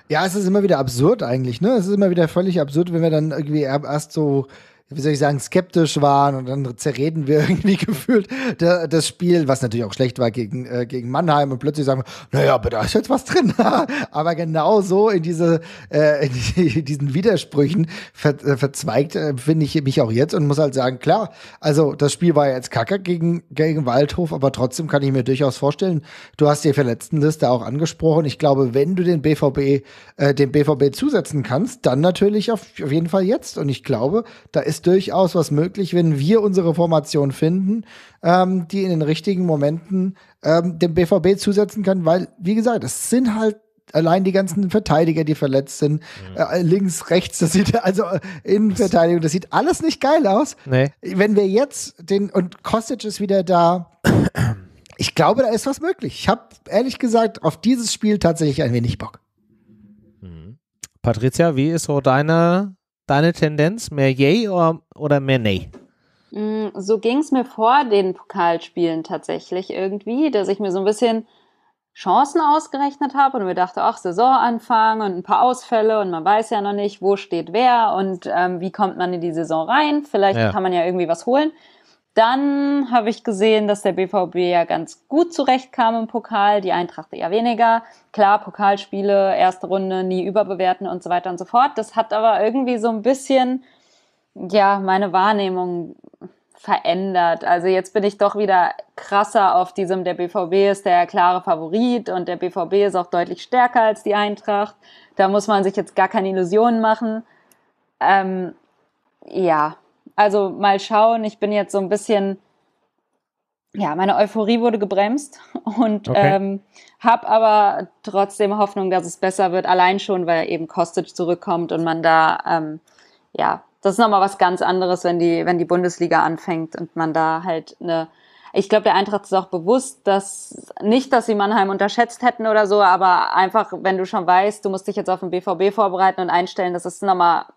Ja, es ist immer wieder absurd eigentlich, ne? Es ist immer wieder völlig absurd, wenn wir dann irgendwie erst so wie soll ich sagen, skeptisch waren und dann zerreden wir irgendwie gefühlt das Spiel, was natürlich auch schlecht war gegen, äh, gegen Mannheim und plötzlich sagen wir, naja, aber da ist jetzt was drin. aber genau so in, diese, äh, in, diesen Widersprüchen ver, äh, verzweigt äh, finde ich mich auch jetzt und muss halt sagen, klar, also das Spiel war ja jetzt kacke gegen, gegen Waldhof, aber trotzdem kann ich mir durchaus vorstellen, du hast die Verletztenliste auch angesprochen. Ich glaube, wenn du den BVB, äh, den BVB zusetzen kannst, dann natürlich auf, auf jeden Fall jetzt. Und ich glaube, da ist ist durchaus was möglich, wenn wir unsere Formation finden, ähm, die in den richtigen Momenten ähm, dem BVB zusetzen kann, weil, wie gesagt, es sind halt allein die ganzen Verteidiger, die verletzt sind, mhm. äh, links, rechts, das sieht also äh, Innenverteidigung, das sieht alles nicht geil aus. Nee. Wenn wir jetzt den und Kostic ist wieder da. Ich glaube, da ist was möglich. Ich habe ehrlich gesagt auf dieses Spiel tatsächlich ein wenig Bock. Mhm. Patricia, wie ist so deine deine Tendenz? Mehr Yay oder, oder mehr Nay? Mm, so ging es mir vor den Pokalspielen tatsächlich irgendwie, dass ich mir so ein bisschen Chancen ausgerechnet habe und mir dachte, ach, Saisonanfang und ein paar Ausfälle und man weiß ja noch nicht, wo steht wer und ähm, wie kommt man in die Saison rein. Vielleicht ja. kann man ja irgendwie was holen. Dann habe ich gesehen, dass der BVB ja ganz gut zurechtkam im Pokal, die Eintracht eher weniger. Klar, Pokalspiele, erste Runde, nie überbewerten und so weiter und so fort. Das hat aber irgendwie so ein bisschen, ja, meine Wahrnehmung verändert. Also jetzt bin ich doch wieder krasser auf diesem, der BVB ist der klare Favorit und der BVB ist auch deutlich stärker als die Eintracht. Da muss man sich jetzt gar keine Illusionen machen. Ähm, ja, also mal schauen, ich bin jetzt so ein bisschen, ja, meine Euphorie wurde gebremst und okay. ähm, habe aber trotzdem Hoffnung, dass es besser wird, allein schon, weil eben Kostic zurückkommt und man da, ähm, ja, das ist nochmal was ganz anderes, wenn die, wenn die Bundesliga anfängt und man da halt eine ich glaube, der Eintracht ist auch bewusst, dass nicht, dass sie Mannheim unterschätzt hätten oder so, aber einfach, wenn du schon weißt, du musst dich jetzt auf den BVB vorbereiten und einstellen, das ist nochmal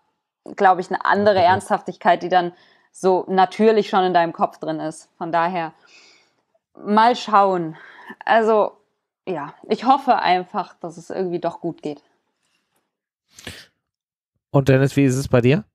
glaube ich, eine andere Ernsthaftigkeit, die dann so natürlich schon in deinem Kopf drin ist. Von daher mal schauen. Also ja, ich hoffe einfach, dass es irgendwie doch gut geht. Und Dennis, wie ist es bei dir?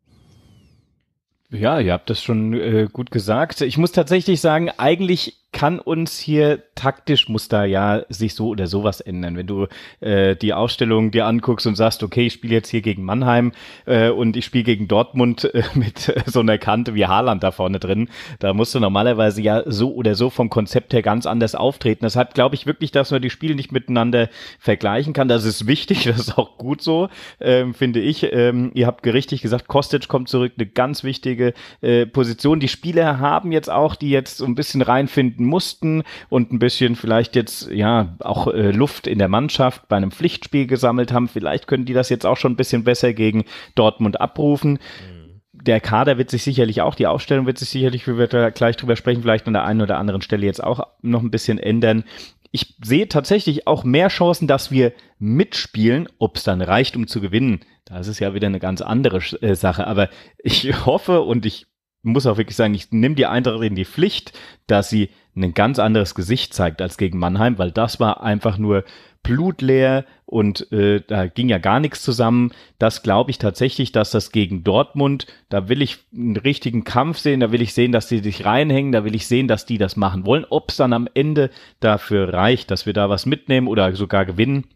Ja, ihr habt das schon äh, gut gesagt. Ich muss tatsächlich sagen, eigentlich kann uns hier taktisch muss da ja sich so oder sowas ändern. Wenn du äh, die Aufstellung dir anguckst und sagst, okay, ich spiele jetzt hier gegen Mannheim äh, und ich spiele gegen Dortmund äh, mit äh, so einer Kante wie Haaland da vorne drin, da musst du normalerweise ja so oder so vom Konzept her ganz anders auftreten. Deshalb glaube ich wirklich, dass man die Spiele nicht miteinander vergleichen kann. Das ist wichtig, das ist auch gut so, ähm, finde ich. Ähm, ihr habt richtig gesagt, Kostic kommt zurück, eine ganz wichtige schwierige äh, Position. Die Spieler haben jetzt auch, die jetzt so ein bisschen reinfinden mussten und ein bisschen vielleicht jetzt ja auch äh, Luft in der Mannschaft bei einem Pflichtspiel gesammelt haben. Vielleicht können die das jetzt auch schon ein bisschen besser gegen Dortmund abrufen. Mhm. der Kader wird sich sicherlich auch, die Aufstellung wird sich sicherlich, wir werden da gleich drüber sprechen, vielleicht an der einen oder anderen Stelle jetzt auch noch ein bisschen ändern. Ich sehe tatsächlich auch mehr Chancen, dass wir mitspielen. Ob es dann reicht, um zu gewinnen, da ist es ja wieder eine ganz andere äh, Sache. Aber ich hoffe und ich muss auch wirklich sagen, ich nehme die Eintracht in die Pflicht, dass sie ein ganz anderes Gesicht zeigt als gegen Mannheim, weil das war einfach nur blutleer und äh, da ging ja gar nichts zusammen. Das glaube ich tatsächlich, dass das gegen Dortmund, da will ich einen richtigen Kampf sehen, da will ich sehen, dass die sich reinhängen, da will ich sehen, dass die das machen wollen. Ob es dann am Ende dafür reicht, dass wir da was mitnehmen oder sogar gewinnen,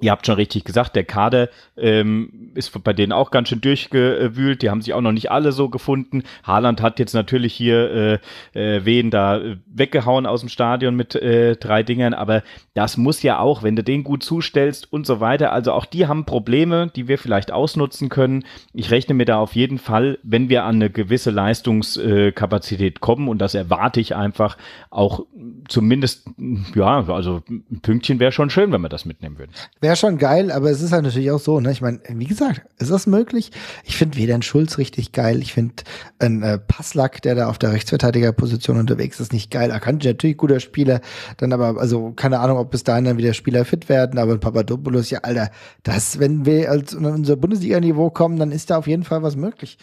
Ihr habt schon richtig gesagt, der Kader ähm, ist bei denen auch ganz schön durchgewühlt. Die haben sich auch noch nicht alle so gefunden. Haaland hat jetzt natürlich hier äh, äh, wen da äh, weggehauen aus dem Stadion mit äh, drei Dingern, aber das muss ja auch, wenn du den gut zustellst und so weiter. Also auch die haben Probleme, die wir vielleicht ausnutzen können. Ich rechne mir da auf jeden Fall, wenn wir an eine gewisse Leistungskapazität kommen und das erwarte ich einfach auch zumindest, ja, also ein Pünktchen wäre schon schön, wenn wir das mitnehmen würden. Wer wäre schon geil, aber es ist halt natürlich auch so, ne? Ich meine, wie gesagt, ist das möglich? Ich finde weder ein Schulz richtig geil, ich finde ein äh, Passlack, der da auf der Rechtsverteidigerposition unterwegs ist, nicht geil. Er kann natürlich guter Spieler, dann aber, also keine Ahnung, ob bis dahin dann wieder Spieler fit werden, aber ein Papadopoulos, ja, Alter, das, wenn wir als unser Bundesliga-Niveau kommen, dann ist da auf jeden Fall was möglich.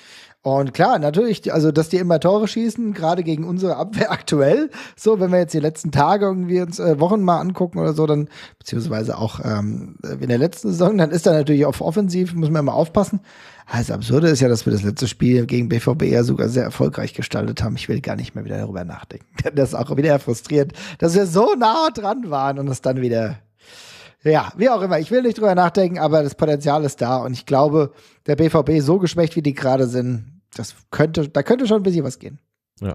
Und klar, natürlich, also dass die immer Tore schießen, gerade gegen unsere Abwehr aktuell. So, wenn wir jetzt die letzten Tage irgendwie uns äh, Wochen mal angucken oder so, dann beziehungsweise auch ähm, äh, in der letzten Saison, dann ist da natürlich auf offensiv muss man immer aufpassen. Das Absurde ist ja, dass wir das letzte Spiel gegen BVB ja sogar sehr erfolgreich gestaltet haben. Ich will gar nicht mehr wieder darüber nachdenken. Das ist auch wieder frustrierend, dass wir so nah dran waren und es dann wieder ja, wie auch immer, ich will nicht drüber nachdenken, aber das Potenzial ist da und ich glaube, der BVB so geschwächt, wie die gerade sind, das könnte, da könnte schon ein bisschen was gehen. Ja.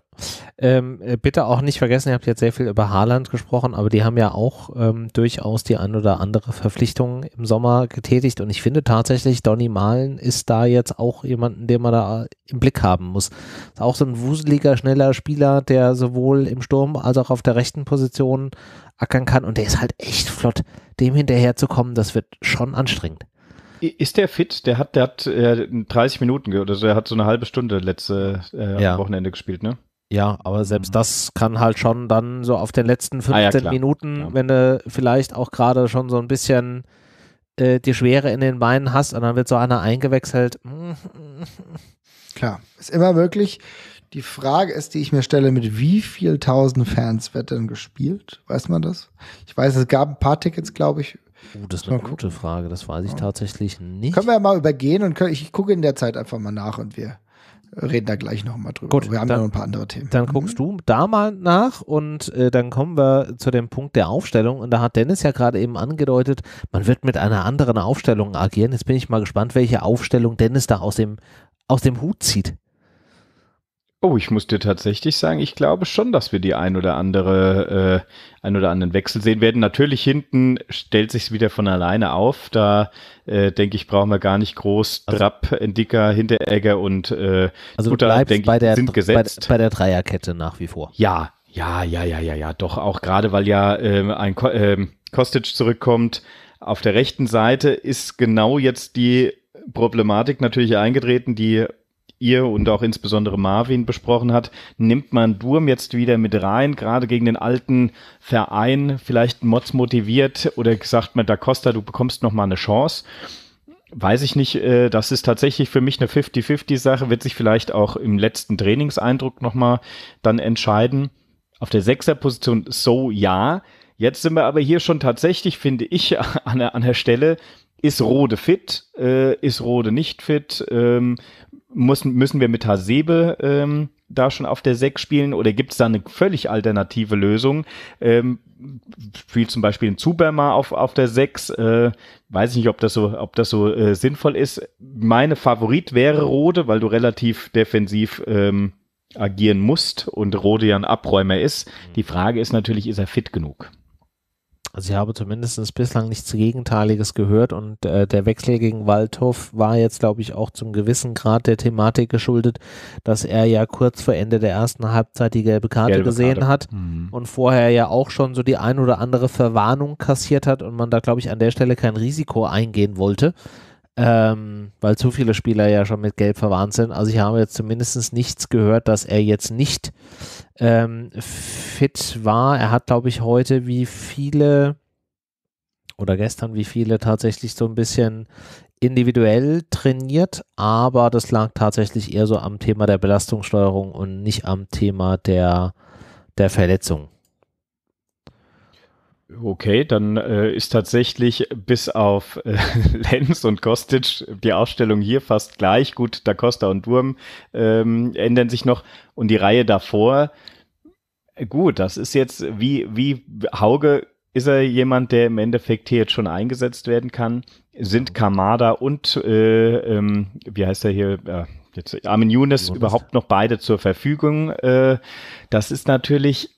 Ähm, äh, bitte auch nicht vergessen, ihr habt jetzt sehr viel über Haaland gesprochen, aber die haben ja auch ähm, durchaus die ein oder andere Verpflichtung im Sommer getätigt und ich finde tatsächlich, Donny Malen ist da jetzt auch jemanden, den man da im Blick haben muss. Ist auch so ein wuseliger, schneller Spieler, der sowohl im Sturm als auch auf der rechten Position ackern kann und der ist halt echt flott. Dem hinterherzukommen, das wird schon anstrengend. Ist der fit? Der hat, der hat äh, 30 Minuten oder also er hat so eine halbe Stunde letzte äh, ja. Wochenende gespielt, ne? Ja, aber selbst mhm. das kann halt schon dann so auf den letzten 15 ah, ja, Minuten, ja. wenn du vielleicht auch gerade schon so ein bisschen äh, die Schwere in den Beinen hast und dann wird so einer eingewechselt. Mm. Klar, ist immer wirklich. Die Frage ist, die ich mir stelle, mit wie viel tausend Fans wird denn gespielt? Weiß man das? Ich weiß, es gab ein paar Tickets, glaube ich, Uh, das ist eine gute Frage. Das weiß ich ja. tatsächlich nicht. Können wir ja mal übergehen und können, ich gucke in der Zeit einfach mal nach und wir reden da gleich nochmal drüber. Gut, wir haben dann, ja noch ein paar andere Themen. Dann mhm. guckst du da mal nach und äh, dann kommen wir zu dem Punkt der Aufstellung. Und da hat Dennis ja gerade eben angedeutet, man wird mit einer anderen Aufstellung agieren. Jetzt bin ich mal gespannt, welche Aufstellung Dennis da aus dem, aus dem Hut zieht. Oh, ich muss dir tatsächlich sagen, ich glaube schon, dass wir die ein oder andere, äh, ein oder anderen Wechsel sehen werden. Natürlich hinten stellt sich's wieder von alleine auf. Da äh, denke ich, brauchen wir gar nicht groß. Also, Drapp, Endicker, äh, Hinteregger und äh, also Butter, denke ich, der, sind gesetzt. Bei, bei der Dreierkette nach wie vor. Ja, ja, ja, ja, ja, ja. Doch auch gerade, weil ja ähm, ein Ko ähm, Kostic zurückkommt. Auf der rechten Seite ist genau jetzt die Problematik natürlich eingetreten, die ihr und auch insbesondere Marvin besprochen hat, nimmt man Durm jetzt wieder mit rein, gerade gegen den alten Verein, vielleicht Mods motiviert oder sagt man, da Costa, du bekommst noch mal eine Chance. Weiß ich nicht, äh, das ist tatsächlich für mich eine 50-50-Sache, wird sich vielleicht auch im letzten Trainingseindruck nochmal dann entscheiden. Auf der Sechser-Position so ja. Jetzt sind wir aber hier schon tatsächlich, finde ich, an der, an der Stelle, ist Rode fit, äh, ist Rode nicht fit, ähm, müssen, müssen wir mit Hasebe ähm, da schon auf der 6 spielen oder gibt es da eine völlig alternative Lösung? Ähm, spielt zum Beispiel ein Zuberma auf, auf der 6, äh, weiß ich nicht, ob das so, ob das so äh, sinnvoll ist. Meine Favorit wäre Rode, weil du relativ defensiv ähm, agieren musst und Rode ja ein Abräumer ist. Die Frage ist natürlich, ist er fit genug? Also ich habe zumindest bislang nichts Gegenteiliges gehört und äh, der Wechsel gegen Waldhof war jetzt, glaube ich, auch zum gewissen Grad der Thematik geschuldet, dass er ja kurz vor Ende der ersten Halbzeit die gelbe Karte gelbe gesehen Karte. hat mhm. und vorher ja auch schon so die ein oder andere Verwarnung kassiert hat und man da, glaube ich, an der Stelle kein Risiko eingehen wollte ähm, weil zu viele Spieler ja schon mit Gelb verwarnt sind. Also ich habe jetzt zumindest nichts gehört, dass er jetzt nicht ähm, fit war. Er hat, glaube ich, heute wie viele oder gestern wie viele tatsächlich so ein bisschen individuell trainiert, aber das lag tatsächlich eher so am Thema der Belastungssteuerung und nicht am Thema der, der Verletzung. Okay, dann äh, ist tatsächlich bis auf äh, Lenz und Kostic die Ausstellung hier fast gleich. Gut, Da Costa und Durm ähm, ändern sich noch und die Reihe davor. Äh, gut, das ist jetzt wie, wie Hauge ist er jemand, der im Endeffekt hier jetzt schon eingesetzt werden kann. Sind genau. Kamada und äh, ähm, wie heißt er hier? Äh, jetzt Armin Younes überhaupt noch beide zur Verfügung. Äh, das ist natürlich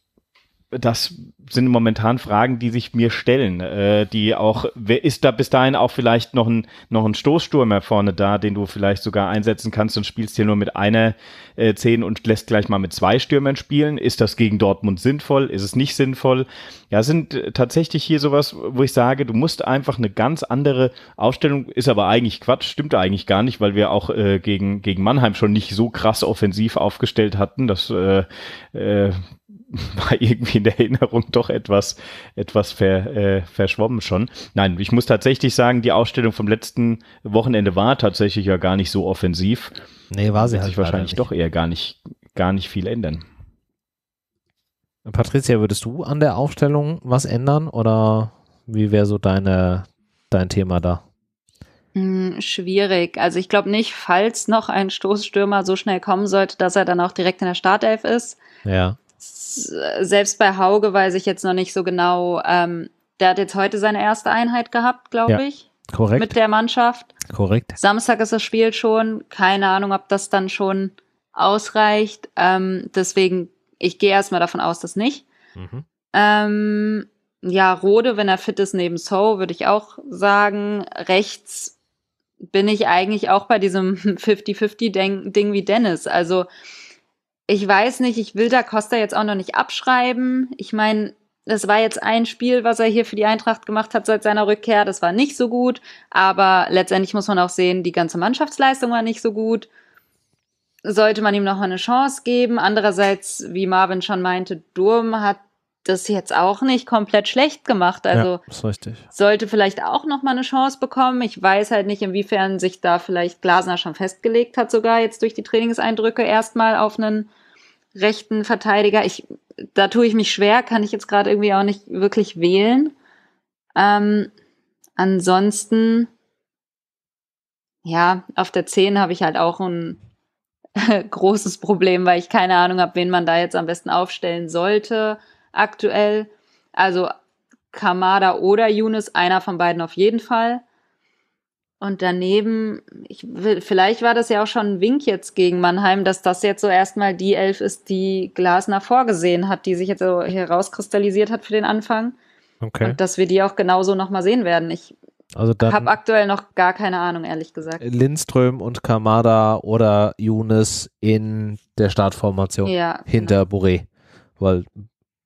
das sind momentan Fragen, die sich mir stellen, äh, die auch, wer ist da bis dahin auch vielleicht noch ein, noch ein Stoßstürmer vorne da, den du vielleicht sogar einsetzen kannst und spielst hier nur mit einer äh, Zehn und lässt gleich mal mit zwei Stürmern spielen? Ist das gegen Dortmund sinnvoll? Ist es nicht sinnvoll? Ja, sind äh, tatsächlich hier sowas, wo ich sage, du musst einfach eine ganz andere Aufstellung, ist aber eigentlich Quatsch, stimmt eigentlich gar nicht, weil wir auch äh, gegen, gegen Mannheim schon nicht so krass offensiv aufgestellt hatten, dass äh, äh, war irgendwie in der Erinnerung doch etwas, etwas ver, äh, verschwommen schon. Nein, ich muss tatsächlich sagen, die Ausstellung vom letzten Wochenende war tatsächlich ja gar nicht so offensiv. Nee, war sie Wird halt. sich wahrscheinlich doch eher gar nicht, gar nicht viel ändern. Patricia, würdest du an der Aufstellung was ändern oder wie wäre so deine, dein Thema da? Hm, schwierig. Also ich glaube nicht, falls noch ein Stoßstürmer so schnell kommen sollte, dass er dann auch direkt in der Startelf ist. Ja. Äh, selbst bei Hauge weiß ich jetzt noch nicht so genau, ähm, der hat jetzt heute seine erste Einheit gehabt, glaube ja, ich. Korrekt. Mit der Mannschaft. Korrekt. Samstag ist das Spiel schon. Keine Ahnung, ob das dann schon ausreicht. Ähm, deswegen, ich gehe erstmal davon aus, dass nicht. Mhm. Ähm, ja, Rode, wenn er fit ist, neben So, würde ich auch sagen. Rechts bin ich eigentlich auch bei diesem 50-50-Ding wie Dennis. Also ich weiß nicht, ich will da Costa jetzt auch noch nicht abschreiben. Ich meine, das war jetzt ein Spiel, was er hier für die Eintracht gemacht hat seit seiner Rückkehr. Das war nicht so gut. Aber letztendlich muss man auch sehen, die ganze Mannschaftsleistung war nicht so gut. Sollte man ihm noch mal eine Chance geben? Andererseits, wie Marvin schon meinte, Durm hat das jetzt auch nicht komplett schlecht gemacht. Also ja, sollte vielleicht auch noch mal eine Chance bekommen. Ich weiß halt nicht, inwiefern sich da vielleicht Glasner schon festgelegt hat, sogar jetzt durch die Trainingseindrücke erstmal auf einen rechten Verteidiger. Ich, da tue ich mich schwer, kann ich jetzt gerade irgendwie auch nicht wirklich wählen. Ähm, ansonsten, ja, auf der 10 habe ich halt auch ein großes Problem, weil ich keine Ahnung habe, wen man da jetzt am besten aufstellen sollte aktuell. Also Kamada oder Younes, einer von beiden auf jeden Fall. Und daneben, ich, vielleicht war das ja auch schon ein Wink jetzt gegen Mannheim, dass das jetzt so erstmal die Elf ist, die Glasner vorgesehen hat, die sich jetzt so herauskristallisiert hat für den Anfang. Okay. Und dass wir die auch genauso nochmal sehen werden. Ich also habe aktuell noch gar keine Ahnung, ehrlich gesagt. Lindström und Kamada oder Younes in der Startformation ja, hinter genau. Boré. Weil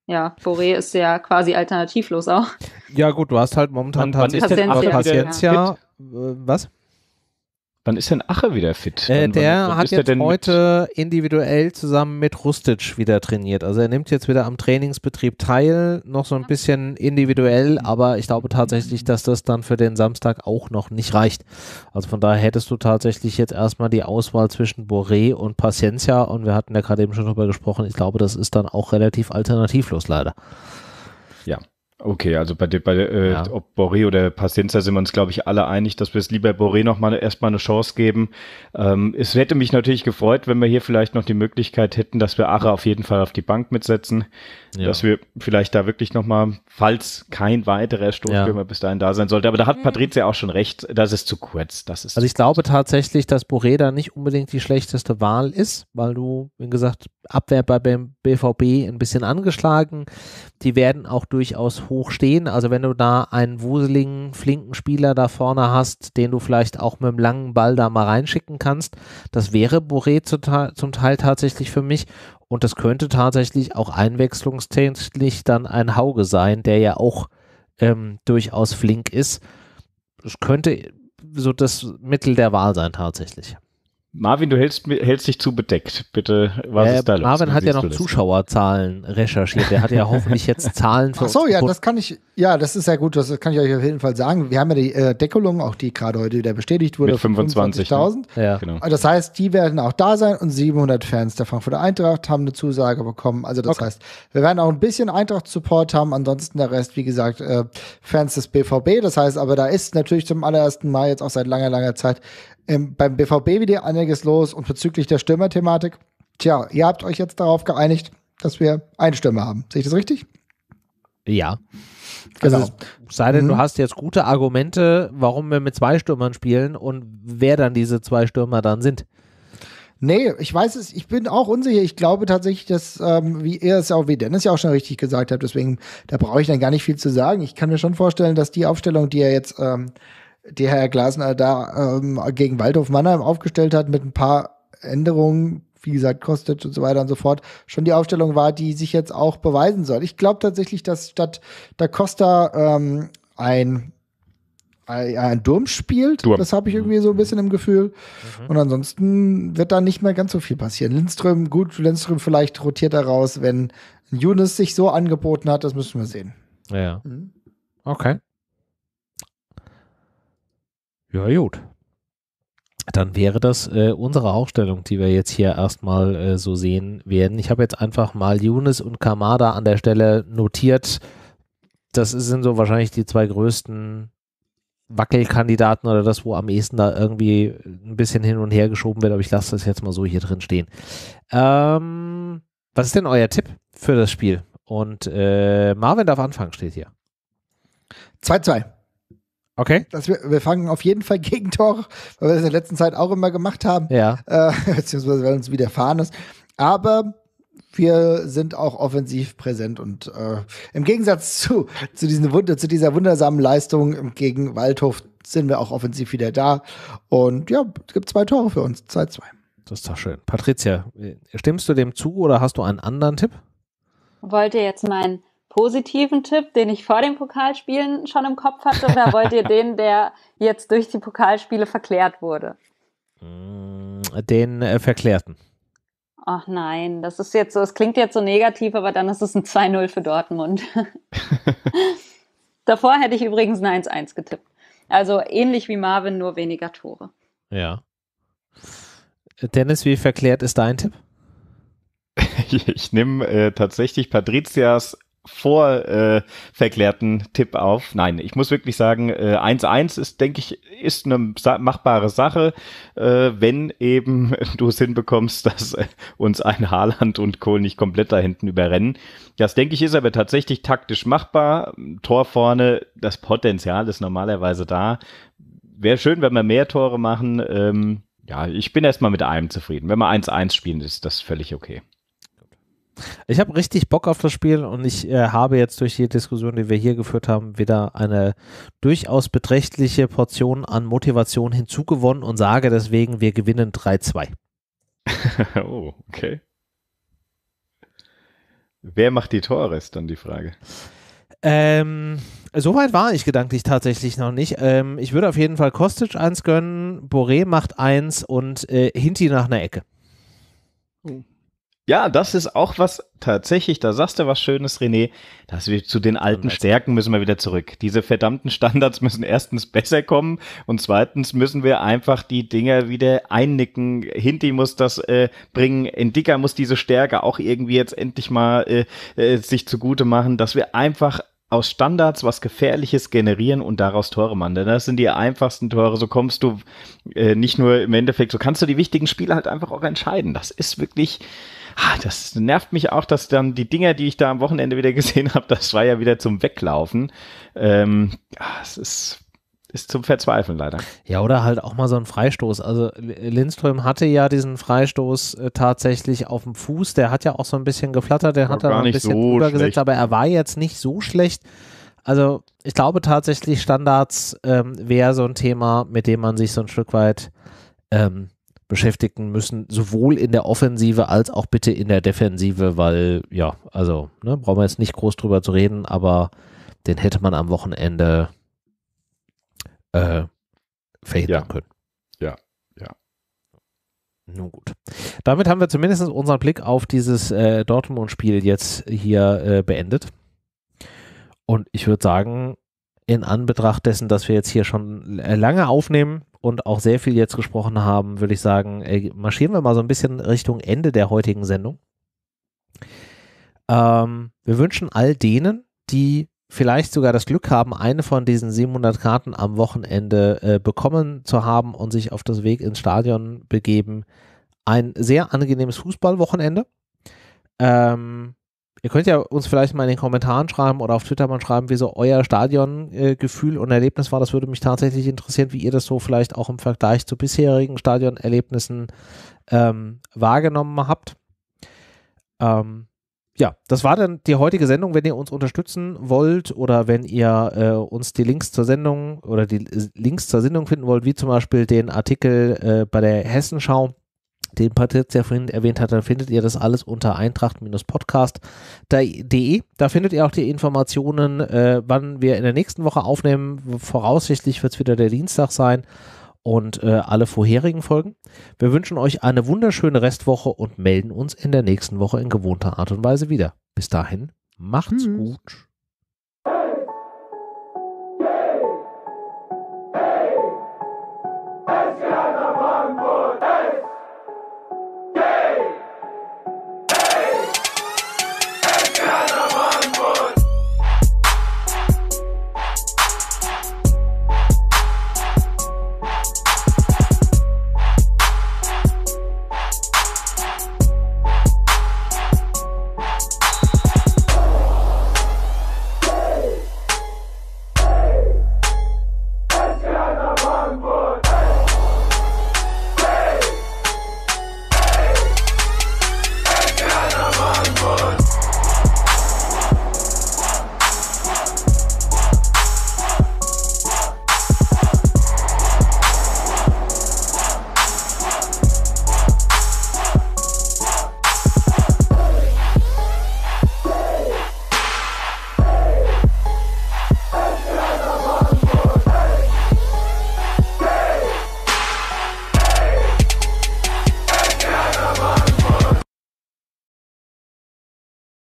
ja, Boré ist ja quasi alternativlos auch. Ja, gut, du hast halt momentan tatsächlich Patientia. Äh, was? Wann ist denn Ache wieder fit? Äh, der wann hat jetzt heute individuell zusammen mit Rustic wieder trainiert. Also er nimmt jetzt wieder am Trainingsbetrieb teil, noch so ein bisschen individuell, aber ich glaube tatsächlich, dass das dann für den Samstag auch noch nicht reicht. Also von daher hättest du tatsächlich jetzt erstmal die Auswahl zwischen Boré und Paciencia und wir hatten ja gerade eben schon drüber gesprochen. Ich glaube, das ist dann auch relativ alternativlos leider. Ja. Okay, also bei, bei äh, ja. ob Boré oder Pacienza sind wir uns, glaube ich, alle einig, dass wir es lieber Boré nochmal erstmal eine Chance geben. Ähm, es hätte mich natürlich gefreut, wenn wir hier vielleicht noch die Möglichkeit hätten, dass wir Ache auf jeden Fall auf die Bank mitsetzen. Ja. Dass wir vielleicht da wirklich nochmal, falls kein weiterer Stoßstürmer ja. bis dahin da sein sollte. Aber da hat mhm. Patrizia auch schon recht, das ist zu kurz. Das ist also ich glaube tatsächlich, dass Boré da nicht unbedingt die schlechteste Wahl ist, weil du, wie gesagt, Abwehr bei, BVB ein bisschen angeschlagen. Die werden auch durchaus hoch stehen. Also wenn du da einen wuseligen, flinken Spieler da vorne hast, den du vielleicht auch mit einem langen Ball da mal reinschicken kannst, das wäre Boré zum Teil tatsächlich für mich. Und das könnte tatsächlich auch einwechslungstechnisch dann ein Hauge sein, der ja auch ähm, durchaus flink ist. Es könnte so das Mittel der Wahl sein tatsächlich. Marvin, du hältst, hältst dich zu bedeckt. Bitte, was äh, ist da los? Marvin hat ja noch Zuschauerzahlen recherchiert. Der hat ja hoffentlich jetzt Zahlen für Ach so, ja, das kann ich, ja, das ist ja gut, das kann ich euch auf jeden Fall sagen. Wir haben ja die äh, Deckelung, auch die gerade heute wieder bestätigt wurde. Mit 25.000. 25 ne? ja. genau. Also das heißt, die werden auch da sein und 700 Fans der Frankfurter Eintracht haben eine Zusage bekommen. Also das okay. heißt, wir werden auch ein bisschen Eintracht-Support haben. Ansonsten der Rest, wie gesagt, äh, Fans des BVB. Das heißt, aber da ist natürlich zum allerersten Mal jetzt auch seit langer, langer Zeit ähm, beim BVB wieder einiges los und bezüglich der Stürmer-Thematik. Tja, ihr habt euch jetzt darauf geeinigt, dass wir einen Stürmer haben. Sehe ich das richtig? Ja. Also, genau. Also, sei denn, mhm. du hast jetzt gute Argumente, warum wir mit zwei Stürmern spielen und wer dann diese zwei Stürmer dann sind. Nee, ich weiß es, ich bin auch unsicher. Ich glaube tatsächlich, dass, ähm, wie er es auch, wie Dennis ja auch schon richtig gesagt hat, deswegen, da brauche ich dann gar nicht viel zu sagen. Ich kann mir schon vorstellen, dass die Aufstellung, die er jetzt ähm, die Herr Glasner da ähm, gegen Waldhof Mannheim aufgestellt hat mit ein paar Änderungen, wie gesagt, Kostic und so weiter und so fort, schon die Aufstellung war, die sich jetzt auch beweisen soll. Ich glaube tatsächlich, dass statt da Costa ähm, ein ein Durm spielt. Durm. Das habe ich irgendwie so ein bisschen im Gefühl. Mhm. Und ansonsten wird da nicht mehr ganz so viel passieren. Lindström, gut, Lindström vielleicht rotiert er raus, wenn Yunus sich so angeboten hat, das müssen wir sehen. Ja. Mhm. Okay. Ja, gut. Dann wäre das äh, unsere Aufstellung, die wir jetzt hier erstmal äh, so sehen werden. Ich habe jetzt einfach mal Younes und Kamada an der Stelle notiert. Das sind so wahrscheinlich die zwei größten Wackelkandidaten oder das, wo am ehesten da irgendwie ein bisschen hin und her geschoben wird. Aber ich lasse das jetzt mal so hier drin stehen. Ähm, was ist denn euer Tipp für das Spiel? Und äh, Marvin darf anfangen, steht hier. 2-2. Okay. Dass wir, wir fangen auf jeden Fall Gegentore, weil wir das in der letzten Zeit auch immer gemacht haben. Ja. Äh, beziehungsweise weil uns widerfahren ist. Aber wir sind auch offensiv präsent und äh, im Gegensatz zu, zu, diesen, zu dieser wundersamen Leistung gegen Waldhof sind wir auch offensiv wieder da. Und ja, es gibt zwei Tore für uns, 2-2. Das ist doch schön. Patricia, äh, stimmst du dem zu oder hast du einen anderen Tipp? Wollte jetzt meinen positiven Tipp, den ich vor den Pokalspielen schon im Kopf hatte, oder wollt ihr den, der jetzt durch die Pokalspiele verklärt wurde? Mm, den äh, verklärten. Ach nein, das ist jetzt so, es klingt jetzt so negativ, aber dann ist es ein 2-0 für Dortmund. Davor hätte ich übrigens ein 1-1 getippt. Also ähnlich wie Marvin, nur weniger Tore. Ja. Dennis, wie verklärt ist dein Tipp? ich nehme äh, tatsächlich Patrizias vorverklärten äh, Tipp auf. Nein, ich muss wirklich sagen, äh, 1-1 ist, denke ich, ist eine machbare Sache, äh, wenn eben du es hinbekommst, dass äh, uns ein Haarland und Kohl nicht komplett da hinten überrennen. Das, denke ich, ist aber tatsächlich taktisch machbar. Tor vorne, das Potenzial ist normalerweise da. Wäre schön, wenn wir mehr Tore machen. Ähm, ja, ich bin erstmal mit einem zufrieden. Wenn wir 1-1 spielen, ist das völlig okay. Ich habe richtig Bock auf das Spiel und ich äh, habe jetzt durch die Diskussion, die wir hier geführt haben, wieder eine durchaus beträchtliche Portion an Motivation hinzugewonnen und sage deswegen, wir gewinnen 3-2. oh, okay. Wer macht die Tore, ist dann die Frage. Ähm, Soweit war ich gedanklich tatsächlich noch nicht. Ähm, ich würde auf jeden Fall Kostic eins gönnen, Boré macht eins und äh, Hinti nach einer Ecke. Ja, das ist auch was tatsächlich, da sagst du was Schönes, René, dass wir zu den alten Stärken müssen wir wieder zurück. Diese verdammten Standards müssen erstens besser kommen und zweitens müssen wir einfach die Dinger wieder einnicken. Hinti muss das äh, bringen, Indika muss diese Stärke auch irgendwie jetzt endlich mal äh, äh, sich zugute machen, dass wir einfach aus Standards was Gefährliches generieren und daraus Tore machen. Denn das sind die einfachsten Tore. So kommst du äh, nicht nur im Endeffekt, so kannst du die wichtigen Spiele halt einfach auch entscheiden. Das ist wirklich Ah, das nervt mich auch, dass dann die Dinger, die ich da am Wochenende wieder gesehen habe, das war ja wieder zum Weglaufen. Ähm, ist ist zum Verzweifeln leider. Ja, oder halt auch mal so ein Freistoß. Also Lindström hatte ja diesen Freistoß äh, tatsächlich auf dem Fuß. Der hat ja auch so ein bisschen geflattert, der hat da ein bisschen so übergesetzt, schlecht. aber er war jetzt nicht so schlecht. Also ich glaube tatsächlich, Standards ähm, wäre so ein Thema, mit dem man sich so ein Stück weit ähm, beschäftigen müssen, sowohl in der Offensive als auch bitte in der Defensive, weil ja, also ne, brauchen wir jetzt nicht groß drüber zu reden, aber den hätte man am Wochenende äh, verhindern ja. können. Ja, ja. Nun gut. Damit haben wir zumindest unseren Blick auf dieses äh, Dortmund-Spiel jetzt hier äh, beendet. Und ich würde sagen, in Anbetracht dessen, dass wir jetzt hier schon äh, lange aufnehmen, und auch sehr viel jetzt gesprochen haben, würde ich sagen, äh, marschieren wir mal so ein bisschen Richtung Ende der heutigen Sendung. Ähm, wir wünschen all denen, die vielleicht sogar das Glück haben, eine von diesen 700 Karten am Wochenende äh, bekommen zu haben und sich auf das Weg ins Stadion begeben, ein sehr angenehmes Fußballwochenende. Ähm, ihr könnt ja uns vielleicht mal in den Kommentaren schreiben oder auf Twitter mal schreiben, wie so euer Stadiongefühl äh, und Erlebnis war. Das würde mich tatsächlich interessieren, wie ihr das so vielleicht auch im Vergleich zu bisherigen Stadionerlebnissen ähm, wahrgenommen habt. Ähm, ja, das war dann die heutige Sendung. Wenn ihr uns unterstützen wollt oder wenn ihr äh, uns die Links zur Sendung oder die Links zur Sendung finden wollt, wie zum Beispiel den Artikel äh, bei der Hessenschau, den Patricia vorhin erwähnt hat, dann findet ihr das alles unter eintracht-podcast.de. Da findet ihr auch die Informationen, äh, wann wir in der nächsten Woche aufnehmen. Voraussichtlich wird es wieder der Dienstag sein und äh, alle vorherigen Folgen. Wir wünschen euch eine wunderschöne Restwoche und melden uns in der nächsten Woche in gewohnter Art und Weise wieder. Bis dahin, macht's mhm. gut.